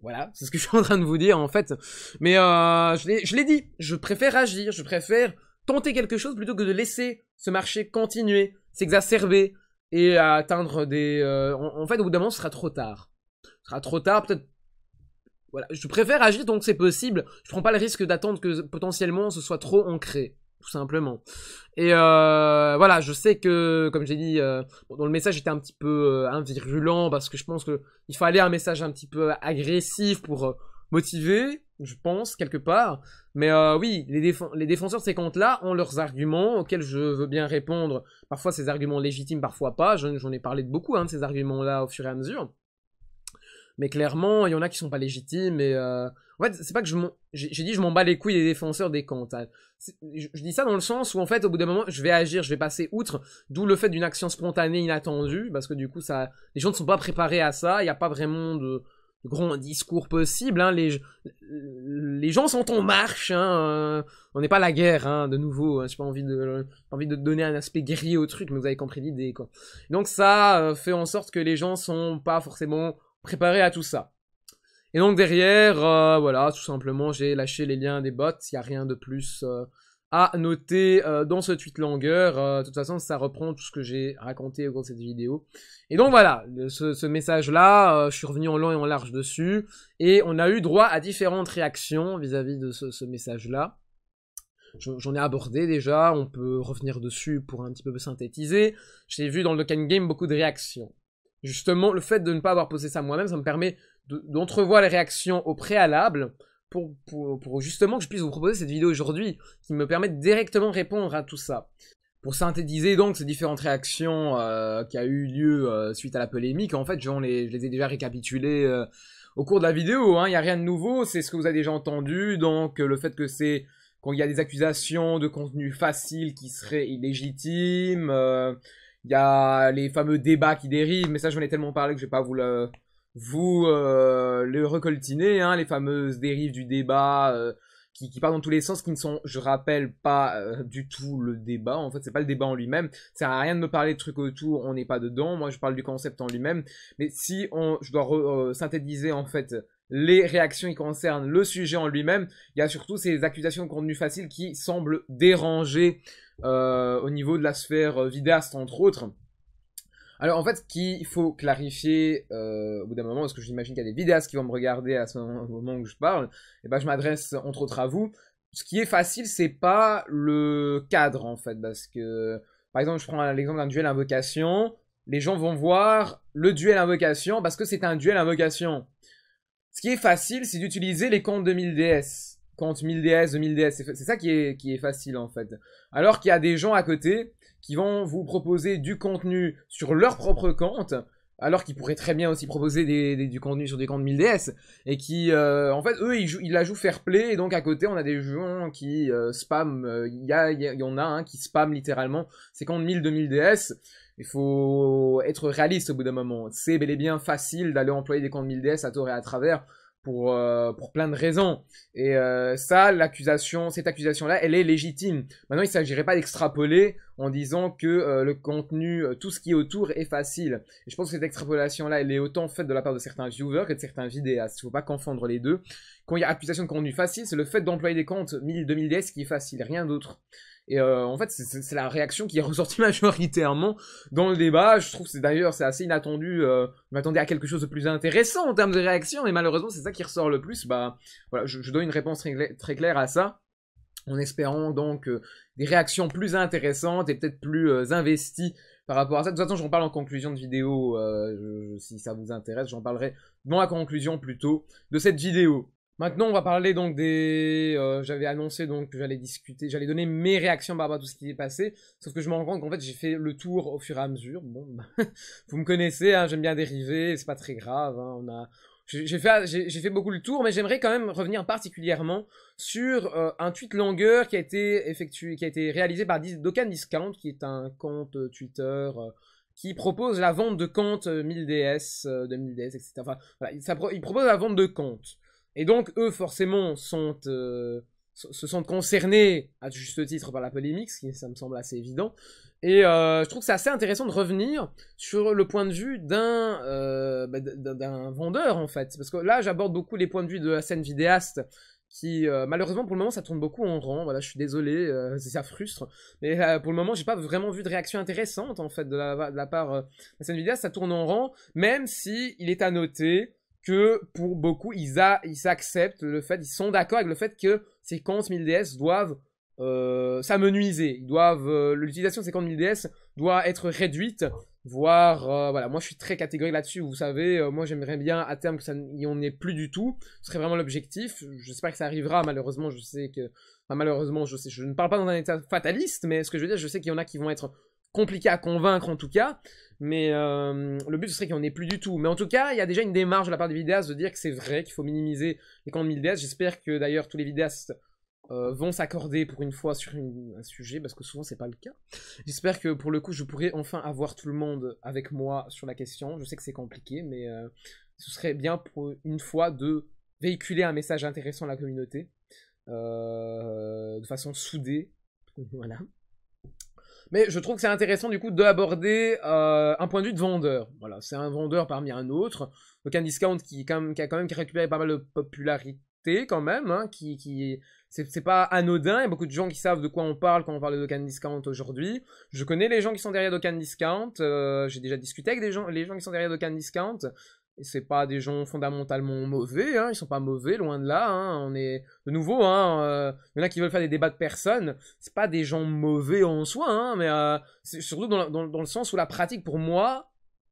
voilà, c'est ce que <laughs> je suis en train de vous dire en fait. Mais euh, je l'ai dit, je préfère agir, je préfère tenter quelque chose plutôt que de laisser ce marché continuer, s'exacerber et atteindre des... Euh, en, fait, au bout d'un moment, ce sera trop tard. Ce sera trop tard, peut-être... Voilà, je préfère agir donc c'est possible. Je prends pas le risque d'attendre que potentiellement ce soit trop ancré tout simplement. Et euh, voilà, je sais que, comme j'ai dit, euh, dans le message était un petit peu euh, virulent parce que je pense qu'il fallait un message un petit peu agressif pour euh, motiver, je pense, quelque part. Mais oui, les, défenseurs de ces comptes-là ont leurs arguments auxquels je veux bien répondre. Parfois, ces arguments légitimes, parfois pas. J'en ai parlé de beaucoup hein, de ces arguments-là au fur et à mesure. Mais clairement, il y en a qui sont pas légitimes. Et ouais euh, en fait, c'est pas que je j'ai dit je m'en bats les couilles des défenseurs des camps. Je, dis ça dans le sens où en fait, au bout d'un moment, je vais agir, je vais passer outre. D'où le fait d'une action spontanée, inattendue, parce que du coup, ça, les gens ne sont pas préparés à ça. Il n'y a pas vraiment de, grand discours possible. Hein, les, les gens sont en marche. Hein, euh, on n'est pas la guerre, hein, de nouveau. J'ai pas envie de, pas envie de donner un aspect guerrier au truc, mais vous avez compris l'idée, Donc ça euh, fait en sorte que les gens sont pas forcément préparé à tout ça. Et donc derrière, euh, voilà, tout simplement, j'ai lâché les liens des bots. Il n'y a rien de plus euh, à noter euh, dans ce tweet longueur. de toute façon, ça reprend tout ce que j'ai raconté au cours de cette vidéo. Et donc voilà, ce, message-là, je suis revenu en long et en large dessus. Et on a eu droit à différentes réactions vis-à-vis de ce, message-là. J'en ai abordé déjà, on peut revenir dessus pour un petit peu synthétiser. J'ai vu dans le Can Game beaucoup de réactions. Justement, le fait de ne pas avoir posé ça moi-même, ça me permet d'entrevoir les réactions au préalable pour, pour, justement que je puisse vous proposer cette vidéo aujourd'hui qui me permet de directement répondre à tout ça. Pour synthétiser donc ces différentes réactions euh, qui a eu lieu euh, suite à la polémique, en fait, les, je les ai déjà récapitulées euh, au cours de la vidéo, hein. il n'y a rien de nouveau, c'est ce que vous avez déjà entendu, donc le fait que c'est quand y a des accusations de contenu facile qui serait illégitime, il y a les fameux débats qui dérivent, mais ça j'en ai tellement parlé que je vais pas vous le, vous, euh, le recoltiner, hein, les fameuses dérives du débat euh, qui, qui partent dans tous les sens, qui ne sont, je rappelle, pas euh, du tout le débat. En fait, c'est pas le débat en lui-même. Ça à rien de me parler de trucs autour, on n'est pas dedans. Moi, je parle du concept en lui-même. Mais si on, je dois synthétiser en fait les réactions qui concernent le sujet en lui-même, il y a surtout ces accusations de contenu facile qui semblent déranger euh, au niveau de la sphère euh, vidéaste, entre autres. Alors en fait, qu'il faut clarifier euh, au bout d'un moment, parce que j'imagine qu'il y a des vidéastes qui vont me regarder à ce moment, que où je parle, et eh ben je m'adresse entre autres à vous. Ce qui est facile, c'est pas le cadre en fait, parce que par exemple, je prends l'exemple d'un duel invocation. Les gens vont voir le duel invocation parce que c'est un duel invocation. Ce qui est facile, c'est d'utiliser les comptes 2000 DS compte 1000DS, 2000DS. C'est ça qui est, facile en fait. Alors qu'il y a des gens à côté qui vont vous proposer du contenu sur leur propre compte. Alors qu'ils pourraient très bien aussi proposer du contenu sur des comptes 1000DS. Et qui, euh, en fait, eux, ils, jouent, la jouent fair play. Et donc, à côté, on a des gens qui euh, spam. Euh, il y, en a un qui spam littéralement ces comptes 1000, 2000DS. Il faut être réaliste au bout d'un moment. C'est bel et bien facile d'aller employer des comptes 1000DS à tort et à travers euh, pour, plein de raisons. Et euh, ça, l'accusation, cette accusation-là, elle est légitime. Maintenant, il ne s'agirait pas d'extrapoler en disant que euh, le contenu, tout ce qui est autour est facile. je pense que cette extrapolation-là, elle est autant faite de la part de certains viewers que de certains vidéastes. Il ne faut pas confondre les deux. Quand il y a accusation de contenu facile, c'est le fait d'employer des comptes 1000, 2000 DS qui est facile, rien d'autre. Et euh, en fait, c'est la réaction qui est <laughs> ressortie majoritairement dans le débat. Je trouve c'est d'ailleurs c'est assez inattendu. Euh, je à quelque chose de plus intéressant en termes de réaction, mais malheureusement, c'est ça qui ressort le plus. Bah, voilà, je, donne une réponse très, claire à ça, en espérant donc euh, des réactions plus intéressantes et peut-être plus investies par rapport à ça. De toute façon, j'en parle en conclusion de vidéo. si ça vous intéresse, j'en parlerai dans la conclusion plutôt de cette vidéo. Maintenant, on va parler donc des. Euh, j'avais annoncé donc que j'allais discuter, j'allais donner mes réactions par rapport à tout ce qui est passé. Sauf que je me rends compte qu'en fait, j'ai fait le tour au fur et à mesure. Bon, bah, <laughs> vous me connaissez, hein, j'aime bien dériver, c'est pas très grave. Hein, on a, j'ai fait, j'ai fait beaucoup le tour, mais j'aimerais quand même revenir particulièrement sur euh, un tweet longueur qui a été effectué, qui a été réalisé par Dokkan Discount, qui est un compte euh, Twitter. Euh, qui propose la vente de comptes 1000DS, 2000DS, etc. Enfin, voilà, il propose la vente de comptes. Et donc, eux, forcément, sont, euh, se sentent concernés, à juste titre, par la polémique, ce qui, ça me semble assez évident. Et euh, je trouve que c'est assez intéressant de revenir sur le point de vue euh, bah, d'un vendeur, en fait. Parce que là, j'aborde beaucoup les points de vue de la scène vidéaste, qui malheureusement pour le moment ça tourne beaucoup en rang. Voilà, je suis désolé, <laughs> ça frustre. Mais pour le moment, j'ai pas vraiment vu de réaction intéressante en fait de la, part de la scène vidéaste. Ça tourne en rang, même si il est à noter que pour beaucoup, ils, acceptent le fait, ils sont d'accord avec le fait que ces comptes 000 DS doivent euh, s'amenuiser. Ils doivent, euh, l'utilisation de ces comptes 000 DS doit être réduite, voire, euh, voilà, moi je suis très catégorique là-dessus, vous savez, moi j'aimerais bien à terme que ça n'y en ait plus du tout, ce serait vraiment l'objectif, j'espère que ça arrivera, malheureusement je sais que, malheureusement je sais, je ne parle pas dans un état fataliste, mais ce que je veux dire, je sais qu'il y en a qui vont être compliqué à convaincre en tout cas. Mais euh, le but, ce serait qu'il n'y en ait plus du tout. Mais en tout cas, il y a déjà une démarche de la part des vidéastes de dire que c'est vrai, qu'il faut minimiser les camps de DS. J'espère que d'ailleurs tous les vidéastes euh, vont s'accorder pour une fois sur un sujet, parce que souvent c'est pas le cas. J'espère que pour le coup, je pourrai enfin avoir tout le monde avec moi sur la question. Je sais que c'est compliqué, mais euh, ce serait bien pour une fois de véhiculer un message intéressant à la communauté, de façon soudée. <laughs> voilà. Mais je trouve que c'est intéressant du coup d'aborder euh, un point de vue de vendeur. Voilà, c'est un vendeur parmi un autre. Donc discount qui, quand même, qui a quand même récupéré pas mal de popularité quand même, hein, qui, qui c'est pas anodin, il y a beaucoup de gens qui savent de quoi on parle quand on parle de Can Discount aujourd'hui. Je connais les gens qui sont derrière Dokkan Discount, euh, j'ai déjà discuté avec des gens, les gens qui sont derrière Dokkan Discount. Et c'est pas des gens fondamentalement mauvais, hein, ils sont pas mauvais, loin de là. Hein. on est de nouveau, hein, euh, il y en a qui veulent faire des débats de personnes. C'est pas des gens mauvais en soi, hein, mais euh, c'est surtout dans, dans, le sens où la pratique, pour moi,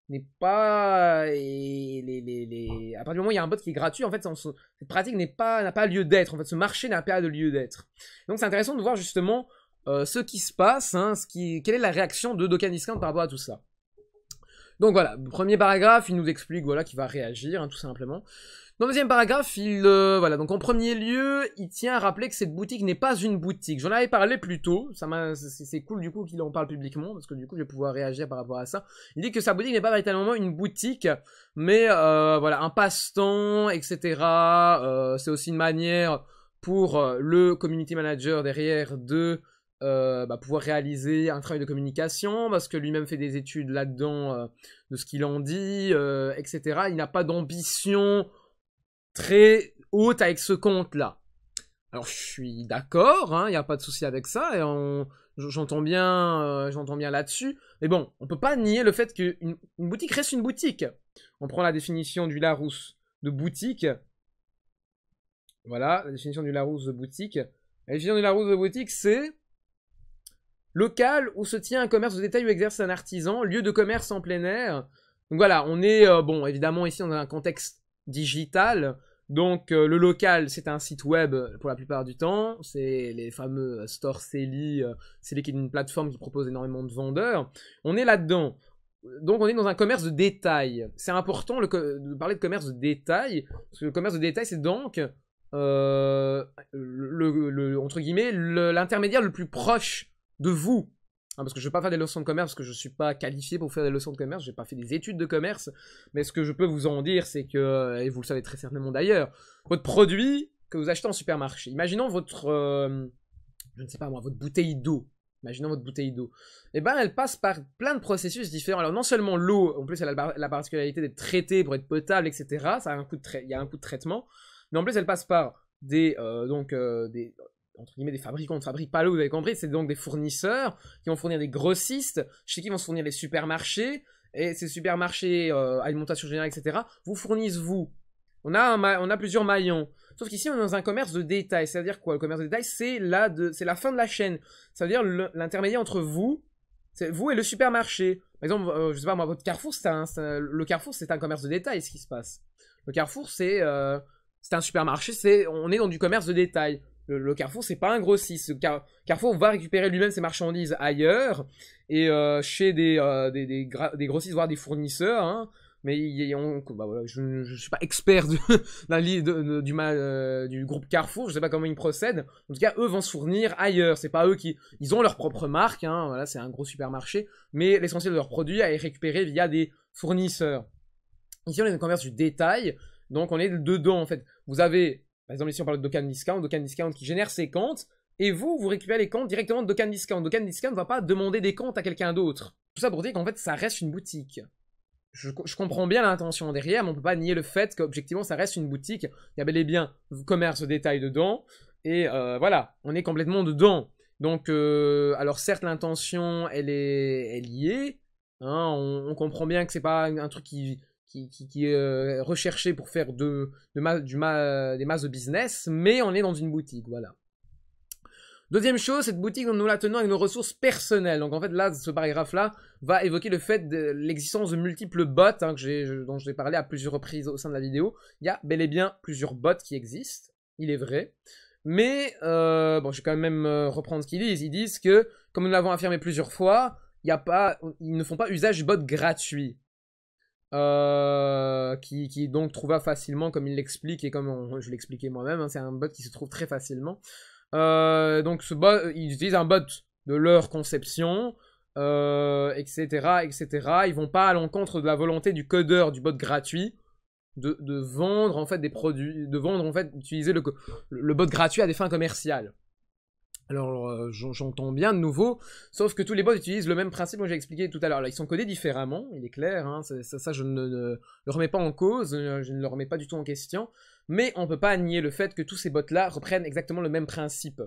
n'est pas. les, À partir du moment où il y a un bot qui est gratuit, en fait, cette pratique n'est pas n'a pas lieu d'être. En fait, ce marché n'a pas de lieu d'être. Donc c'est intéressant de voir justement euh, ce qui se passe, ce qui, quelle est la réaction de Dokkan Discount par rapport à tout ça. Donc voilà, premier paragraphe, il nous explique voilà, qu'il va réagir, hein, tout simplement. Dans le deuxième paragraphe, il euh, voilà donc en premier lieu, il tient à rappeler que cette boutique n'est pas une boutique. J'en avais parlé plus tôt, ça c'est cool du coup qu'il en parle publiquement parce que du coup je vais pouvoir réagir par rapport à ça. Il dit que sa boutique n'est pas véritablement une boutique, mais euh, voilà un passe-temps, etc. Euh, c'est aussi une manière pour le community manager derrière de euh, bah, pouvoir réaliser un travail de communication, parce que lui-même fait des études là-dedans, euh, de ce qu'il en dit, euh, etc. Il n'a pas d'ambition très haute avec ce compte-là. Alors je suis d'accord, hein, il n'y a pas de souci avec ça, et j'entends bien, j'entends bien là-dessus. Mais bon, on peut pas nier le fait qu'une une boutique reste une boutique. On prend la définition du Larousse de boutique. Voilà, la définition du Larousse de boutique. La définition du Larousse de boutique, c'est local où se tient un commerce de détail où exerce un artisan, lieu de commerce en plein air. Donc voilà, on est, euh, bon, évidemment ici on a un contexte digital. Donc euh, le local, c'est un site web euh, pour la plupart du temps. C'est les fameux stores Celi, Celi qui est une plateforme qui propose énormément de vendeurs. On est là-dedans. Donc on est dans un commerce de détail. C'est important le de parler de commerce de détail, parce que le commerce de détail, c'est donc le, entre guillemets l'intermédiaire le plus proche de vous, hein, parce que je ne vais pas faire des leçons de commerce, parce que je ne suis pas qualifié pour faire des leçons de commerce, je n'ai pas fait des études de commerce, mais ce que je peux vous en dire, c'est que, euh, et vous le savez très certainement d'ailleurs, votre produit que vous achetez en supermarché, imaginons votre, euh, je ne sais pas moi, votre bouteille d'eau, imaginons votre bouteille d'eau, eh ben elle passe par plein de processus différents. Alors non seulement l'eau, en plus elle a la particularité d'être traitée pour être potable, etc. Ça a un coût de il y a un coût de traitement, mais en plus elle passe par des euh, donc des entre guillemets des fabricants ne fabrique pas l'eau, vous avez compris, c'est donc des fournisseurs qui vont fournir des grossistes, chez qui vont se fournir les supermarchés, et ces supermarchés, une euh, alimentation générale, etc., vous fournissent vous. On a, on a plusieurs maillons. Sauf qu'ici, on est dans un commerce de détail. C'est-à-dire quoi Le commerce de détail, c'est la, de, la fin de la chaîne. Ça veut dire l'intermédiaire entre vous, vous et le supermarché. Par exemple, je euh, je sais pas, moi, votre Carrefour, c'est un, le Carrefour, c'est un commerce de détail, ce qui se passe. Le Carrefour, c'est euh, c'est un supermarché, c'est on est dans du commerce de détail. Le, Carrefour, c'est pas un grossiste. Carrefour va récupérer lui-même ses marchandises ailleurs et euh, chez des, euh, des, grossistes, voire des fournisseurs. Hein. mais bah je ne suis pas expert de, la <laughs> euh, du, groupe Carrefour, je ne sais pas comment ils procèdent. En tout cas, eux vont se fournir ailleurs. C'est pas eux qui. Ils ont leur propre marque, hein. c'est un gros supermarché. Mais l'essentiel de leurs produits est récupéré via des fournisseurs. Ici, on est dans le commerce du détail. Donc, on est dedans, en fait. Vous avez par exemple, ici, on parle de Dokkan Discount, Discount qui génère ses comptes, et vous, vous récupérez les comptes directement de Dokkan Discount. Dokkan Discount ne va pas demander des comptes à quelqu'un d'autre. Tout ça pour dire qu'en fait, ça reste une boutique. Je, comprends bien l'intention derrière, mais on ne peut pas nier le fait qu'objectivement, ça reste une boutique. Il y a bel et bien commerce au détail dedans, et euh, voilà, on est complètement dedans. Donc, euh, alors certes, l'intention, elle est, liée. Hein. on, on, comprend bien que c'est pas un truc qui, qui, est euh, recherché pour faire de, du des masses de business, mais on est dans une boutique, voilà. Deuxième chose, cette boutique, nous la tenons avec nos ressources personnelles. Donc en fait, là, ce paragraphe-là va évoquer le fait de l'existence de multiples bots, hein, que dont j'ai parlé à plusieurs reprises au sein de la vidéo. Il y a bel et bien plusieurs bots qui existent, il est vrai. Mais, euh, bon, je vais quand même euh, reprendre ce qu'ils disent. Ils disent que, comme nous l'avons affirmé plusieurs fois, y a pas, ils ne font pas usage de bots gratuits. Euh, qui, donc trouva facilement, comme il l'explique et comme je l'expliquais moi-même. Hein, c'est un bot qui se trouve très facilement. Euh, donc ce bot, ils utilisent un bot de leur conception, etc., euh, etc. Ils vont pas à l'encontre de la volonté du codeur du bot gratuit. De, vendre en fait des produits, de vendre en fait, d'utiliser le bot gratuit à des fins commerciales. Alors euh, j'entends bien de nouveau, sauf que tous les bots utilisent le même principe que j'ai expliqué tout à l'heure. ils sont codés différemment, il est clair, hein, ça, je ne, le remets pas en cause, euh, je ne le remets pas du tout en question, mais on ne peut pas nier le fait que tous ces bots-là reprennent exactement le même principe.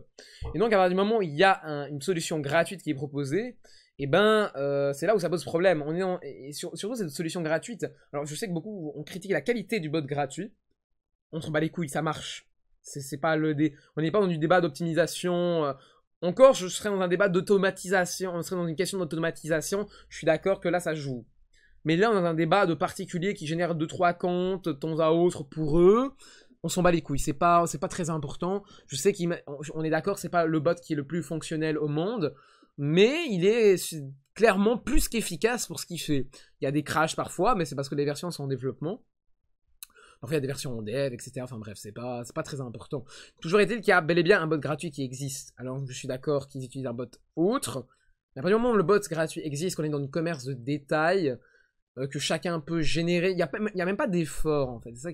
Et donc à partir du moment où il y a une solution gratuite qui est proposée, et eh ben euh, c'est là où ça pose problème. On est surtout cette solution gratuite. Alors je sais que beaucoup ont critiqué la qualité du bot gratuit, on s'en bat les couilles, ça marche. C'est pas le On n'est pas dans du débat d'optimisation. Euh. Encore, je serais dans un débat d'automatisation. On serait dans une question d'automatisation. Je suis d'accord que là, ça joue. Mais là, on est dans un débat de particulier qui génère 2 trois comptes, temps à autre, pour eux. On s'en bat les couilles. C'est pas, pas très important. Je sais qu'on est d'accord, c'est pas le bot qui est le plus fonctionnel au monde. Mais il est clairement plus qu'efficace pour ce qu'il fait. Il y a des crashs parfois, mais c'est parce que les versions sont en développement. Parfois, il y a des versions en dev, etc. Enfin bref, c'est pas, pas très important. Toujours est-il qu'il y a bel et bien un bot gratuit qui existe. Alors, je suis d'accord qu'ils utilisent un bot autre. Mais à partir du moment où le bot gratuit existe, qu'on est dans une commerce de détails, euh, que chacun peut générer, il n'y a, même pas d'effort, en fait. C'est ça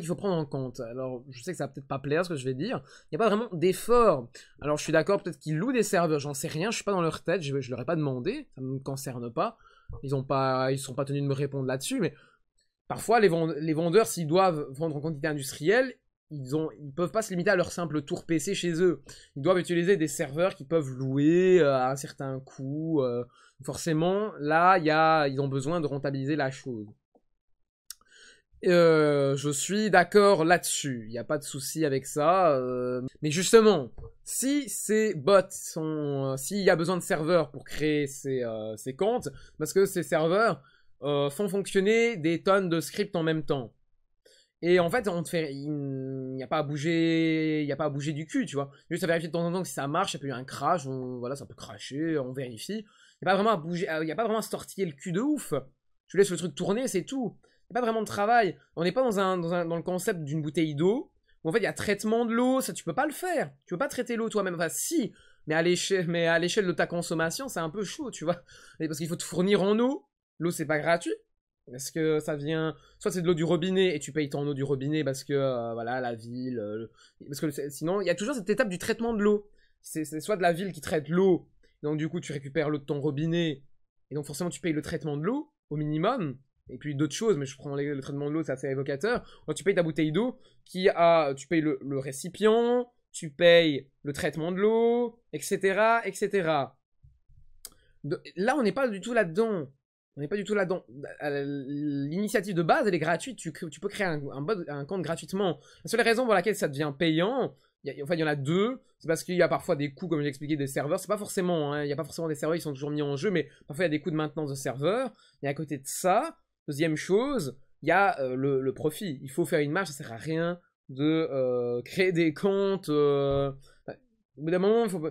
qu'il faut prendre en compte. Alors, je sais que ça va peut-être pas plaire ce que je vais dire. Il n'y a pas vraiment d'effort. Alors, je suis d'accord, peut-être qu'ils louent des serveurs, j'en sais rien, je suis pas dans leur tête, je, je leur ai pas demandé, ça ne me concerne pas ils ne pas sont pas tenus de me répondre là-dessus mais Parfois, les, vendeurs, s'ils doivent vendre en quantité industrielle, ils ne peuvent pas se limiter à leur simple tour PC chez eux. Ils doivent utiliser des serveurs qu'ils peuvent louer euh, à un certain coût. Euh. forcément, là, ils ont besoin de rentabiliser la chose. Euh, je suis d'accord là-dessus, il n'y a pas de souci avec ça. Mais justement, si ces bots sont... S'il y a besoin de serveurs pour créer ces comptes, parce que ces serveurs, euh, font fonctionner des tonnes de scripts en même temps. Et en fait, on te fait, il n'y a pas à bouger, il n'y a pas à bouger du cul, tu vois. Juste à vérifier de temps en temps que si ça marche, il peut y avoir un crash, on, voilà, ça peut cracher, on vérifie. Il n'y a pas vraiment à bouger, euh, il n'y a pas vraiment à se tortiller le cul de ouf. Tu laisses le truc tourner, c'est tout. Il n'y a pas vraiment de travail. On n'est pas dans, un, dans, le concept d'une bouteille d'eau. En fait, il y a traitement de l'eau, ça tu peux pas le faire. Tu peux pas traiter l'eau toi-même. Enfin, si, mais à l'échelle, mais à l'échelle de ta consommation, c'est un peu chaud, tu vois. parce qu'il faut te fournir en eau, L'eau, c'est pas gratuit. Parce que ça vient. Soit c'est de l'eau du robinet et tu payes ton eau du robinet parce que, euh, voilà, la ville. Euh, parce que sinon, il y a toujours cette étape du traitement de l'eau. C'est soit de la ville qui traite l'eau, donc du coup, tu récupères l'eau de ton robinet, et donc forcément, tu payes le traitement de l'eau, au minimum. Et puis d'autres choses, mais je prends le traitement de l'eau, c'est assez évocateur. tu payes ta bouteille d'eau qui a. Tu payes le, récipient, tu payes le traitement de l'eau, etc., etc. là, on n'est pas du tout là-dedans. On n'est pas du tout là-dedans. Euh, l'initiative de base, elle est gratuite. Tu, tu peux créer un, un, compte gratuitement. La seule raison pour laquelle ça devient payant, enfin, il y en a deux. C'est parce qu'il y a parfois des coûts, comme j'ai expliqué, des serveurs. C'est pas forcément, hein, il n'y a pas forcément des serveurs ils sont toujours mis en jeu, mais parfois il y a des coûts de maintenance de serveurs. Et à côté de ça, deuxième chose, il y a euh, le, profit. Il faut faire une marge, ça sert à rien de euh, créer des comptes. au bout d'un moment, faut,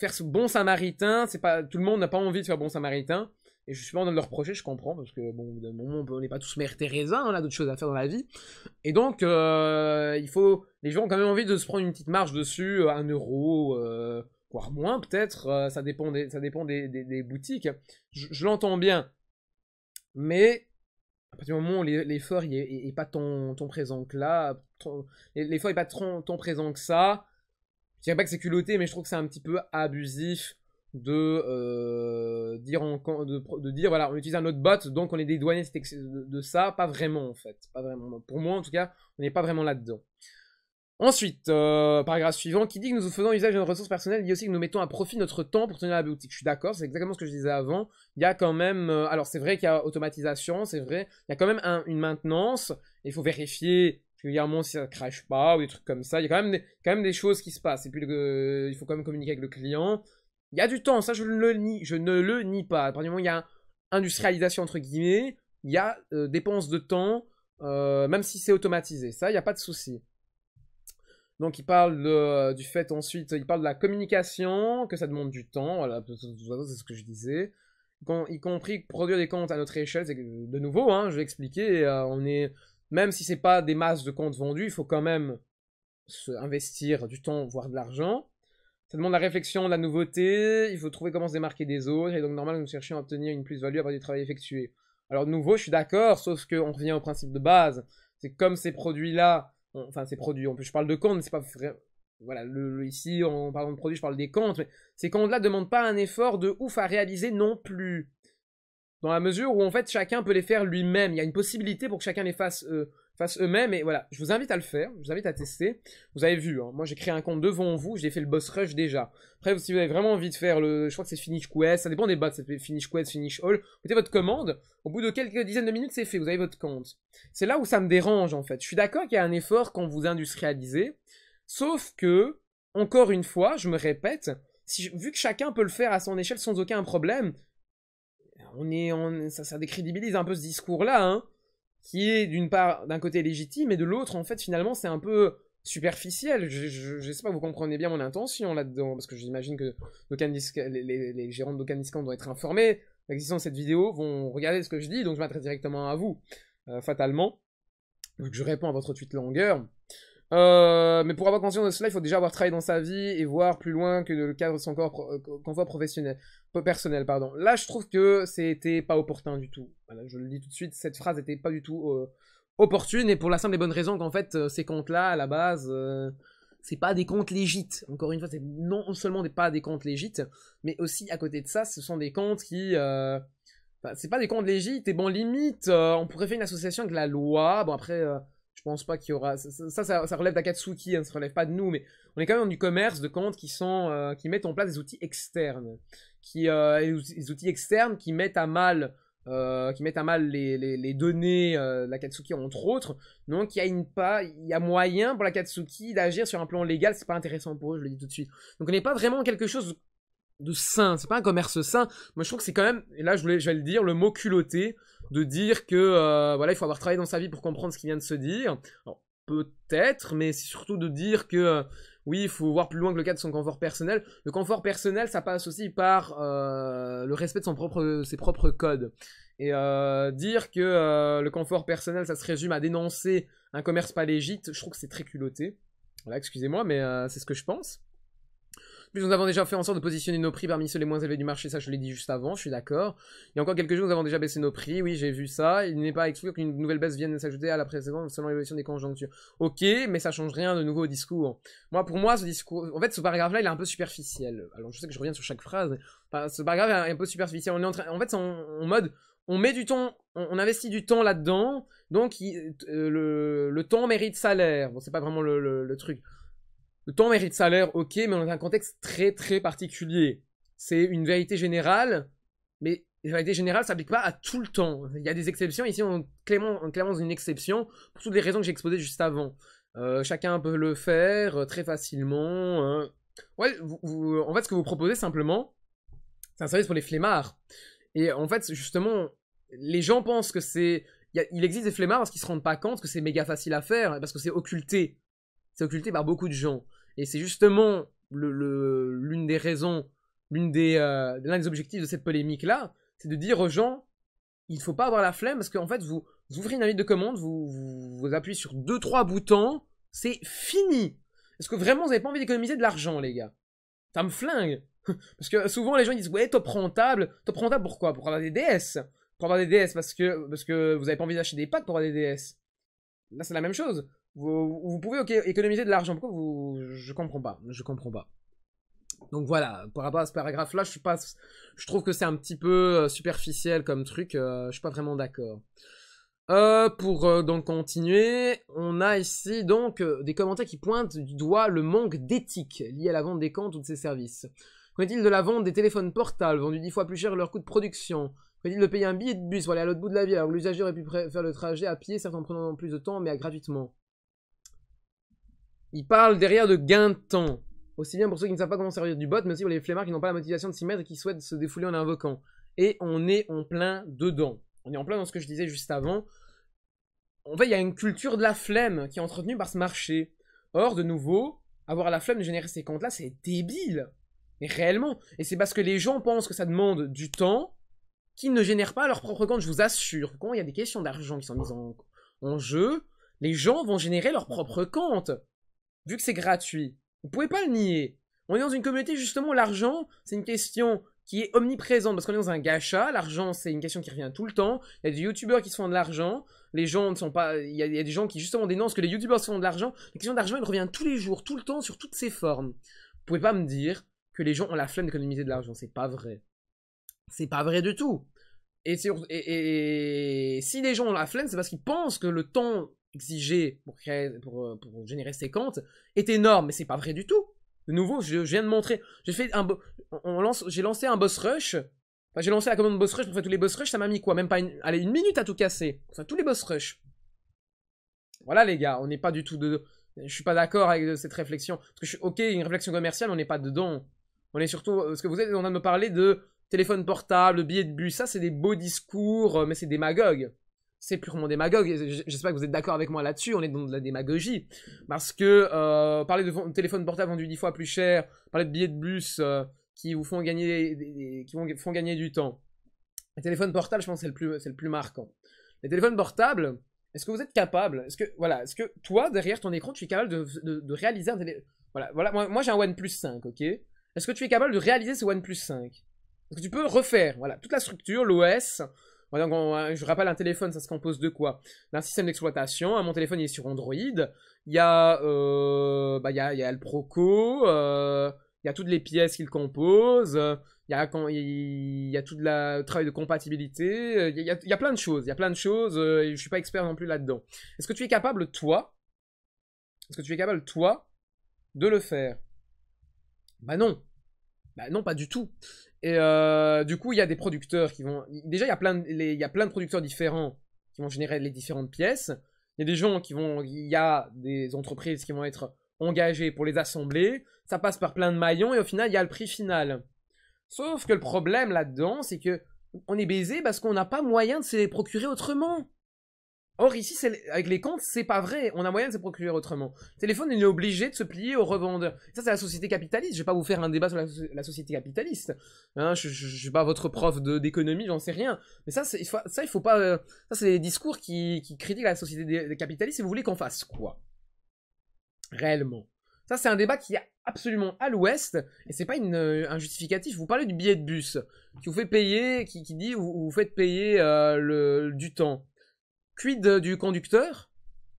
faire ce bon samaritain, c'est pas tout le monde n'a pas envie de faire bon samaritain. Et je suis pas en train de le reprocher, je comprends, parce que bon, moment, on n'est pas tous mère Teresa, on a d'autres choses à faire dans la vie. Et donc, euh, il faut. Les gens ont quand même envie de se prendre une petite marge dessus, euh, un euro, euh, voire moins peut-être, ça dépend des, ça dépend des, boutiques. Je, l'entends bien. Mais à partir du moment où l'effort n'est pas tant, présent que là, l'effort n'est pas tant, présent que ça, je dirais pas que c'est culotté, mais je trouve que c'est un petit peu abusif de, euh, dire de, dire voilà, on utilise un autre bot, donc on est dédouané de, de, ça. Pas vraiment en fait. Pas vraiment. Pour moi en tout cas, on n'est pas vraiment là-dedans. Ensuite, euh, paragraphe suivant, qui dit que nous faisons usage de nos ressources personnelles, dit aussi que nous mettons à profit notre temps pour tenir la boutique. Je suis d'accord, c'est exactement ce que je disais avant. Il y a quand même, euh, alors c'est vrai qu'il y a automatisation, c'est vrai, il y a quand même une maintenance. Il faut vérifier régulièrement si ça crache pas ou des trucs comme ça. Il y a quand même des, quand même des choses qui se passent. Et puis il faut quand même communiquer avec le client. Il y a du temps, ça je ne le nie, je ne le nie pas. À partir il y a industrialisation entre guillemets, il y a euh, dépense de temps, euh, même si c'est automatisé. Ça, il n'y a pas de souci. Donc il parle euh, du fait ensuite, il parle de la communication, que ça demande du temps, voilà, c'est ce que je disais. Y compris produire des comptes à notre échelle, c'est de nouveau, hein, je vais expliquer, on est, même si c'est pas des masses de comptes vendus, il faut quand même investir du temps, voire de l'argent. Ça demande la réflexion, la nouveauté, il faut trouver comment se démarquer des autres, et donc normal, nous cherchons à obtenir une plus-value après du travail effectué. Alors nouveau, je suis d'accord, sauf qu'on revient au principe de base. C'est comme ces produits-là, enfin ces produits, en plus je parle de comptes, c'est pas vrai. voilà, le, ici en parlant de produits, je parle des comptes, mais ces comptes-là demandent pas un effort de ouf à réaliser non plus. Dans la mesure où en fait chacun peut les faire lui-même, il y a une possibilité pour que chacun les fasse eux fassent eux-mêmes. Et voilà, je vous invite à le faire, je vous invite à tester. Vous avez vu, hein, moi j'ai créé un compte devant vous, j'ai fait le boss rush déjà. Après, si vous avez vraiment envie de faire le. Je crois que c'est finish quest, ça dépend des bots, c'est finish quest, finish all. Vous mettez votre commande, au bout de quelques dizaines de minutes, c'est fait, vous avez votre compte. C'est là où ça me dérange en fait. Je suis d'accord qu'il y a un effort quand vous industrialisez, sauf que, encore une fois, je me répète, vu que chacun peut le faire à son échelle sans aucun problème, on est, ça, ça décrédibilise un peu ce discours-là, hein qui est d'une part, d'un côté légitime, et de l'autre, en fait, finalement, c'est un peu superficiel. Je, sais pas, vous comprenez bien mon intention là-dedans, parce que j'imagine que les, gérants de Dokaniscan doivent être informés de l'existence de cette vidéo, vont regarder ce que je dis, donc je m'adresse directement à vous, euh, fatalement. Donc je réponds à votre tweet longueur. Euh, mais pour avoir conscience de cela, il faut déjà avoir travaillé dans sa vie et voir plus loin que le cadre de son corps euh, qu'on voit professionnel, personnel. Pardon. Là, je trouve que c'était pas opportun du tout. Voilà, je le dis tout de suite, cette phrase n'était pas du tout euh, opportune et pour la simple et bonne raison qu'en fait, ces comptes-là, à la base, c'est pas des comptes légites. Encore une fois, c'est non seulement pas des comptes légites, mais aussi à côté de ça, ce sont des comptes qui bah, c'est pas des comptes légites, et bon, limite, on pourrait faire une association avec la loi. Bon, après, je pense pas qu'il y aura. Ça, ça, ça, relève d'Akatsuki, hein, ça relève pas de nous, mais on est quand même dans du commerce de comptes qui sont euh, qui mettent en place des outils externes, qui euh, des outils externes qui mettent à mal euh, qui mettent à mal les, données de la Katsuki entre autres. Donc il y a y moyen pour la Katsuki d'agir sur un plan légal, c'est pas intéressant pour eux, je le dis tout de suite. Donc on n'est pas vraiment quelque chose de sain, c'est pas un commerce sain. Moi je trouve que c'est quand même, et là je voulais, le dire, le mot culotté de dire que euh, voilà, il faut avoir travaillé dans sa vie pour comprendre ce qu'il vient de se dire. Peut-être, mais c'est surtout de dire que euh, oui, il faut voir plus loin que le cas de son confort personnel. Le confort personnel, ça passe aussi par euh, le respect de son propre, ses propres codes. Et dire que le confort personnel, ça se résume à dénoncer un commerce pas légitime, je trouve que c'est très culotté. Voilà, excusez-moi, mais c'est ce que je pense. Plus nous avons déjà fait en sorte de positionner nos prix parmi ceux les moins élevés du marché, ça je l'ai dit juste avant, je suis d'accord. Il y a encore quelques jours, nous avons déjà baissé nos prix, oui j'ai vu ça. Il n'est pas exclu qu'une nouvelle baisse vienne s'ajouter à la précédente selon l'évolution des conjonctures. Ok, mais ça change rien de nouveau au discours. Moi, pour moi, ce discours, en fait, ce paragraphe-là, il est un peu superficiel. Alors je sais que je reviens sur chaque phrase, ce paragraphe est un peu superficiel. On est en train, en fait, en... mode, on met du temps, on, investit du temps là-dedans, donc euh, le, temps mérite salaire. Bon, c'est pas vraiment le, truc. Le temps mérite salaire, ok, mais dans un contexte très très particulier. C'est une vérité générale, mais la vérité générale s'applique pas à tout le temps. Il y a des exceptions. Ici, on Clément, clairement une exception pour toutes les raisons que j'ai exposées juste avant. Euh, chacun peut le faire euh, très facilement. Hein. Ouais, en fait, ce que vous proposez simplement, c'est un service pour les flemmards. Et en fait, justement, les gens pensent que c'est. Il existe des flemmards parce qu'ils ne se rendent pas compte que c'est méga facile à faire, parce que c'est occulté. C'est occulté par beaucoup de gens. Et c'est justement l'une des raisons, euh, l'un des, objectifs de cette polémique-là, c'est de dire aux gens, il ne faut pas avoir la flemme, parce qu'en fait, vous, ouvrez une ligne de commande, vous, vous, appuyez sur 2-3 boutons, c'est fini. Est-ce que vraiment vous n'avez pas envie d'économiser de l'argent, les gars Ça me flingue. <laughs> Parce que souvent les gens disent ouais top rentable, top rentable pourquoi Pour avoir des DS, pour avoir des DS parce que parce que vous n'avez pas envie d'acheter des packs pour avoir des DS. Là c'est la même chose. Vous, pouvez économiser de l'argent. Pourquoi vous. Je comprends pas. Je comprends pas. Donc voilà, par rapport à ce paragraphe-là, je suis pas, je trouve que c'est un petit peu euh, superficiel comme truc. Euh, je suis pas vraiment d'accord. Euh, pour donc continuer, on a ici donc des commentaires qui pointent du doigt le manque d'éthique lié à la vente des comptes ou de ses services. Qu'en est-il de la vente des téléphones portables vendus dix fois plus cher que leur coût de production Qu'en est-il de payer un billet de bus pour aller à l'autre bout de la ville alors l'usager aurait pu faire le trajet à pied, certes en prenant plus de temps, mais gratuitement il parle derrière de gain de temps. Aussi bien pour ceux qui ne savent pas comment servir du bot, mais aussi pour les flemmards qui n'ont pas la motivation de s'y mettre et qui souhaitent se défouler en invoquant. Et on est en plein dedans. On est en plein dans ce que je disais juste avant. En fait, il y a une culture de la flemme qui est entretenue par ce marché. Or, de nouveau, avoir la flemme de générer ces comptes-là, c'est débile. Mais réellement. Et c'est parce que les gens pensent que ça demande du temps qu'ils ne génèrent pas leurs propres comptes, je vous assure. Quand il y a des questions d'argent qui sont mises en, en jeu, les gens vont générer leurs propres comptes vu que c'est gratuit, vous pouvez pas le nier. On est dans une communauté, justement, l'argent, c'est une question qui est omniprésente, parce qu'on est dans un gacha, l'argent, c'est une question qui revient tout le temps, il y a des youtubeurs qui se font de l'argent, les gens ne sont pas... Il y, a, des gens qui, justement, dénoncent que les youtubeurs se font de l'argent, la question d'argent, elle revient tous les jours, tout le temps, sur toutes ses formes. Vous pouvez pas me dire que les gens ont la flemme d'économiser de l'argent, c'est pas vrai. C'est pas vrai du tout. et, si les gens ont la flemme, c'est parce qu'ils pensent que le temps exigé pour, pour, euh, pour générer ces comptes est énorme, mais c'est pas vrai du tout. De nouveau, je, viens de montrer. J'ai fait un, on lance, j'ai lancé un boss rush. j'ai lancé la commande boss rush pour faire tous les boss rush. Ça m'a mis quoi Même pas une, allez, une minute à tout casser. Enfin, tous les boss rush. Voilà, les gars, on n'est pas du tout de. Je suis pas d'accord avec euh, cette réflexion. Parce que je suis ok, une réflexion commerciale, on n'est pas dedans. On est surtout. Euh, ce que vous êtes, on a de me parler de téléphone portable, billets de bus. Ça, c'est des beaux discours, mais c'est des démagogue c'est purement démagogue. J'espère que vous êtes d'accord avec moi là-dessus. On est dans de la démagogie. Parce que euh, parler de téléphone portable vendu 10 fois plus cher, parler de billets de bus euh, qui vous font gagner, qui font gagner du temps. Les téléphones portables, je pense, c'est le plus, c'est le plus marquant. Les téléphones portables, est-ce que vous êtes capable Est-ce que voilà, est-ce que toi derrière ton écran, tu es capable de, réaliser un téléphone Voilà, voilà. Moi, j'ai un OnePlus 5, ok. Est-ce que tu es capable de réaliser ce OnePlus 5 Est-ce que tu peux refaire, voilà, toute la structure, l'OS, euh, je rappelle, un téléphone, ça se compose de quoi D'un système d'exploitation. Hein, mon téléphone, il est sur Android. Il y a, euh, bah, il a, le Proco. Euh, il y a toutes les pièces qu'il compose. Il y a, il y tout le travail de compatibilité. Euh, il y, a, plein de choses. Il y a plein de choses. Et je suis pas expert non plus là-dedans. Est-ce que tu es capable, toi Est-ce que tu es capable, toi, de le faire Bah non. Bah non, pas du tout. Et euh, du coup, il y a des producteurs qui vont. Déjà, il y a plein de, producteurs différents qui vont générer les différentes pièces. Il y a des gens qui vont. Il y a des entreprises qui vont être engagées pour les assembler. Ça passe par plein de maillons et au final, il y a le prix final. Sauf que le problème là-dedans, c'est que on est baisé parce qu'on n'a pas moyen de se les procurer autrement. Or, ici, avec les comptes, c'est pas vrai. On a moyen de se procurer autrement. téléphone, il est obligé de se plier aux revendeurs. Ça, c'est la société capitaliste. Je vais pas vous faire un débat sur la, société capitaliste. Hein, je, je, suis pas votre prof d'économie, j'en sais rien. Mais ça, il ça, il faut pas. Euh, ça, c'est des discours qui, qui, critiquent la société des, capitalistes. Et vous voulez qu'on fasse quoi Réellement. Ça, c'est un débat qui est absolument à l'ouest, et c'est pas une, euh, un justificatif. Vous parlez du billet de bus, qui vous fait payer, qui, qui dit vous, faites payer euh, le, du temps. Quid du conducteur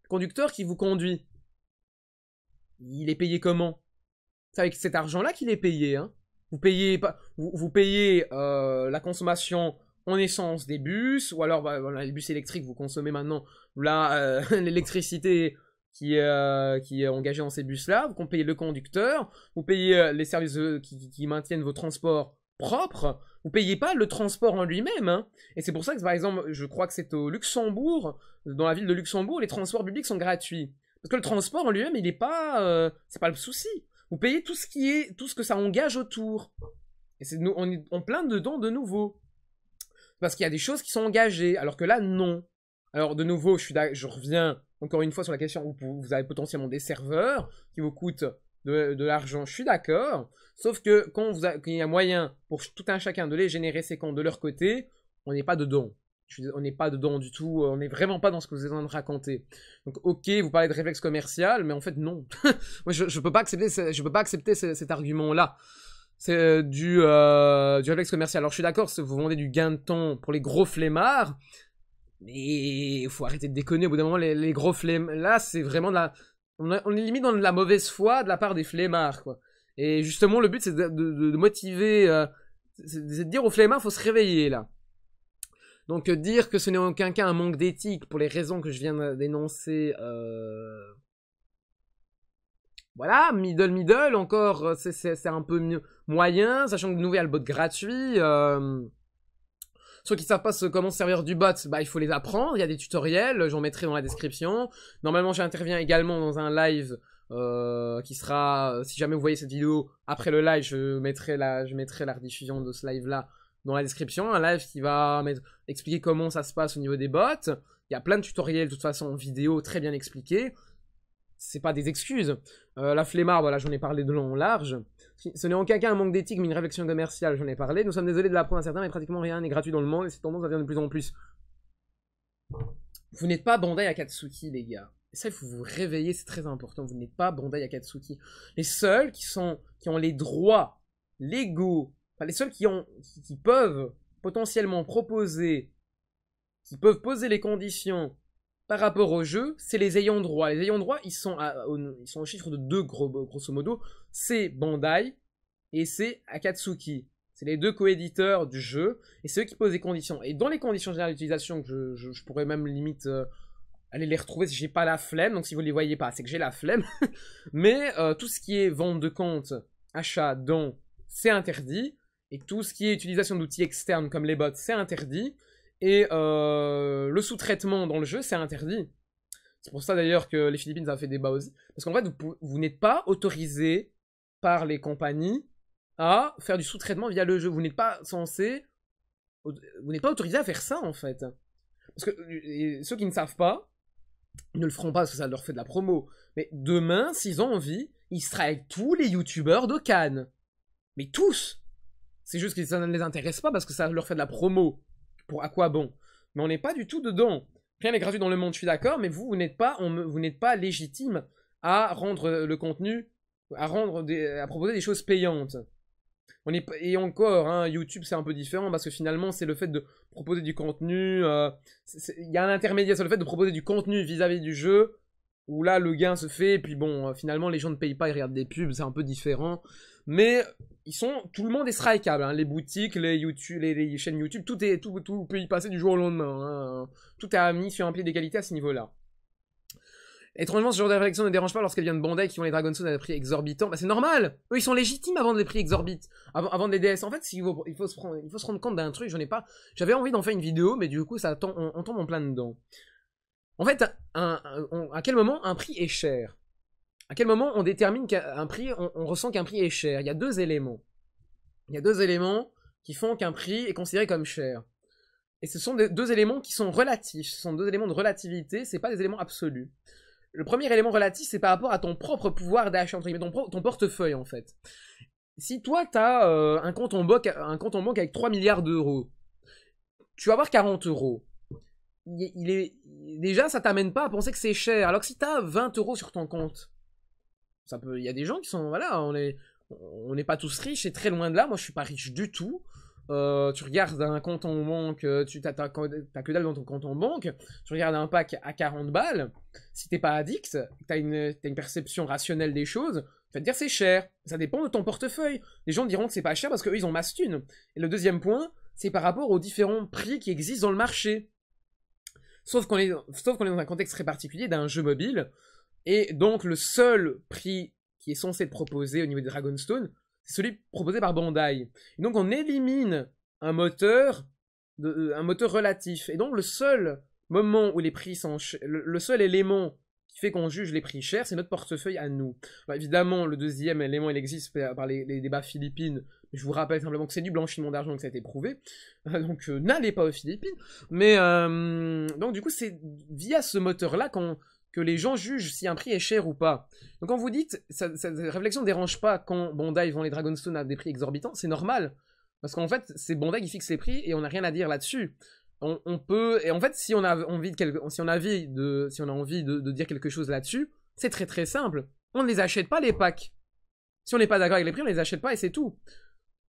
Conducteur qui vous conduit. Il est payé comment C'est avec cet argent-là qu'il est payé. Hein vous payez, vous, vous payez euh, la consommation en essence des bus, ou alors bah, les bus électriques, vous consommez maintenant euh, <laughs> l'électricité qui, euh, qui est engagée dans ces bus-là, vous payez le conducteur, vous payez les services qui maintiennent vos transports propre, vous payez pas le transport en lui-même. Hein. Et c'est pour ça que, par exemple, je crois que c'est au Luxembourg, dans la ville de Luxembourg, les transports publics sont gratuits. Parce que le transport en lui-même, il n'est pas, euh, c'est pas le souci. Vous payez tout ce qui est, tout ce que ça engage autour. Et c'est nous, on est en plein dedans de nouveau. Parce qu'il y a des choses qui sont engagées, alors que là, non. Alors de nouveau, je, je reviens encore une fois sur la question où vous avez potentiellement des serveurs qui vous coûtent de, l'argent, je suis d'accord. Sauf que quand il y a moyen pour tout un chacun de les générer ses comptes de leur côté, on n'est pas dedans. on n'est pas dedans du tout, euh, on n'est vraiment pas dans ce que vous êtes en train de raconter. Donc ok, vous parlez de réflexe commercial, mais en fait non. <laughs> Moi je, ne peux pas accepter, je peux pas accepter cet argument-là. C'est euh, du, euh, réflexe commercial. Alors je suis d'accord, vous vendez du gain de temps pour les gros flemmards, mais il faut arrêter de déconner. Au bout d'un moment, les, les gros flemmards, là c'est vraiment de la, on, est limite dans la mauvaise foi de la part des flemmards, quoi. Et justement, le but, c'est de, motiver, euh, c'est de dire aux flemmards, faut se réveiller, là. Donc, euh, dire que ce n'est en aucun cas un manque d'éthique, pour les raisons que je viens d'énoncer, euh, Voilà, middle, middle, encore, c'est un peu mieux moyen, sachant que nous, a le bot gratuit, ceux qui savent pas comment comment servir du bot, bah, il faut les apprendre. Il y a des tutoriels, j'en mettrai dans la description. Normalement, j'interviens également dans un live euh, qui sera, si jamais vous voyez cette vidéo, après le live, je mettrai la, je mettrai la rediffusion de ce live-là dans la description. Un live qui va expliquer comment ça se passe au niveau des bots. Il y a plein de tutoriels, de toute façon, en vidéo, très bien expliqués. C'est pas des excuses. Euh, la flemmard, voilà, j'en ai parlé de long en large. Ce n'est en aucun cas un manque d'éthique, mais une réflexion commerciale, j'en ai parlé. Nous sommes désolés de l'apprendre à certains, mais pratiquement rien n'est gratuit dans le monde, et cette tendance venir de plus en plus. Vous n'êtes pas Bandai Katsuki, les gars. Et ça, il faut vous réveiller, c'est très important. Vous n'êtes pas Bandai Katsuki. Les seuls qui, sont, qui ont les droits légaux, enfin, les seuls qui, ont, qui peuvent potentiellement proposer, qui peuvent poser les conditions par rapport au jeu, c'est les ayants droit. Les ayants droit, ils sont, au, ils sont chiffre de deux, gros, grosso modo. C'est Bandai et c'est Akatsuki. C'est les deux coéditeurs du jeu et c'est eux qui posent les conditions. Et dans les conditions générales d'utilisation, je, je, pourrais même limite euh, aller les retrouver si j'ai pas la flemme. Donc si vous ne les voyez pas, c'est que j'ai la flemme. <laughs> Mais euh, tout ce qui est vente de compte, achat, don, c'est interdit. Et tout ce qui est utilisation d'outils externes comme les bots, c'est interdit. Et euh, le sous-traitement dans le jeu, c'est interdit. C'est pour ça d'ailleurs que les Philippines ont fait des aussi. Parce qu'en fait, vous, n'êtes pas autorisé par les compagnies à faire du sous-traitement via le jeu. Vous n'êtes pas censé. Vous n'êtes pas autorisé à faire ça en fait. Parce que ceux qui ne savent pas, ils ne le feront pas parce que ça leur fait de la promo. Mais demain, s'ils ont envie, ils strike tous les youtubeurs de Cannes. Mais tous C'est juste que ça ne les intéresse pas parce que ça leur fait de la promo. Pour à quoi bon Mais on n'est pas du tout dedans. Rien n'est gratuit dans le monde, je suis d'accord, mais vous, vous n'êtes pas, vous n'êtes pas légitime à rendre le contenu, à des, proposer des choses payantes. On est, et encore, hein, YouTube c'est un peu différent parce que finalement c'est le fait de proposer du contenu. Euh, il y a un intermédiaire sur le fait de proposer du contenu vis-à-vis -vis du jeu où là le gain se fait et puis bon euh, finalement les gens ne payent pas, ils regardent des pubs, c'est un peu différent. Mais ils sont, tout le monde est strikeable. Hein. Les boutiques, les, YouTube, les, chaînes YouTube, tout, est, tout, tout peut y passer du jour au lendemain. Hein. Tout est mis sur un pied d'égalité à ce niveau-là. Étrangement, ce genre de réflexion ne dérange pas lorsqu'elle vient de Bandai qui ont les Dragon Souls à des prix exorbitants. Bah, c'est normal Eux, ils sont légitimes avant des prix exorbitants, avant, avant des DS. En fait, il faut, il faut, se, il faut se rendre compte d'un truc, j'en ai pas... J'avais envie d'en faire une vidéo, mais du coup, ça, on, tombe en plein dedans. En fait, à quel moment un prix est cher à quel moment on détermine qu'un prix, on, ressent qu'un prix est cher Il y a deux éléments. Il y a deux éléments qui font qu'un prix est considéré comme cher. Et ce sont deux éléments qui sont relatifs. Ce sont deux éléments de relativité. C'est pas des éléments absolus. Le premier élément relatif, c'est par rapport à ton propre pouvoir d'achat, entre guillemets, ton, portefeuille en fait. Si toi, tu as euh, un, compte en banque, avec 3 milliards d'euros, tu vas avoir 40 euros. déjà, ça t'amène pas à penser que c'est cher. Alors que si tu as 20 euros sur ton compte, il y a des gens qui sont, voilà, on on n'est pas tous riches et très loin de là. Moi, je suis pas riche du tout. Euh, tu regardes un compte en banque, tu t'as, que dalle dans ton compte en banque, tu regardes un pack à 40 balles, si t'es pas addict, tu as une perception rationnelle des choses, tu vas te dire c'est cher, ça dépend de ton portefeuille. Les gens diront que c'est pas cher parce qu'eux ils ont masse thune. Et le deuxième point, c'est par rapport aux différents prix qui existent dans le marché. Sauf qu'on sauf qu'on est dans un contexte très particulier d'un jeu mobile et donc le seul prix qui est censé être proposé au niveau des Dragonstone, c'est celui proposé par Bandai. donc on élimine un moteur, euh, un moteur relatif. Et donc le seul moment où les prix sont... Le, seul élément qui fait qu'on juge les prix chers, c'est notre portefeuille à nous. évidemment, le deuxième élément, il existe par les, débats philippines. Je vous rappelle simplement que c'est du blanchiment d'argent que ça a été prouvé. <laughs> donc euh, n'allez pas aux Philippines. Mais euh, donc du coup, c'est via ce moteur-là qu'on que les gens jugent si un prix est cher ou pas. Donc quand vous dites, cette réflexion ne dérange pas quand Bandai vend les Dragonstone à des prix exorbitants, c'est normal. Parce qu'en fait, c'est Bandai qui fixe les prix et on n'a rien à dire là-dessus. On, peut, et en fait, si on a envie de, si on a envie de, si on a envie de, de dire quelque chose là-dessus, c'est très très simple. On ne les achète pas les packs. Si on n'est pas d'accord avec les prix, on ne les achète pas et c'est tout.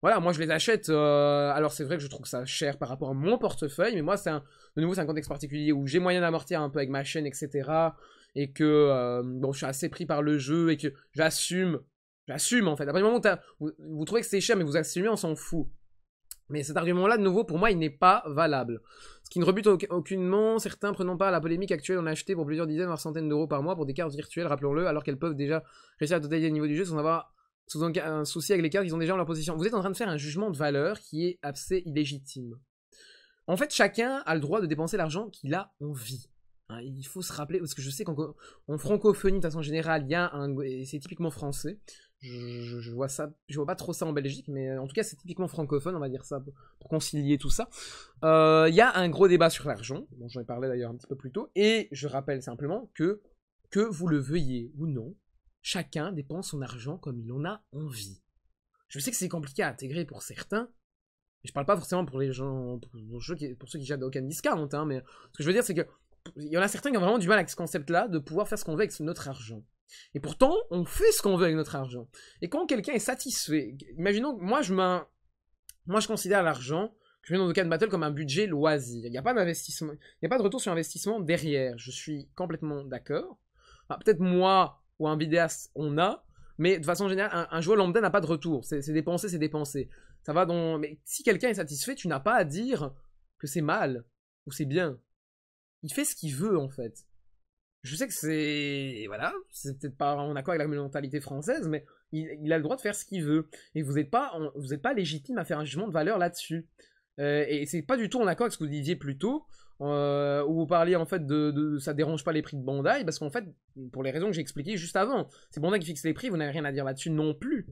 Voilà, moi je les achète. Euh, alors c'est vrai que je trouve ça cher par rapport à mon portefeuille, mais moi c'est un, de nouveau c'est un contexte particulier où j'ai moyen d'amortir un peu avec ma chaîne, etc. Et que euh, bon, je suis assez pris par le jeu et que j'assume, j'assume en fait. Après du moment où vous, trouvez que c'est cher, mais vous assumez, on s'en fout. Mais cet argument-là, de nouveau, pour moi, il n'est pas valable. Ce qui ne rebute aucunement certains prenons pas la polémique actuelle en acheté pour plusieurs dizaines voire centaines d'euros par mois pour des cartes virtuelles, rappelons-le, alors qu'elles peuvent déjà réussir à totaliser le niveau du jeu sans avoir sous un, un, souci avec les cartes ils ont déjà leur position. Vous êtes en train de faire un jugement de valeur qui est assez illégitime. En fait, chacun a le droit de dépenser l'argent qu'il a en vie. Hein, il faut se rappeler, parce que je sais qu'en francophonie, de façon générale, il y a un. C'est typiquement français. Je, vois ça, je vois pas trop ça en Belgique, mais euh, en tout cas, c'est typiquement francophone, on va dire ça, pour, concilier tout ça. Euh, il y a un gros débat sur l'argent, dont j'en ai parlé d'ailleurs un petit peu plus tôt, et je rappelle simplement que, que vous le veuillez ou non, Chacun dépense son argent comme il en a envie. Je sais que c'est compliqué à intégrer pour certains. Et je parle pas forcément pour les gens, pour, ceux qui, pour ceux discount, hein, mais ce que je veux dire, c'est que il y en a certains qui ont vraiment du mal avec ce concept-là de pouvoir faire ce qu'on veut avec notre argent. Et pourtant, on fait ce qu'on veut avec notre argent. Et quand quelqu'un est satisfait, imaginons que moi je moi je considère l'argent, que je mets dans le cas de Battle comme un budget loisir. Il n'y a pas d'investissement, il n'y a pas de retour sur investissement derrière. Je suis complètement d'accord. Bah, peut-être moi, ou un vidéaste, on a. Mais de façon générale, un, joueur lambda n'a pas de retour. C'est dépensé, c'est dépensé. Ça va dans. Mais si quelqu'un est satisfait, tu n'as pas à dire que c'est mal ou c'est bien. Il fait ce qu'il veut en fait. Je sais que c'est. Voilà, c'est peut-être pas en accord avec la mentalité française, mais il, a le droit de faire ce qu'il veut. Et vous n'êtes pas, vous pas légitime à faire un jugement de valeur là-dessus. Et euh, et c'est pas du tout en accord avec ce que vous disiez plus tôt où euh, vous parliez en fait de, ça dérange pas les prix de Bandai, parce qu'en fait, pour les raisons que j'ai expliquées juste avant, c'est Bandai qui fixe les prix, vous n'avez rien à dire là-dessus non plus.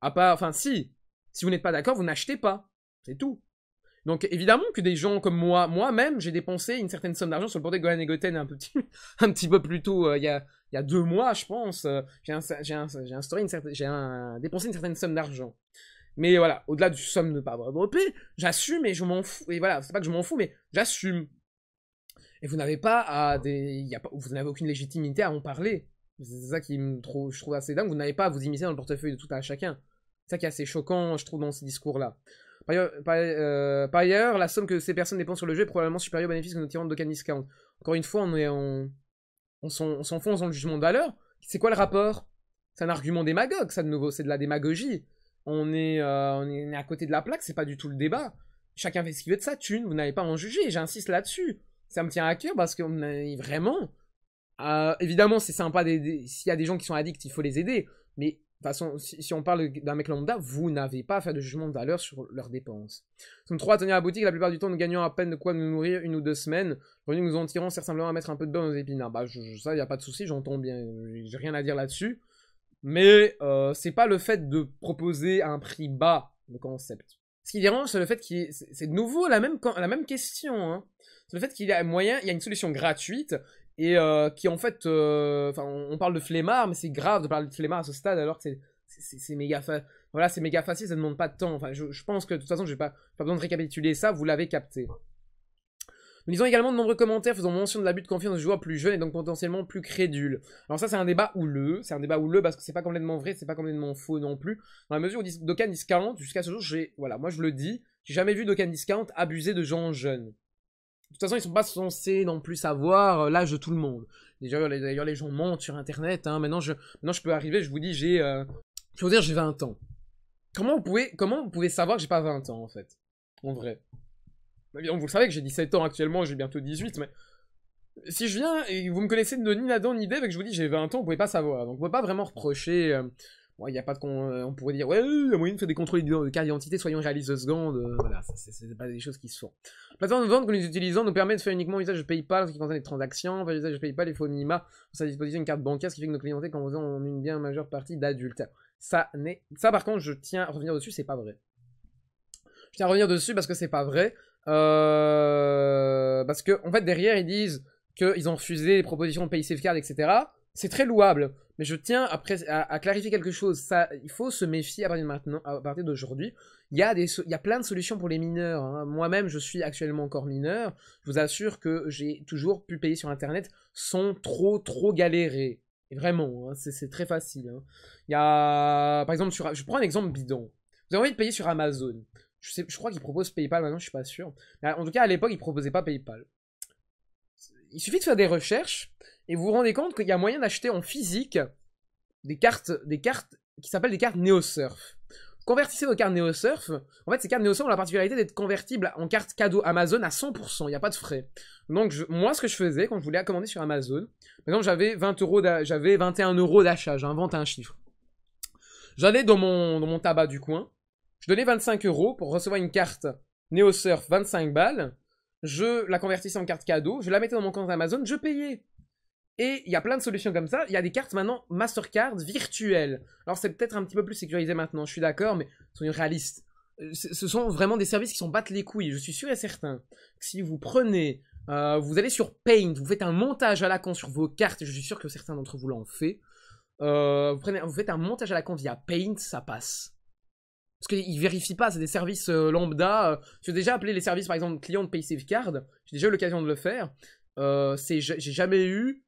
À part, enfin si, si vous n'êtes pas d'accord, vous n'achetez pas, c'est tout. Donc évidemment que des gens comme moi, moi-même, j'ai dépensé une certaine somme d'argent sur le portail de Gohan et Goten un petit, <laughs> un petit peu plus tôt, euh, il y, a, y, a, deux mois, je pense. Euh, j'ai un, un, dépensé une certaine somme d'argent. Mais voilà, au-delà du somme de ne pas avoir dropé, j'assume et je m'en fous. Et voilà, c'est pas que je m'en fous, mais j'assume. Et vous n'avez pas à des. a Vous n'avez aucune légitimité à en parler. C'est ça qui me trouve, je trouve assez dingue. Vous n'avez pas à vous immiscer dans le portefeuille de tout à chacun. C'est ça qui est assez choquant, je trouve, dans ces discours-là. Euh, par ailleurs, la somme que ces personnes dépensent sur le jeu est probablement supérieure au bénéfice que nous tirons de discount. Encore une fois, on est en... on s'enfonce dans le jugement de valeur. C'est quoi le rapport C'est un argument démagogue, ça de nouveau, c'est de la démagogie. Euh, on est, on est à côté de la plaque, c'est pas du tout le débat. Chacun fait ce qu'il veut de sa thune, vous n'avez pas à en juger, j'insiste là-dessus. Ça me tient à cœur parce que vraiment. Euh, évidemment, c'est sympa S'il y a des gens qui sont addicts, il faut les aider. Mais de façon, si, on parle d'un mec lambda, vous n'avez pas à faire de jugement de valeur sur leurs dépenses. Nous sommes trois à tenir la boutique. La plupart du temps, nous gagnons à peine de quoi nous nourrir une ou deux semaines. nous en tirons, sert simplement à mettre un peu de beurre aux épinards. Bah, ça, il n'y a pas de souci, j'entends bien. J'ai rien à dire là-dessus. Mais euh, c'est pas le fait de proposer un prix bas le concept. Ce qui dérange, c'est le fait qu'il c'est de nouveau la même la même question. Hein. C'est le fait qu'il y a moyen, il y a une solution gratuite et euh, qui en fait, euh, enfin, on, parle de flemmard, mais c'est grave de parler de flemmard à ce stade alors que c'est c'est méga voilà, c'est méga facile, ça ne demande pas de temps. Enfin, je, pense que de toute façon, je pas pas besoin de récapituler ça, vous l'avez capté. Nous disons également de nombreux commentaires faisant mention de l'abus de confiance de joueurs plus jeunes et donc potentiellement plus crédules. Alors ça c'est un débat houleux, c'est un débat houleux parce que c'est pas complètement vrai, c'est pas complètement faux non plus. Dans la mesure où Dokkan Discount, jusqu'à ce jour, j'ai, voilà, moi je le dis, j'ai jamais vu Dokkan Discount abuser de gens jeunes. De toute façon, ils sont pas censés non plus savoir euh, l'âge de tout le monde. D'ailleurs, les, gens mentent sur Internet. Hein. Maintenant, je, maintenant, je peux arriver, je vous dis, j'ai, euh, dire, j'ai 20 ans. Comment vous pouvez, comment vous pouvez savoir que j'ai pas 20 ans en fait, en vrai bah, vous le savez que j'ai 17 ans actuellement, j'ai bientôt 18, mais... Si je viens et vous me connaissez de ni Adam ni et que je vous dis j'ai 20 ans, vous pouvez pas savoir. Donc on peut pas vraiment reprocher... Euh, il n'y a pas de... Con... Euh, on pourrait dire, ouais, la moyenne fait des contrôles de carte d'identité, soyons réalistes deux secondes. Euh, ce ne c'est pas des choses qui se font. La plateforme de vente que nous utilisons nous permet de faire uniquement usage de PayPal en ce qui concerne les transactions, pas usage de PayPal et faux minima, ça disposition une carte bancaire, ce qui fait que nos clientèles quand en une bien majeure partie d'adultes. Ça, ça, par contre, je tiens à revenir dessus, c'est pas vrai. Je tiens à revenir dessus parce que c'est pas vrai. Euh, parce que, en fait, derrière, ils disent qu'ils ont refusé les propositions de pays safeguard, etc. C'est très louable. Mais je tiens à, à, clarifier quelque chose. Ça, il faut se méfier à partir maintenant, à partir d'aujourd'hui. Il y, a des il y a plein de solutions pour les mineurs. Hein. Moi-même, je suis actuellement encore mineur. Je vous assure que j'ai toujours pu payer sur Internet sans trop, trop galérer. vraiment, hein. c'est très facile. Hein. Il y a, par exemple, sur, je prends un exemple bidon. Vous avez envie de payer sur Amazon. Je, crois qu'ils proposent PayPal maintenant, je suis pas sûr. en tout cas, à l'époque, ils proposaient pas PayPal. Il suffit de faire des recherches et vous vous rendez compte qu'il y a moyen d'acheter en physique des cartes, des cartes qui s'appellent des cartes NeoSurf. Convertissez vos cartes NeoSurf. En fait, ces cartes NeoSurf ont la particularité d'être convertibles en cartes cadeaux Amazon à 100%. Il n'y a pas de frais. Donc, moi, ce que je faisais quand je voulais commander sur Amazon, par exemple, j'avais 20 euros, 21 euros d'achat. J'invente un chiffre. J'allais dans mon tabac du coin. Je donnais 25 euros pour recevoir une carte NeoSurf 25 balles. Je la convertissais en carte cadeau, je la mettais dans mon compte Amazon, je payais. Et il y a plein de solutions comme ça. Il y a des cartes maintenant Mastercard virtuelles. Alors c'est peut-être un petit peu plus sécurisé maintenant, je suis d'accord, mais soyons réalistes. Euh, ce sont vraiment des services qui sont battent les couilles. Je suis sûr et certain que si vous prenez, euh, vous allez sur Paint, vous faites un montage à la con sur vos cartes, je suis sûr que certains d'entre vous l'ont fait. Euh, vous, prenez, vous faites un montage à la con via Paint, ça passe. Parce qu'ils vérifient pas, c'est des services euh, lambda. Euh. J'ai déjà appelé les services, par exemple, clients de PaySafeCard. J'ai déjà eu l'occasion de le faire. Euh, j'ai jamais eu.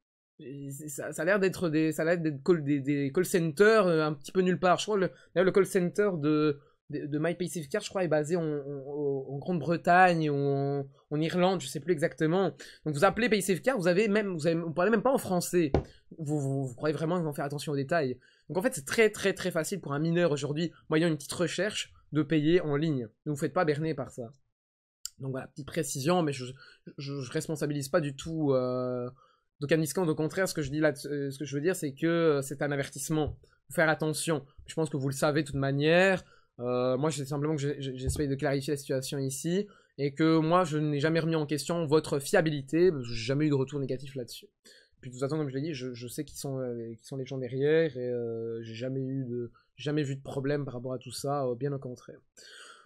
Ça, a l'air d'être des, ça call, des, call centers un petit peu nulle part. Je crois le, le call center de, de, de My je crois, est basé en, Grande-Bretagne ou en, Irlande, je ne sais plus exactement. Donc vous appelez PaySafeCard, vous avez même, vous avez, parlez même pas en français. Vous, vous, croyez vraiment qu'ils vont faire attention aux détails. Donc en fait, c'est très très très facile pour un mineur aujourd'hui, moyennant une petite recherche, de payer en ligne. Ne vous faites pas berner par ça. Donc voilà, petite précision, mais je, je, responsabilise pas du tout. Euh, Docaniscan, au contraire, ce que je dis là, ce que je veux dire, c'est que euh, c'est un avertissement. faire attention. Je pense que vous le savez de toute manière. Euh, moi, c'est simplement que j'essaye de clarifier la situation ici et que moi, je n'ai jamais remis en question votre fiabilité. n'ai jamais eu de retour négatif là-dessus. Puis de toute façon, comme je l'ai dit, je, sais euh, qui sont, les gens derrière et je euh, j'ai jamais eu jamais vu de problème par rapport à tout ça, euh, bien au contraire.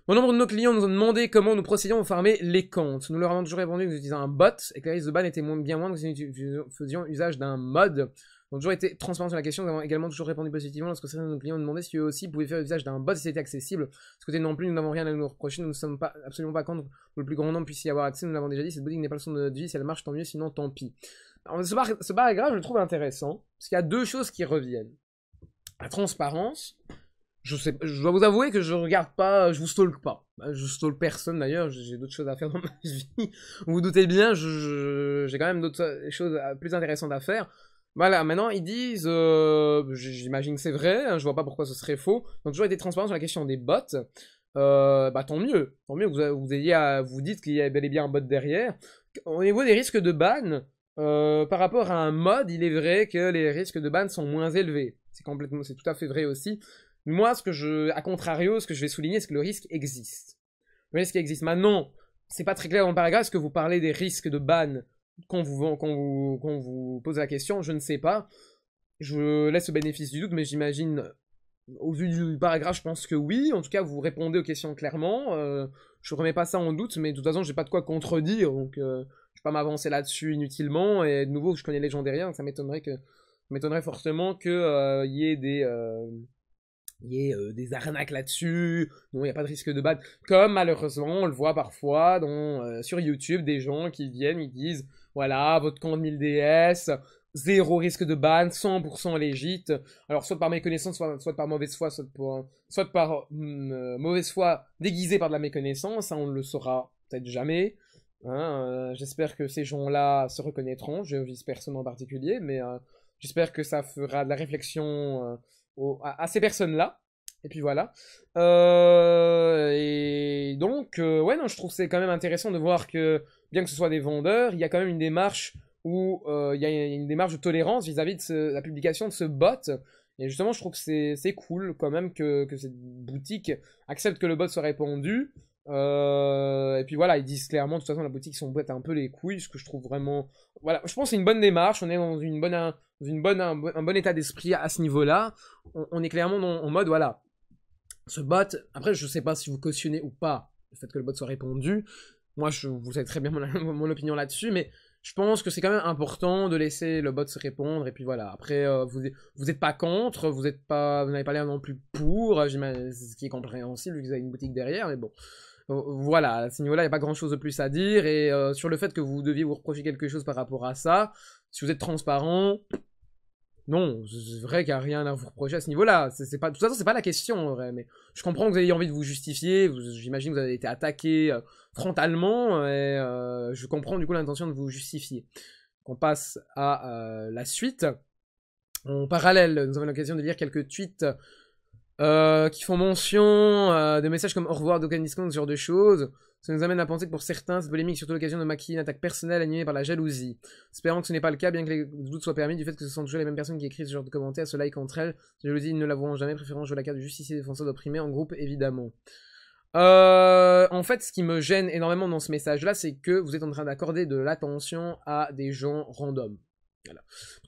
Bon nombre de nos clients nous ont demandé comment nous procédions pour farmer les comptes. Nous leur avons toujours répondu que nous utilisions un bot et que la de ban était bien moins que nous faisions usage d'un mode ont toujours été transparents sur la question, nous avons également toujours répondu positivement lorsque certains de nos clients ont demandé si eux aussi pouvaient faire usage d'un bot si c'était accessible. Ce côté non plus, nous n'avons rien à nous reprocher, nous ne sommes pas, absolument pas contre que le plus grand nombre puisse y avoir accès, nous l'avons déjà dit, cette boutique n'est pas le son de notre vie, si elle marche tant mieux, sinon tant pis. ce, paragraphe, je le trouve intéressant, parce qu'il y a deux choses qui reviennent. La transparence, je, sais, je dois vous avouer que je regarde pas, je vous stalk pas. Bah, je stalk personne d'ailleurs, j'ai d'autres choses à faire dans ma <laughs> vie. Vous vous doutez bien, j'ai quand même d'autres choses plus intéressantes à faire. Voilà, maintenant ils disent, euh, j'imagine que c'est vrai, je hein, je vois pas pourquoi ce serait faux. Donc toujours été transparent sur la question des bots. Euh, bah, tant mieux, tant mieux que vous, ayez à, vous dites qu'il y a bel et bien un bot derrière. Au niveau des risques de ban, euh, par rapport à un mod, il est vrai que les risques de ban sont moins élevés. C'est complètement, c'est tout à fait vrai aussi. Moi, ce que je, à contrario, ce que je vais souligner, c'est que le risque existe. Le risque existe. Maintenant, c'est pas très clair dans le paragraphe, est-ce que vous parlez des risques de ban qu'on vous, vous, pose la question, je ne sais pas. Je laisse le bénéfice du doute, mais j'imagine, au vu du paragraphe, je pense que oui. En tout cas, vous répondez aux questions clairement. Je euh, je remets pas ça en doute, mais de toute façon, je n'ai pas de quoi contredire, donc euh, je vais pas m'avancer là-dessus inutilement. Et de nouveau, je connais les gens derrière, ça m'étonnerait que, m'étonnerait fortement qu'il euh, y ait des il y ait des arnaques là-dessus, non, il n'y a pas de risque de battre. Comme malheureusement, on le voit parfois sur YouTube, des gens qui viennent, ils disent voilà, votre compte 1000DS, zéro risque de ban, 100% légit. Alors, soit par méconnaissance, soit, par mauvaise foi, soit, par hmm, euh, mauvaise foi déguisée par de la méconnaissance. Hein, on ne le saura peut-être jamais. Hein, euh, j'espère que ces gens-là se reconnaîtront. Je ne vis personne en particulier, mais euh, j'espère que ça fera de la réflexion à, ces personnes-là. Et puis voilà. et donc, ouais, non, je trouve c'est quand même intéressant de voir que bien que ce soit des vendeurs, il y a quand même une démarche où euh, il y a une démarche de tolérance vis-à-vis de la publication de ce bot. Et justement, je trouve que c'est cool quand même que, cette boutique accepte que le bot soit répondu. Euh, et puis voilà, ils disent clairement, de toute façon, la boutique sont bêtes un peu les couilles, ce que je trouve vraiment. Voilà, je pense que c'est une bonne démarche, on est dans une bonne, un, une bonne, un, bon état d'esprit à ce niveau-là. On, est clairement en mode, voilà, ce bot, après, je ne sais pas si vous cautionnez ou pas le fait que le bot soit répondu, moi, je, vous savez très bien <laughs> mon, opinion là-dessus, mais je pense que c'est quand même important de laisser le bot se répondre. Et puis voilà, après, euh, vous n'êtes pas contre, vous n'avez pas, vous pas l'air non plus pour, euh, ce qui est compréhensible, vu que vous avez une boutique derrière, mais bon. Euh, voilà, à ce niveau-là, il n'y a pas grand-chose de plus à dire. Et sur le fait que vous deviez vous reprocher quelque chose par rapport à ça, si vous êtes transparent, non, c'est vrai qu'il n'y a rien à vous reprocher à ce niveau-là. C'est, pas, de toute façon, c'est pas la question, Mais je comprends que vous ayez envie de vous justifier. j'imagine que vous avez été attaqué euh, frontalement. Et euh, je comprends du coup l'intention de vous justifier. On passe à euh, la suite. En parallèle, nous avons l'occasion de lire quelques tweets qui font mention de messages comme au revoir discount », ce genre de choses. Ça nous amène à penser que pour certains, cette polémique est surtout l'occasion de maquiller une attaque personnelle animée par la jalousie. Espérant que ce n'est pas le cas, bien que les doutes soient permis du fait que ce sont toujours les mêmes personnes qui écrivent ce genre de commentaires, se like entre elles. La jalousie, ils ne l'avoueront jamais, préférant jouer la carte du justicier défenseur opprimé en groupe, évidemment. Euh, en fait, ce qui me gêne énormément dans ce message-là, c'est que vous êtes en train d'accorder de l'attention à des gens random.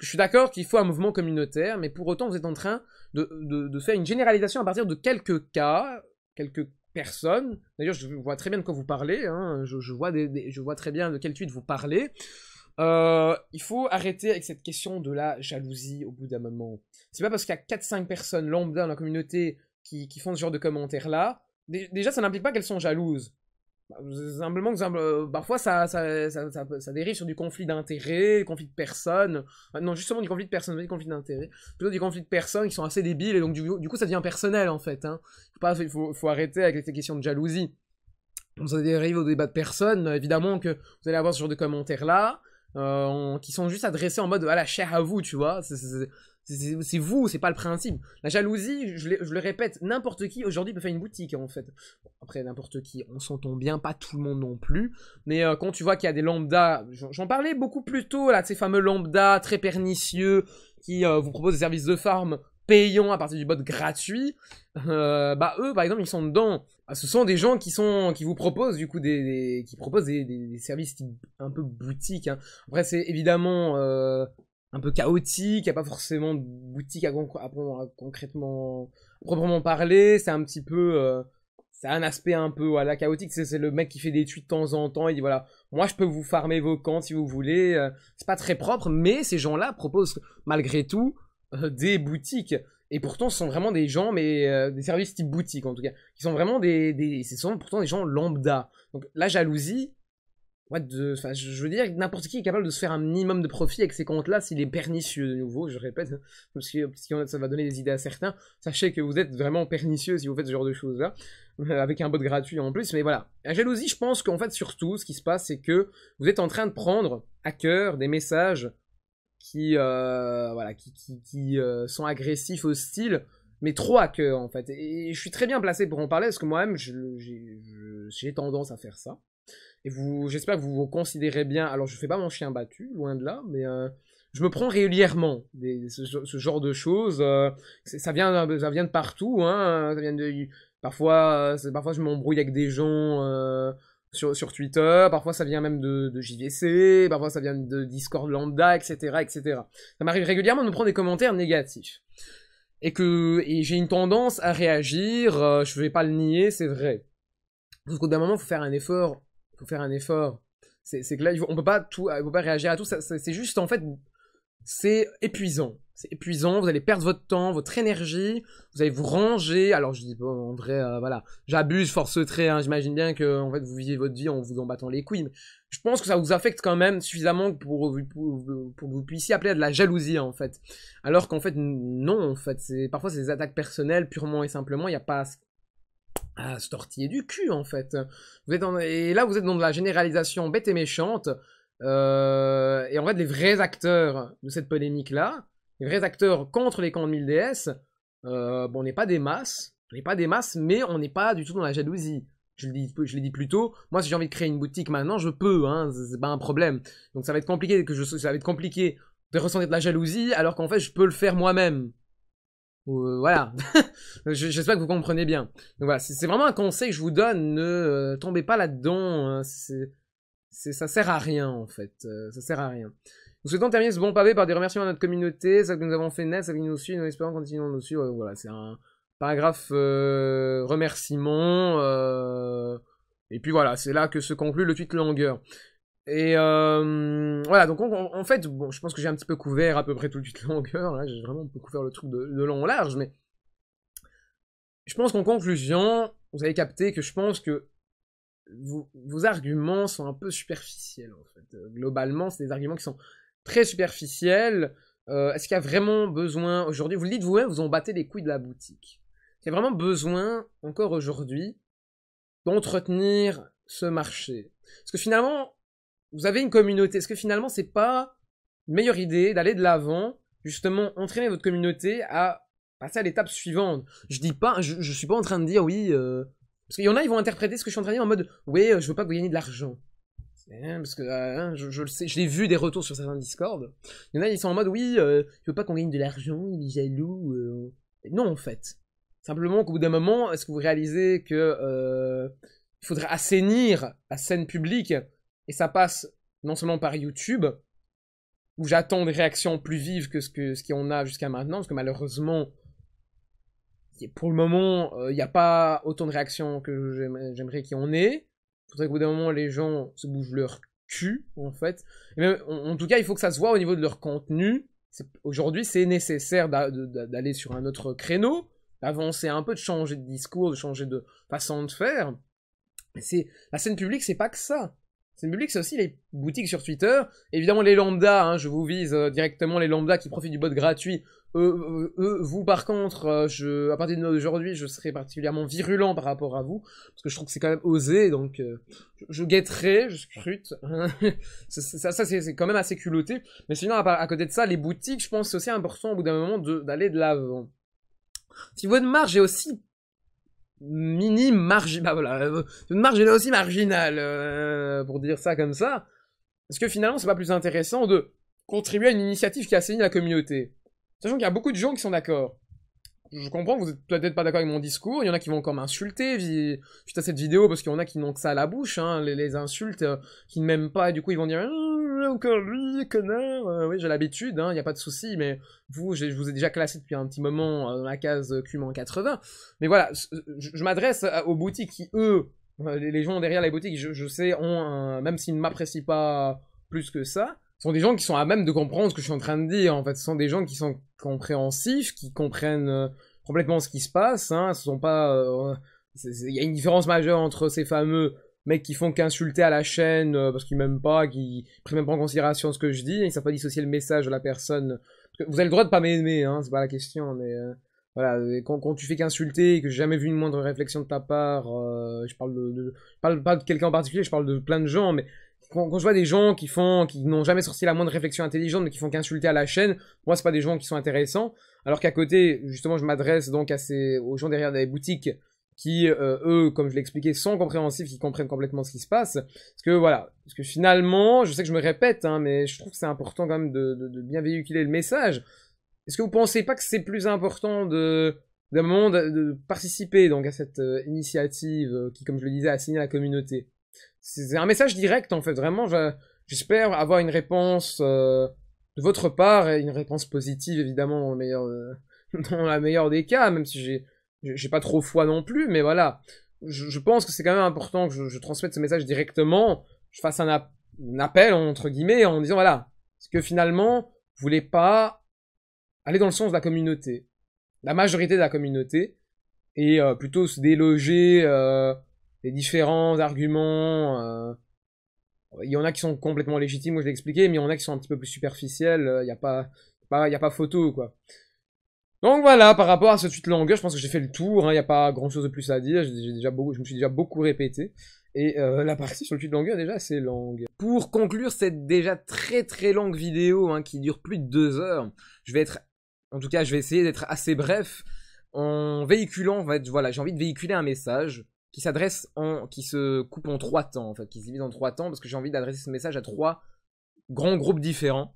Je suis d'accord qu'il faut un mouvement communautaire, mais pour autant, vous êtes en train de, de, faire une généralisation à partir de quelques cas, quelques personne. D'ailleurs, je vois très bien de quoi vous parlez. Hein. Je, vois des, je vois très bien de quel tweet vous parlez. Euh, il faut arrêter avec cette question de la jalousie au bout d'un moment. C'est pas parce qu'il y a 4-5 personnes lambda dans la communauté qui, qui, font ce genre de commentaires-là. Déjà, ça n'implique pas qu'elles sont jalouses. Simplement, euh, parfois ça, ça, ça, dérive sur du conflit d'intérêts, conflit de personnes. Non, justement du conflit de personnes, pas du conflit d'intérêts. Plutôt du conflit de personnes qui sont assez débiles et donc du, coup ça devient personnel en fait. Hein. Il faut, faut, arrêter avec les questions de jalousie. on ça dérive au débat de personnes. Évidemment que vous allez avoir ce genre de commentaires là. Euh, qui sont juste adressés en mode à la chair à vous, tu vois. C'est vous, c'est pas le principe. La jalousie, je, le répète, n'importe qui aujourd'hui peut faire une boutique hein, en fait. après, n'importe qui, on s'entend bien, pas tout le monde non plus. Mais euh, quand tu vois qu'il y a des lambdas, j'en parlais beaucoup plus tôt là, ces fameux lambdas très pernicieux qui euh, vous proposent des services de farm payants à partir du bot gratuit. Euh, bah eux, par exemple, ils sont dedans. Bah, ce sont des gens qui sont qui vous proposent du coup des, qui proposent des, services un peu boutique. Hein. Après, c'est évidemment un peu chaotique, il n'y a pas forcément de boutique à, à, concrètement proprement parler, c'est un petit peu euh, c'est un aspect un peu la chaotique, c'est le mec qui fait des tweets de temps en temps, il dit voilà, moi je peux vous farmer vos camps si vous voulez, euh, c'est pas très propre mais ces gens-là proposent malgré tout euh, des boutiques et pourtant ce sont vraiment des gens mais des services type boutique en tout cas, qui sont vraiment des, des ce sont pourtant des gens lambda. Donc la jalousie de je veux dire, n'importe qui est capable de se faire un minimum de profit avec ces comptes-là s'il est pernicieux, de nouveau, je répète, hein, parce que, parce ça va donner des idées à certains. Sachez que vous êtes vraiment pernicieux si vous faites ce genre de choses-là, euh, avec un bot gratuit en plus, mais voilà. La jalousie, je pense qu'en fait, surtout, ce qui se passe, c'est que vous êtes en train de prendre à cœur des messages qui, euh, voilà, qui, qui, euh, sont agressifs, hostiles, mais trop à cœur, en fait. Et, et, je suis très bien placé pour en parler, parce que moi-même, j'ai tendance à faire ça. Et j'espère que vous vous considérez bien. Alors, je fais pas mon chien battu, loin de là, mais euh, je me prends régulièrement ce, genre de choses. Euh, ça, vient, ça vient de partout. Hein, ça vient de, parfois, euh, parfois, je m'embrouille avec des gens sur, sur, Twitter. Parfois, ça vient même de, de, JVC. Parfois, ça vient de Discord lambda, etc. etc. Ça m'arrive régulièrement de me prendre des commentaires négatifs. Et que et j'ai une tendance à réagir. je vais pas le nier, c'est vrai. Parce qu'au bout d'un moment, il faut faire un effort faut faire un effort. C'est que là, on peut pas tout, peut pas réagir à tout. C'est juste en fait, c'est épuisant. C'est épuisant. Vous allez perdre votre temps, votre énergie. Vous allez vous ranger. Alors je dis en vrai, euh, voilà, j'abuse, force trait. Hein. J'imagine bien que en fait vous vivez votre vie en vous en battant les couilles. Mais je pense que ça vous affecte quand même suffisamment pour, pour, pour que vous puissiez appeler à de la jalousie en fait. Alors qu'en fait non, en fait, c'est parfois c'est des attaques personnelles purement et simplement. Il n'y a pas à ah, tortiller du cul en fait. Vous êtes et là vous êtes dans de la généralisation bête et méchante. Euh, et en fait les vrais acteurs de cette polémique là, les vrais acteurs contre les camps de 1000DS, euh, bon, on n'est pas des masses, on n'est pas des masses, mais on n'est pas du tout dans la jalousie. Je l'ai dis, je dit plus tôt. Moi, si j'ai envie de créer une boutique maintenant, je peux. Hein, c'est pas un problème. Donc ça va être compliqué que ça va être compliqué de ressentir de la jalousie, alors qu'en fait, je peux le faire moi-même. Euh, voilà. <laughs> J'espère que vous comprenez bien. voilà, c'est vraiment un conseil que je vous donne. Ne euh, tombez pas là-dedans. Hein. c'est ça sert à rien en fait. Euh, ça sert à rien. Nous souhaitons terminer ce bon pavé par des remerciements à notre communauté, ça que nous avons fait naître, ça qui nous suit, nous espérons continuer de nous suivre. Voilà, c'est un paragraphe remerciement. et puis voilà, c'est là que se conclut le tweet longueur. Et euh, voilà, donc en, fait, bon, je pense que j'ai un petit peu couvert à peu près toute la <laughs> longueur. Là, j'ai vraiment un peu couvert le truc de, long en large, mais je pense qu'en conclusion, vous avez capté que je pense que vos, vos arguments sont un peu superficiels en fait. Euh, globalement, c'est des arguments qui sont très superficiels. Euh, est-ce qu'il y a vraiment besoin aujourd'hui Vous le dites vous-même, vous en battez les couilles de la boutique. Il y a vraiment besoin encore aujourd'hui d'entretenir ce marché. Parce que finalement, vous avez une communauté. Est-ce que finalement, c'est pas une meilleure idée d'aller de l'avant, justement, entraîner votre communauté à passer à l'étape suivante Je dis pas, je, je, suis pas en train de dire oui. Euh, parce qu'il y en a, ils vont interpréter ce que je suis en train de dire en mode oui, euh, je veux pas que vous gagniez de l'argent. Parce que euh, je, le sais, je l'ai vu des retours sur certains Discord. Il y en a, ils sont en mode oui, je je veux pas qu'on gagne de l'argent, il est jaloux. Non, en fait. Simplement qu'au bout d'un moment, est-ce que vous réalisez que il faudrait assainir la scène publique et ça passe non seulement par YouTube, où j'attends des réactions plus vives que ce qu'on ce a jusqu'à maintenant, parce que malheureusement, pour le moment, euh, il n'y a pas autant de réactions que j'aimerais qu'il y en ait. Il faudrait qu'au bout d'un moment, les gens se bougent leur cul, en fait. en, tout cas, il faut que ça se voit au niveau de leur contenu. Aujourd'hui, c'est nécessaire d'aller sur un autre créneau, d'avancer un peu, de changer de discours, de changer de façon de faire. Mais la scène publique, c'est pas que ça. C'est Public, c'est aussi les boutiques sur Twitter. Évidemment, les Lambdas, hein, je vous vise euh, directement les Lambdas qui profitent du bot gratuit. vous, par contre, euh, à partir d'aujourd'hui, je serai particulièrement virulent par rapport à vous, parce que je trouve que c'est quand même osé, donc euh, je, guetterai, je scrute. <laughs> ça, c'est quand même assez culotté. Mais sinon, à, côté de ça, les boutiques, je pense c'est aussi important au bout d'un moment d'aller de l'avant. Si êtes marge j'ai aussi mini marginal bah voilà, euh, une marge aussi marginale, euh, pour dire ça comme ça. Est-ce que finalement c'est pas plus intéressant de contribuer à une initiative qui assigne la communauté Sachant qu'il y a beaucoup de gens qui sont d'accord je comprends, vous êtes peut-être pas d'accord avec mon discours, il y en a qui vont encore m'insulter suite à cette vidéo, parce qu'il y en a qui n'ont que ça à la bouche, hein, les, insultes, euh, qui ne m'aiment pas, et du coup ils vont dire « Encore lui, connard euh, Oui, j'ai l'habitude, il hein, n'y a pas de souci, mais vous, je vous ai déjà classé depuis un petit moment euh, dans la case cuman 80. Mais voilà, je, m'adresse aux boutiques qui, eux, les, gens derrière les boutiques, je, sais, ont même s'ils ne m'apprécient pas plus que ça, ce sont des gens qui sont à même de comprendre ce que je suis en train de dire. En fait, ce sont des gens qui sont compréhensifs, qui comprennent euh, complètement ce qui se passe. Hein. Ce sont pas, euh, il y a une différence majeure entre ces fameux mecs qui font qu'insulter à la chaîne euh, parce qu'ils m'aiment pas, qui prennent même pas en considération ce que je dis, ils savent pas dissocier le message de la personne. Vous avez le droit de pas m'aimer, hein, c'est pas la question, mais voilà, quand, quand, tu fais qu'insulter et que j'ai jamais vu une moindre réflexion de ta part, je parle de je parle pas de quelqu'un en particulier, je parle de plein de gens, mais quand, je vois des gens qui font, qui n'ont jamais sorti la moindre réflexion intelligente, mais qui font qu'insulter à la chaîne, moi c'est pas des gens qui sont intéressants. Alors qu'à côté, justement, je m'adresse donc à ces, aux gens derrière des boutiques qui, euh, eux, comme je l'expliquais, sont compréhensifs, qui comprennent complètement ce qui se passe. Parce que voilà, parce que finalement, je sais que je me répète, hein, mais je trouve que c'est important quand même de, de, de bien véhiculer le message. Est-ce que vous pensez pas que c'est plus important de d'un moment de, participer donc à cette euh, initiative euh, qui, comme je le disais, a signé la communauté c'est un message direct en fait, vraiment. J'espère avoir une réponse euh, de votre part et une réponse positive évidemment dans, le meilleur, euh, <laughs> dans la meilleure des cas, même si j'ai j'ai pas trop foi non plus, mais voilà. Je, pense que c'est quand même important que je, transmette ce message directement, je fasse un, appel entre guillemets en disant voilà, est-ce que finalement, vous voulez pas aller dans le sens de la communauté, la majorité de la communauté, et euh, plutôt se déloger les différents arguments. Euh, il y en a qui sont complètement légitimes, moi je l'ai expliqué, mais il y en a qui sont un petit peu plus superficiels, euh, il n'y a, pas, pas, y a pas photo, quoi. Donc voilà, par rapport à ce tweet longueur, je pense que j'ai fait le tour, hein, il n'y a pas grand chose de plus à dire, j'ai déjà beaucoup, je me suis déjà beaucoup répété. Et euh, <laughs> la partie sur le tweet longueur déjà assez longue. Pour conclure cette déjà très très longue vidéo hein, qui dure plus de deux heures, je vais être, en tout cas je vais essayer d'être assez bref en véhiculant, en fait, voilà, j'ai envie de véhiculer un message qui s'adresse en, qui se coupe en trois temps, en qui se divise en trois temps, parce que j'ai envie d'adresser ce message à trois grands groupes différents.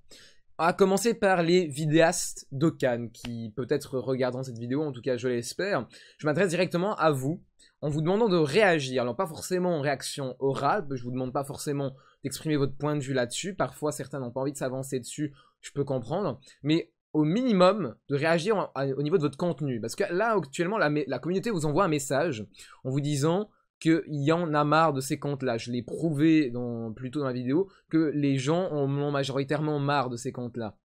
À commencer par les vidéastes d'OCAN qui peut-être regarderont cette vidéo, en tout cas je l'espère. Je m'adresse directement à vous, en vous demandant de réagir. Alors pas forcément en réaction orale, je vous demande pas forcément d'exprimer votre point de vue là-dessus. Parfois certains n'ont pas envie de s'avancer dessus, je peux comprendre. Mais au minimum de réagir au niveau de votre contenu. Parce que là, actuellement, la, communauté vous envoie un message en vous disant qu'il y en a marre de ces comptes-là. Je l'ai prouvé dans, plus tôt dans la vidéo que les gens en ont majoritairement marre de ces comptes-là.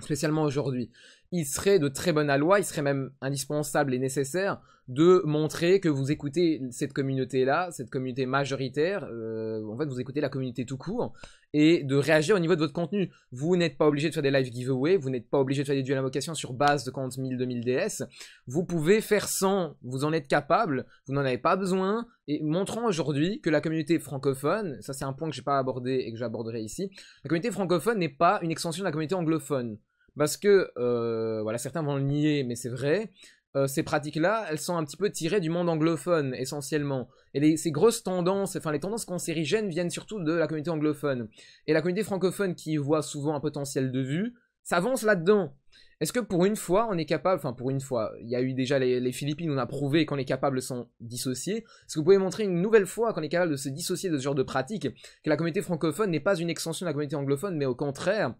Spécialement aujourd'hui. il serait de très bonne loi, il serait même indispensable et nécessaire de montrer que vous écoutez cette communauté-là, cette communauté majoritaire, euh, en fait vous écoutez la communauté tout court, et de réagir au niveau de votre contenu. Vous n'êtes pas obligé de faire des live giveaway, vous n'êtes pas obligé de faire des duels invocations sur base de compte 1000-2000 DS, vous pouvez faire sans, vous en êtes capable, vous n'en avez pas besoin, et montrant aujourd'hui que la communauté francophone, ça c'est un point que j'ai pas abordé et que j'aborderai ici, la communauté francophone n'est pas une extension de la communauté anglophone. Parce que, euh, voilà, certains vont le nier, mais c'est vrai, euh, ces pratiques-là, elles sont un petit peu tirées du monde anglophone essentiellement. Et ces grosses tendances, enfin les tendances cancérigènes viennent surtout de la communauté anglophone. Et la communauté francophone qui voit souvent un potentiel de vue, s'avance là-dedans. Est-ce que pour une fois, on est capable, enfin pour une fois, il y a eu déjà les, Philippines, on a prouvé qu'on est capable de s'en dissocier. Est-ce que vous pouvez montrer une nouvelle fois qu'on est capable de se dissocier de ce genre de pratiques, que la communauté francophone n'est pas une extension de la communauté anglophone, mais au contraire,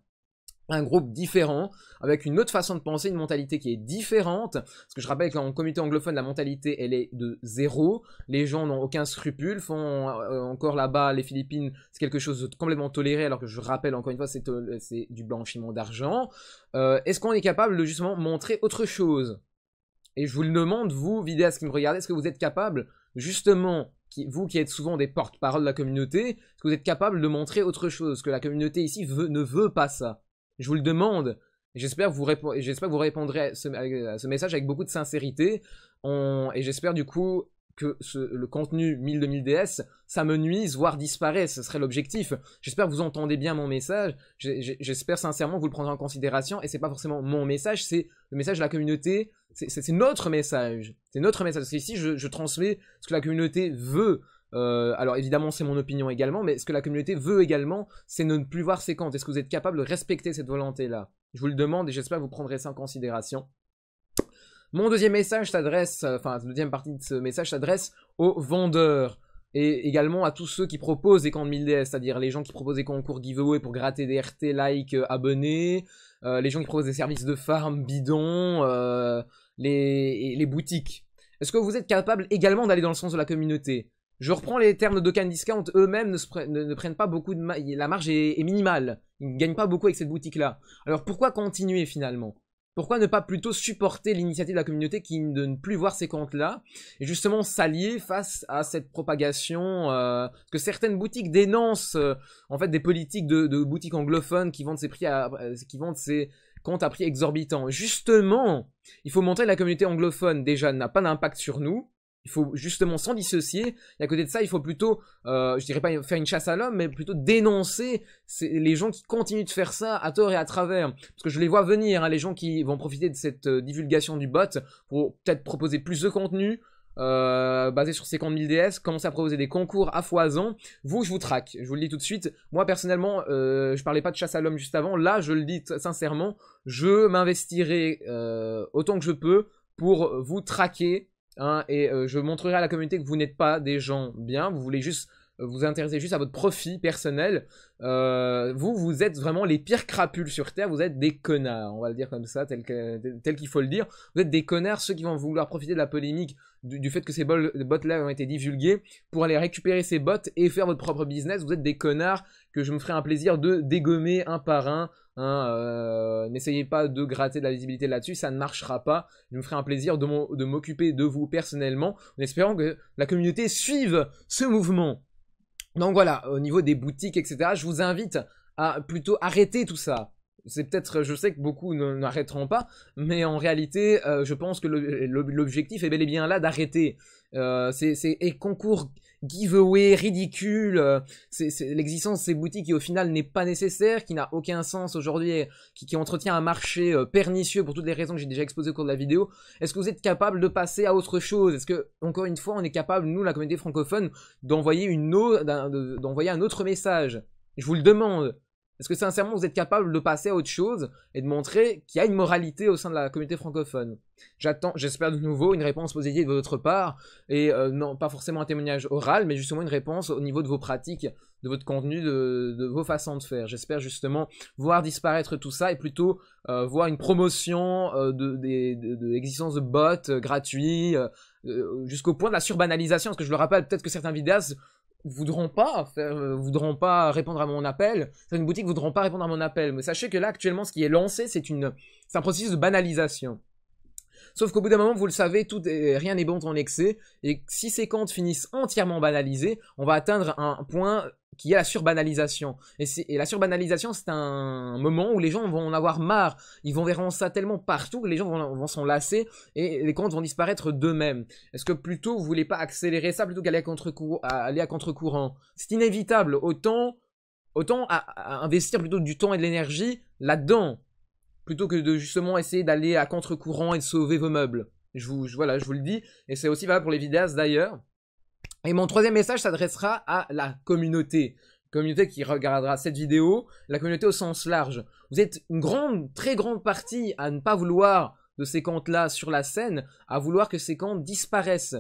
un groupe différent, avec une autre façon de penser, une mentalité qui est différente. Parce que je rappelle qu'en comité anglophone, la mentalité, elle est de zéro. Les gens n'ont aucun scrupule, font euh, encore là-bas, les Philippines, c'est quelque chose de complètement toléré, alors que je rappelle encore une fois, c'est, euh, du blanchiment d'argent. Euh, est-ce qu'on est capable de justement montrer autre chose Et je vous le demande, vous, vidéastes qui me regardez, est-ce que vous êtes capable, justement, vous qui êtes souvent des porte-parole de la communauté, est-ce que vous êtes capable de montrer autre chose Est-ce que la communauté ici veut, ne veut pas ça. Je vous le demande. J'espère que vous, répondrez à ce, message avec beaucoup de sincérité. et j'espère du coup que le contenu 1000-2000 DS, ça me nuise, voire disparaît, Ce serait l'objectif. J'espère que vous entendez bien mon message. J'espère sincèrement que vous le prendrez en considération. Et c'est pas forcément mon message, c'est le message de la communauté. C'est notre message. C'est notre message. Parce ici je transmets ce que la communauté veut. Euh, alors évidemment, c'est mon opinion également, mais ce que la communauté veut également, c'est ne plus voir ces comptes. Est-ce que vous êtes capable de respecter cette volonté-là Je vous le demande et j'espère que vous prendrez ça en considération. Mon deuxième message s'adresse, euh, enfin la deuxième partie de ce message s'adresse aux vendeurs et également à tous ceux qui proposent des camps de 1000DS, c'est-à-dire les gens qui proposent des concours giveaway pour gratter des RT, likes, euh, abonnés, les gens qui proposent des services de farm, bidons, les boutiques. Est-ce que vous êtes capable également d'aller dans le sens de la communauté je reprends les termes d'aucun discount, eux-mêmes ne, prennent pas beaucoup de... Ma la marge est, minimale, ils ne gagnent pas beaucoup avec cette boutique-là. Alors pourquoi continuer finalement Pourquoi ne pas plutôt supporter l'initiative de la communauté qui ne, de ne plus voir ces comptes-là Et justement s'allier face à cette propagation euh, que certaines boutiques dénoncent, euh, en fait des politiques de, boutiques anglophones qui vendent ces prix à, euh, qui vendent ces comptes à prix exorbitants Justement, il faut montrer que la communauté anglophone déjà n'a pas d'impact sur nous, il faut justement s'en dissocier. Et à côté de ça, il faut plutôt, euh, je dirais pas faire une chasse à l'homme, mais plutôt dénoncer les gens qui continuent de faire ça à tort et à travers. Parce que je les vois venir, hein, les gens qui vont profiter de cette euh, divulgation du bot pour peut-être proposer plus de contenu. Euh, basé sur 50 000 DS, commencer à proposer des concours à foison. Vous, je vous traque, je vous le dis tout de suite. Moi, personnellement, je je parlais pas de chasse à l'homme juste avant. Là, je le dis sincèrement, je m'investirai autant que je peux pour vous traquer Hein, et euh, je montrerai à la communauté que vous n'êtes pas des gens bien, vous voulez juste euh, vous intéresser juste à votre profit personnel. Euh, vous, vous êtes vraiment les pires crapules sur Terre. Vous êtes des connards, on va le dire comme ça, tel qu'il faut le dire. Vous êtes des connards, ceux qui vont vouloir profiter de la polémique, du, du fait que ces bots-là ont été divulgués, pour aller récupérer ces bots et faire votre propre business. Vous êtes des connards que je me ferai un plaisir de dégommer un par un. Hein, euh, n'essayez pas de gratter de la visibilité là-dessus, ça ne marchera pas. Je me ferai un plaisir de m'occuper de, de vous personnellement, en espérant que la communauté suive ce mouvement. Donc voilà, au niveau des boutiques, etc., je vous invite à plutôt arrêter tout ça. C'est peut-être, euh, je sais que beaucoup n'arrêteront pas, mais en réalité, euh, je pense que l'objectif est bel et bien là d'arrêter. ces euh, c'est concours giveaway ridicule, l'existence de ces boutiques qui au final n'est pas nécessaire, qui n'a aucun sens aujourd'hui, qui, entretient un marché pernicieux pour toutes les raisons que j'ai déjà exposées au cours de la vidéo. Est-ce que vous êtes capable de passer à autre chose Est-ce que, encore une fois, on est capable, nous, la communauté francophone, d'envoyer un autre message Je vous le demande. Est-ce que sincèrement vous êtes capable de passer à autre chose et de montrer qu'il y a une moralité au sein de la communauté francophone J'attends, j'espère de nouveau une réponse positive de votre part et euh, non pas forcément un témoignage oral, mais justement une réponse au niveau de vos pratiques, de votre contenu, de, vos façons de faire. J'espère justement voir disparaître tout ça et plutôt euh, voir une promotion euh, de, l'existence de bots gratuits jusqu'au point de la surbanalisation. Parce que je le rappelle, peut-être que certains vidéastes voudront pas euh, voudront pas répondre à mon appel. Certaines boutiques voudront pas répondre à mon appel. Mais sachez que là, actuellement, ce qui est lancé, c'est une, c'est un processus de banalisation. Sauf qu'au bout d'un moment, vous le savez, tout rien n'est bon en excès. Et si ces comptes finissent entièrement banalisés, on va atteindre un point qui est la surbanalisation. Et, la surbanalisation, c'est un moment où les gens vont en avoir marre. Ils vont verront ça tellement partout que les gens vont, s'en lasser et les comptes vont disparaître d'eux-mêmes. Est-ce que plutôt vous voulez pas accélérer ça plutôt qu'aller à contre-courant C'est inévitable. Autant, autant à, investir plutôt du temps et de l'énergie là-dedans plutôt que de justement essayer d'aller à contre-courant et de sauver vos meubles. Je vous, voilà, je vous le dis. Et c'est aussi valable pour les vidéastes d'ailleurs. Et mon troisième message s'adressera à la communauté. Communauté qui regardera cette vidéo, la communauté au sens large. Vous êtes une grande, très grande partie à ne pas vouloir de ces comptes-là sur la scène, à vouloir que ces comptes disparaissent.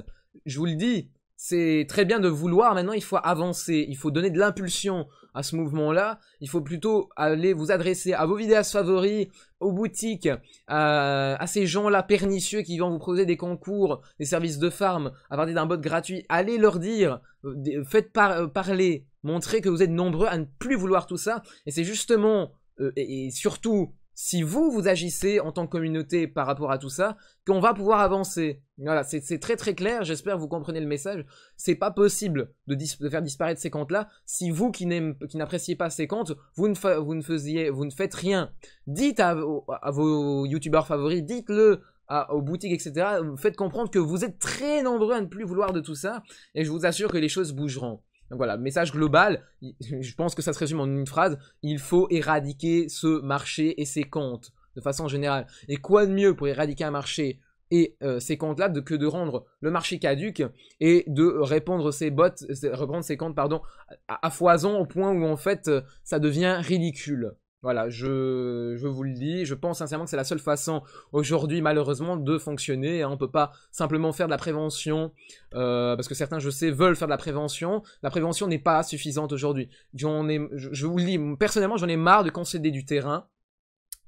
Je vous le dis, c'est très bien de vouloir, maintenant il faut avancer, il faut donner de l'impulsion à ce mouvement-là, il faut plutôt aller vous adresser à vos vidéastes favoris, aux boutiques, à, ces gens-là pernicieux qui vont vous proposer des concours, des services de farm, à partir d'un bot gratuit, allez leur dire, euh, faites euh, parler, montrez que vous êtes nombreux à ne plus vouloir tout ça, et c'est justement, euh, et surtout, si vous, vous agissez en tant que communauté par rapport à tout ça, qu'on va pouvoir avancer. Voilà, c'est très très clair, j'espère que vous comprenez le message. C'est pas possible de, faire disparaître ces comptes-là si vous qui n'appréciez pas ces comptes, vous ne, faites rien. Dites à, à vos youtubeurs favoris, dites-le aux boutiques, etc. Faites comprendre que vous êtes très nombreux à ne plus vouloir de tout ça, et je vous assure que les choses bougeront. Donc voilà, message global, <laughs> je pense que ça se résume en une phrase, il faut éradiquer ce marché et ses comptes, de façon générale. Et quoi de mieux pour éradiquer un marché et ces euh, comptes-là que de rendre le marché caduque et de répandre bottes, euh, reprendre ses comptes pardon, à, foison au point où en fait euh, ça devient ridicule. Voilà, je, je, vous le dis, je pense sincèrement que c'est la seule façon aujourd'hui malheureusement de fonctionner. Hein. On ne peut pas simplement faire de la prévention, euh, parce que certains, je sais, veulent faire de la prévention. La prévention n'est pas suffisante aujourd'hui. J'en je, vous le dis, personnellement, j'en ai marre de concéder du terrain.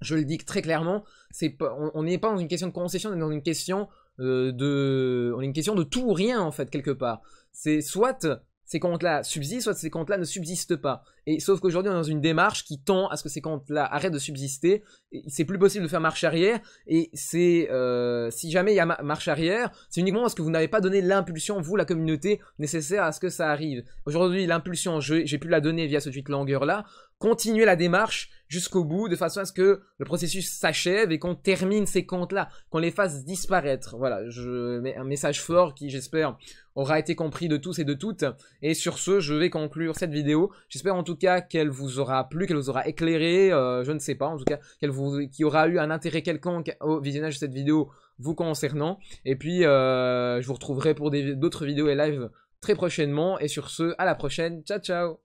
Je le dis très clairement, c'est, on n'est pas dans une question de concession, on est dans une question euh, de, on est une question de tout ou rien en fait quelque part. C'est soit ces comptes-là subsistent, soit ces comptes-là ne subsistent pas. Et sauf qu'aujourd'hui, on est dans une démarche qui tend à ce que ces comptes-là arrêtent de subsister. C'est plus possible de faire marche arrière. Et c'est euh, si jamais il y a marche arrière, c'est uniquement parce que vous n'avez pas donné l'impulsion, vous, la communauté, nécessaire à ce que ça arrive. Aujourd'hui, l'impulsion, j'ai pu la donner via ce tweet longueur là Continuez la démarche jusqu'au bout, de façon à ce que le processus s'achève et qu'on termine ces comptes-là, qu'on les fasse disparaître. Voilà, je mets un message fort qui, j'espère, aura été compris de tous et de toutes. Et sur ce, je vais conclure cette vidéo. J'espère en tout cas qu'elle vous aura plu, qu'elle vous aura éclairé, euh, je ne sais pas, en tout cas, qu'elle vous, qu'il aura eu un intérêt quelconque au visionnage de cette vidéo vous concernant. Et puis, euh, je vous retrouverai pour d'autres vidéos et lives très prochainement. Et sur ce, à la prochaine. Ciao, ciao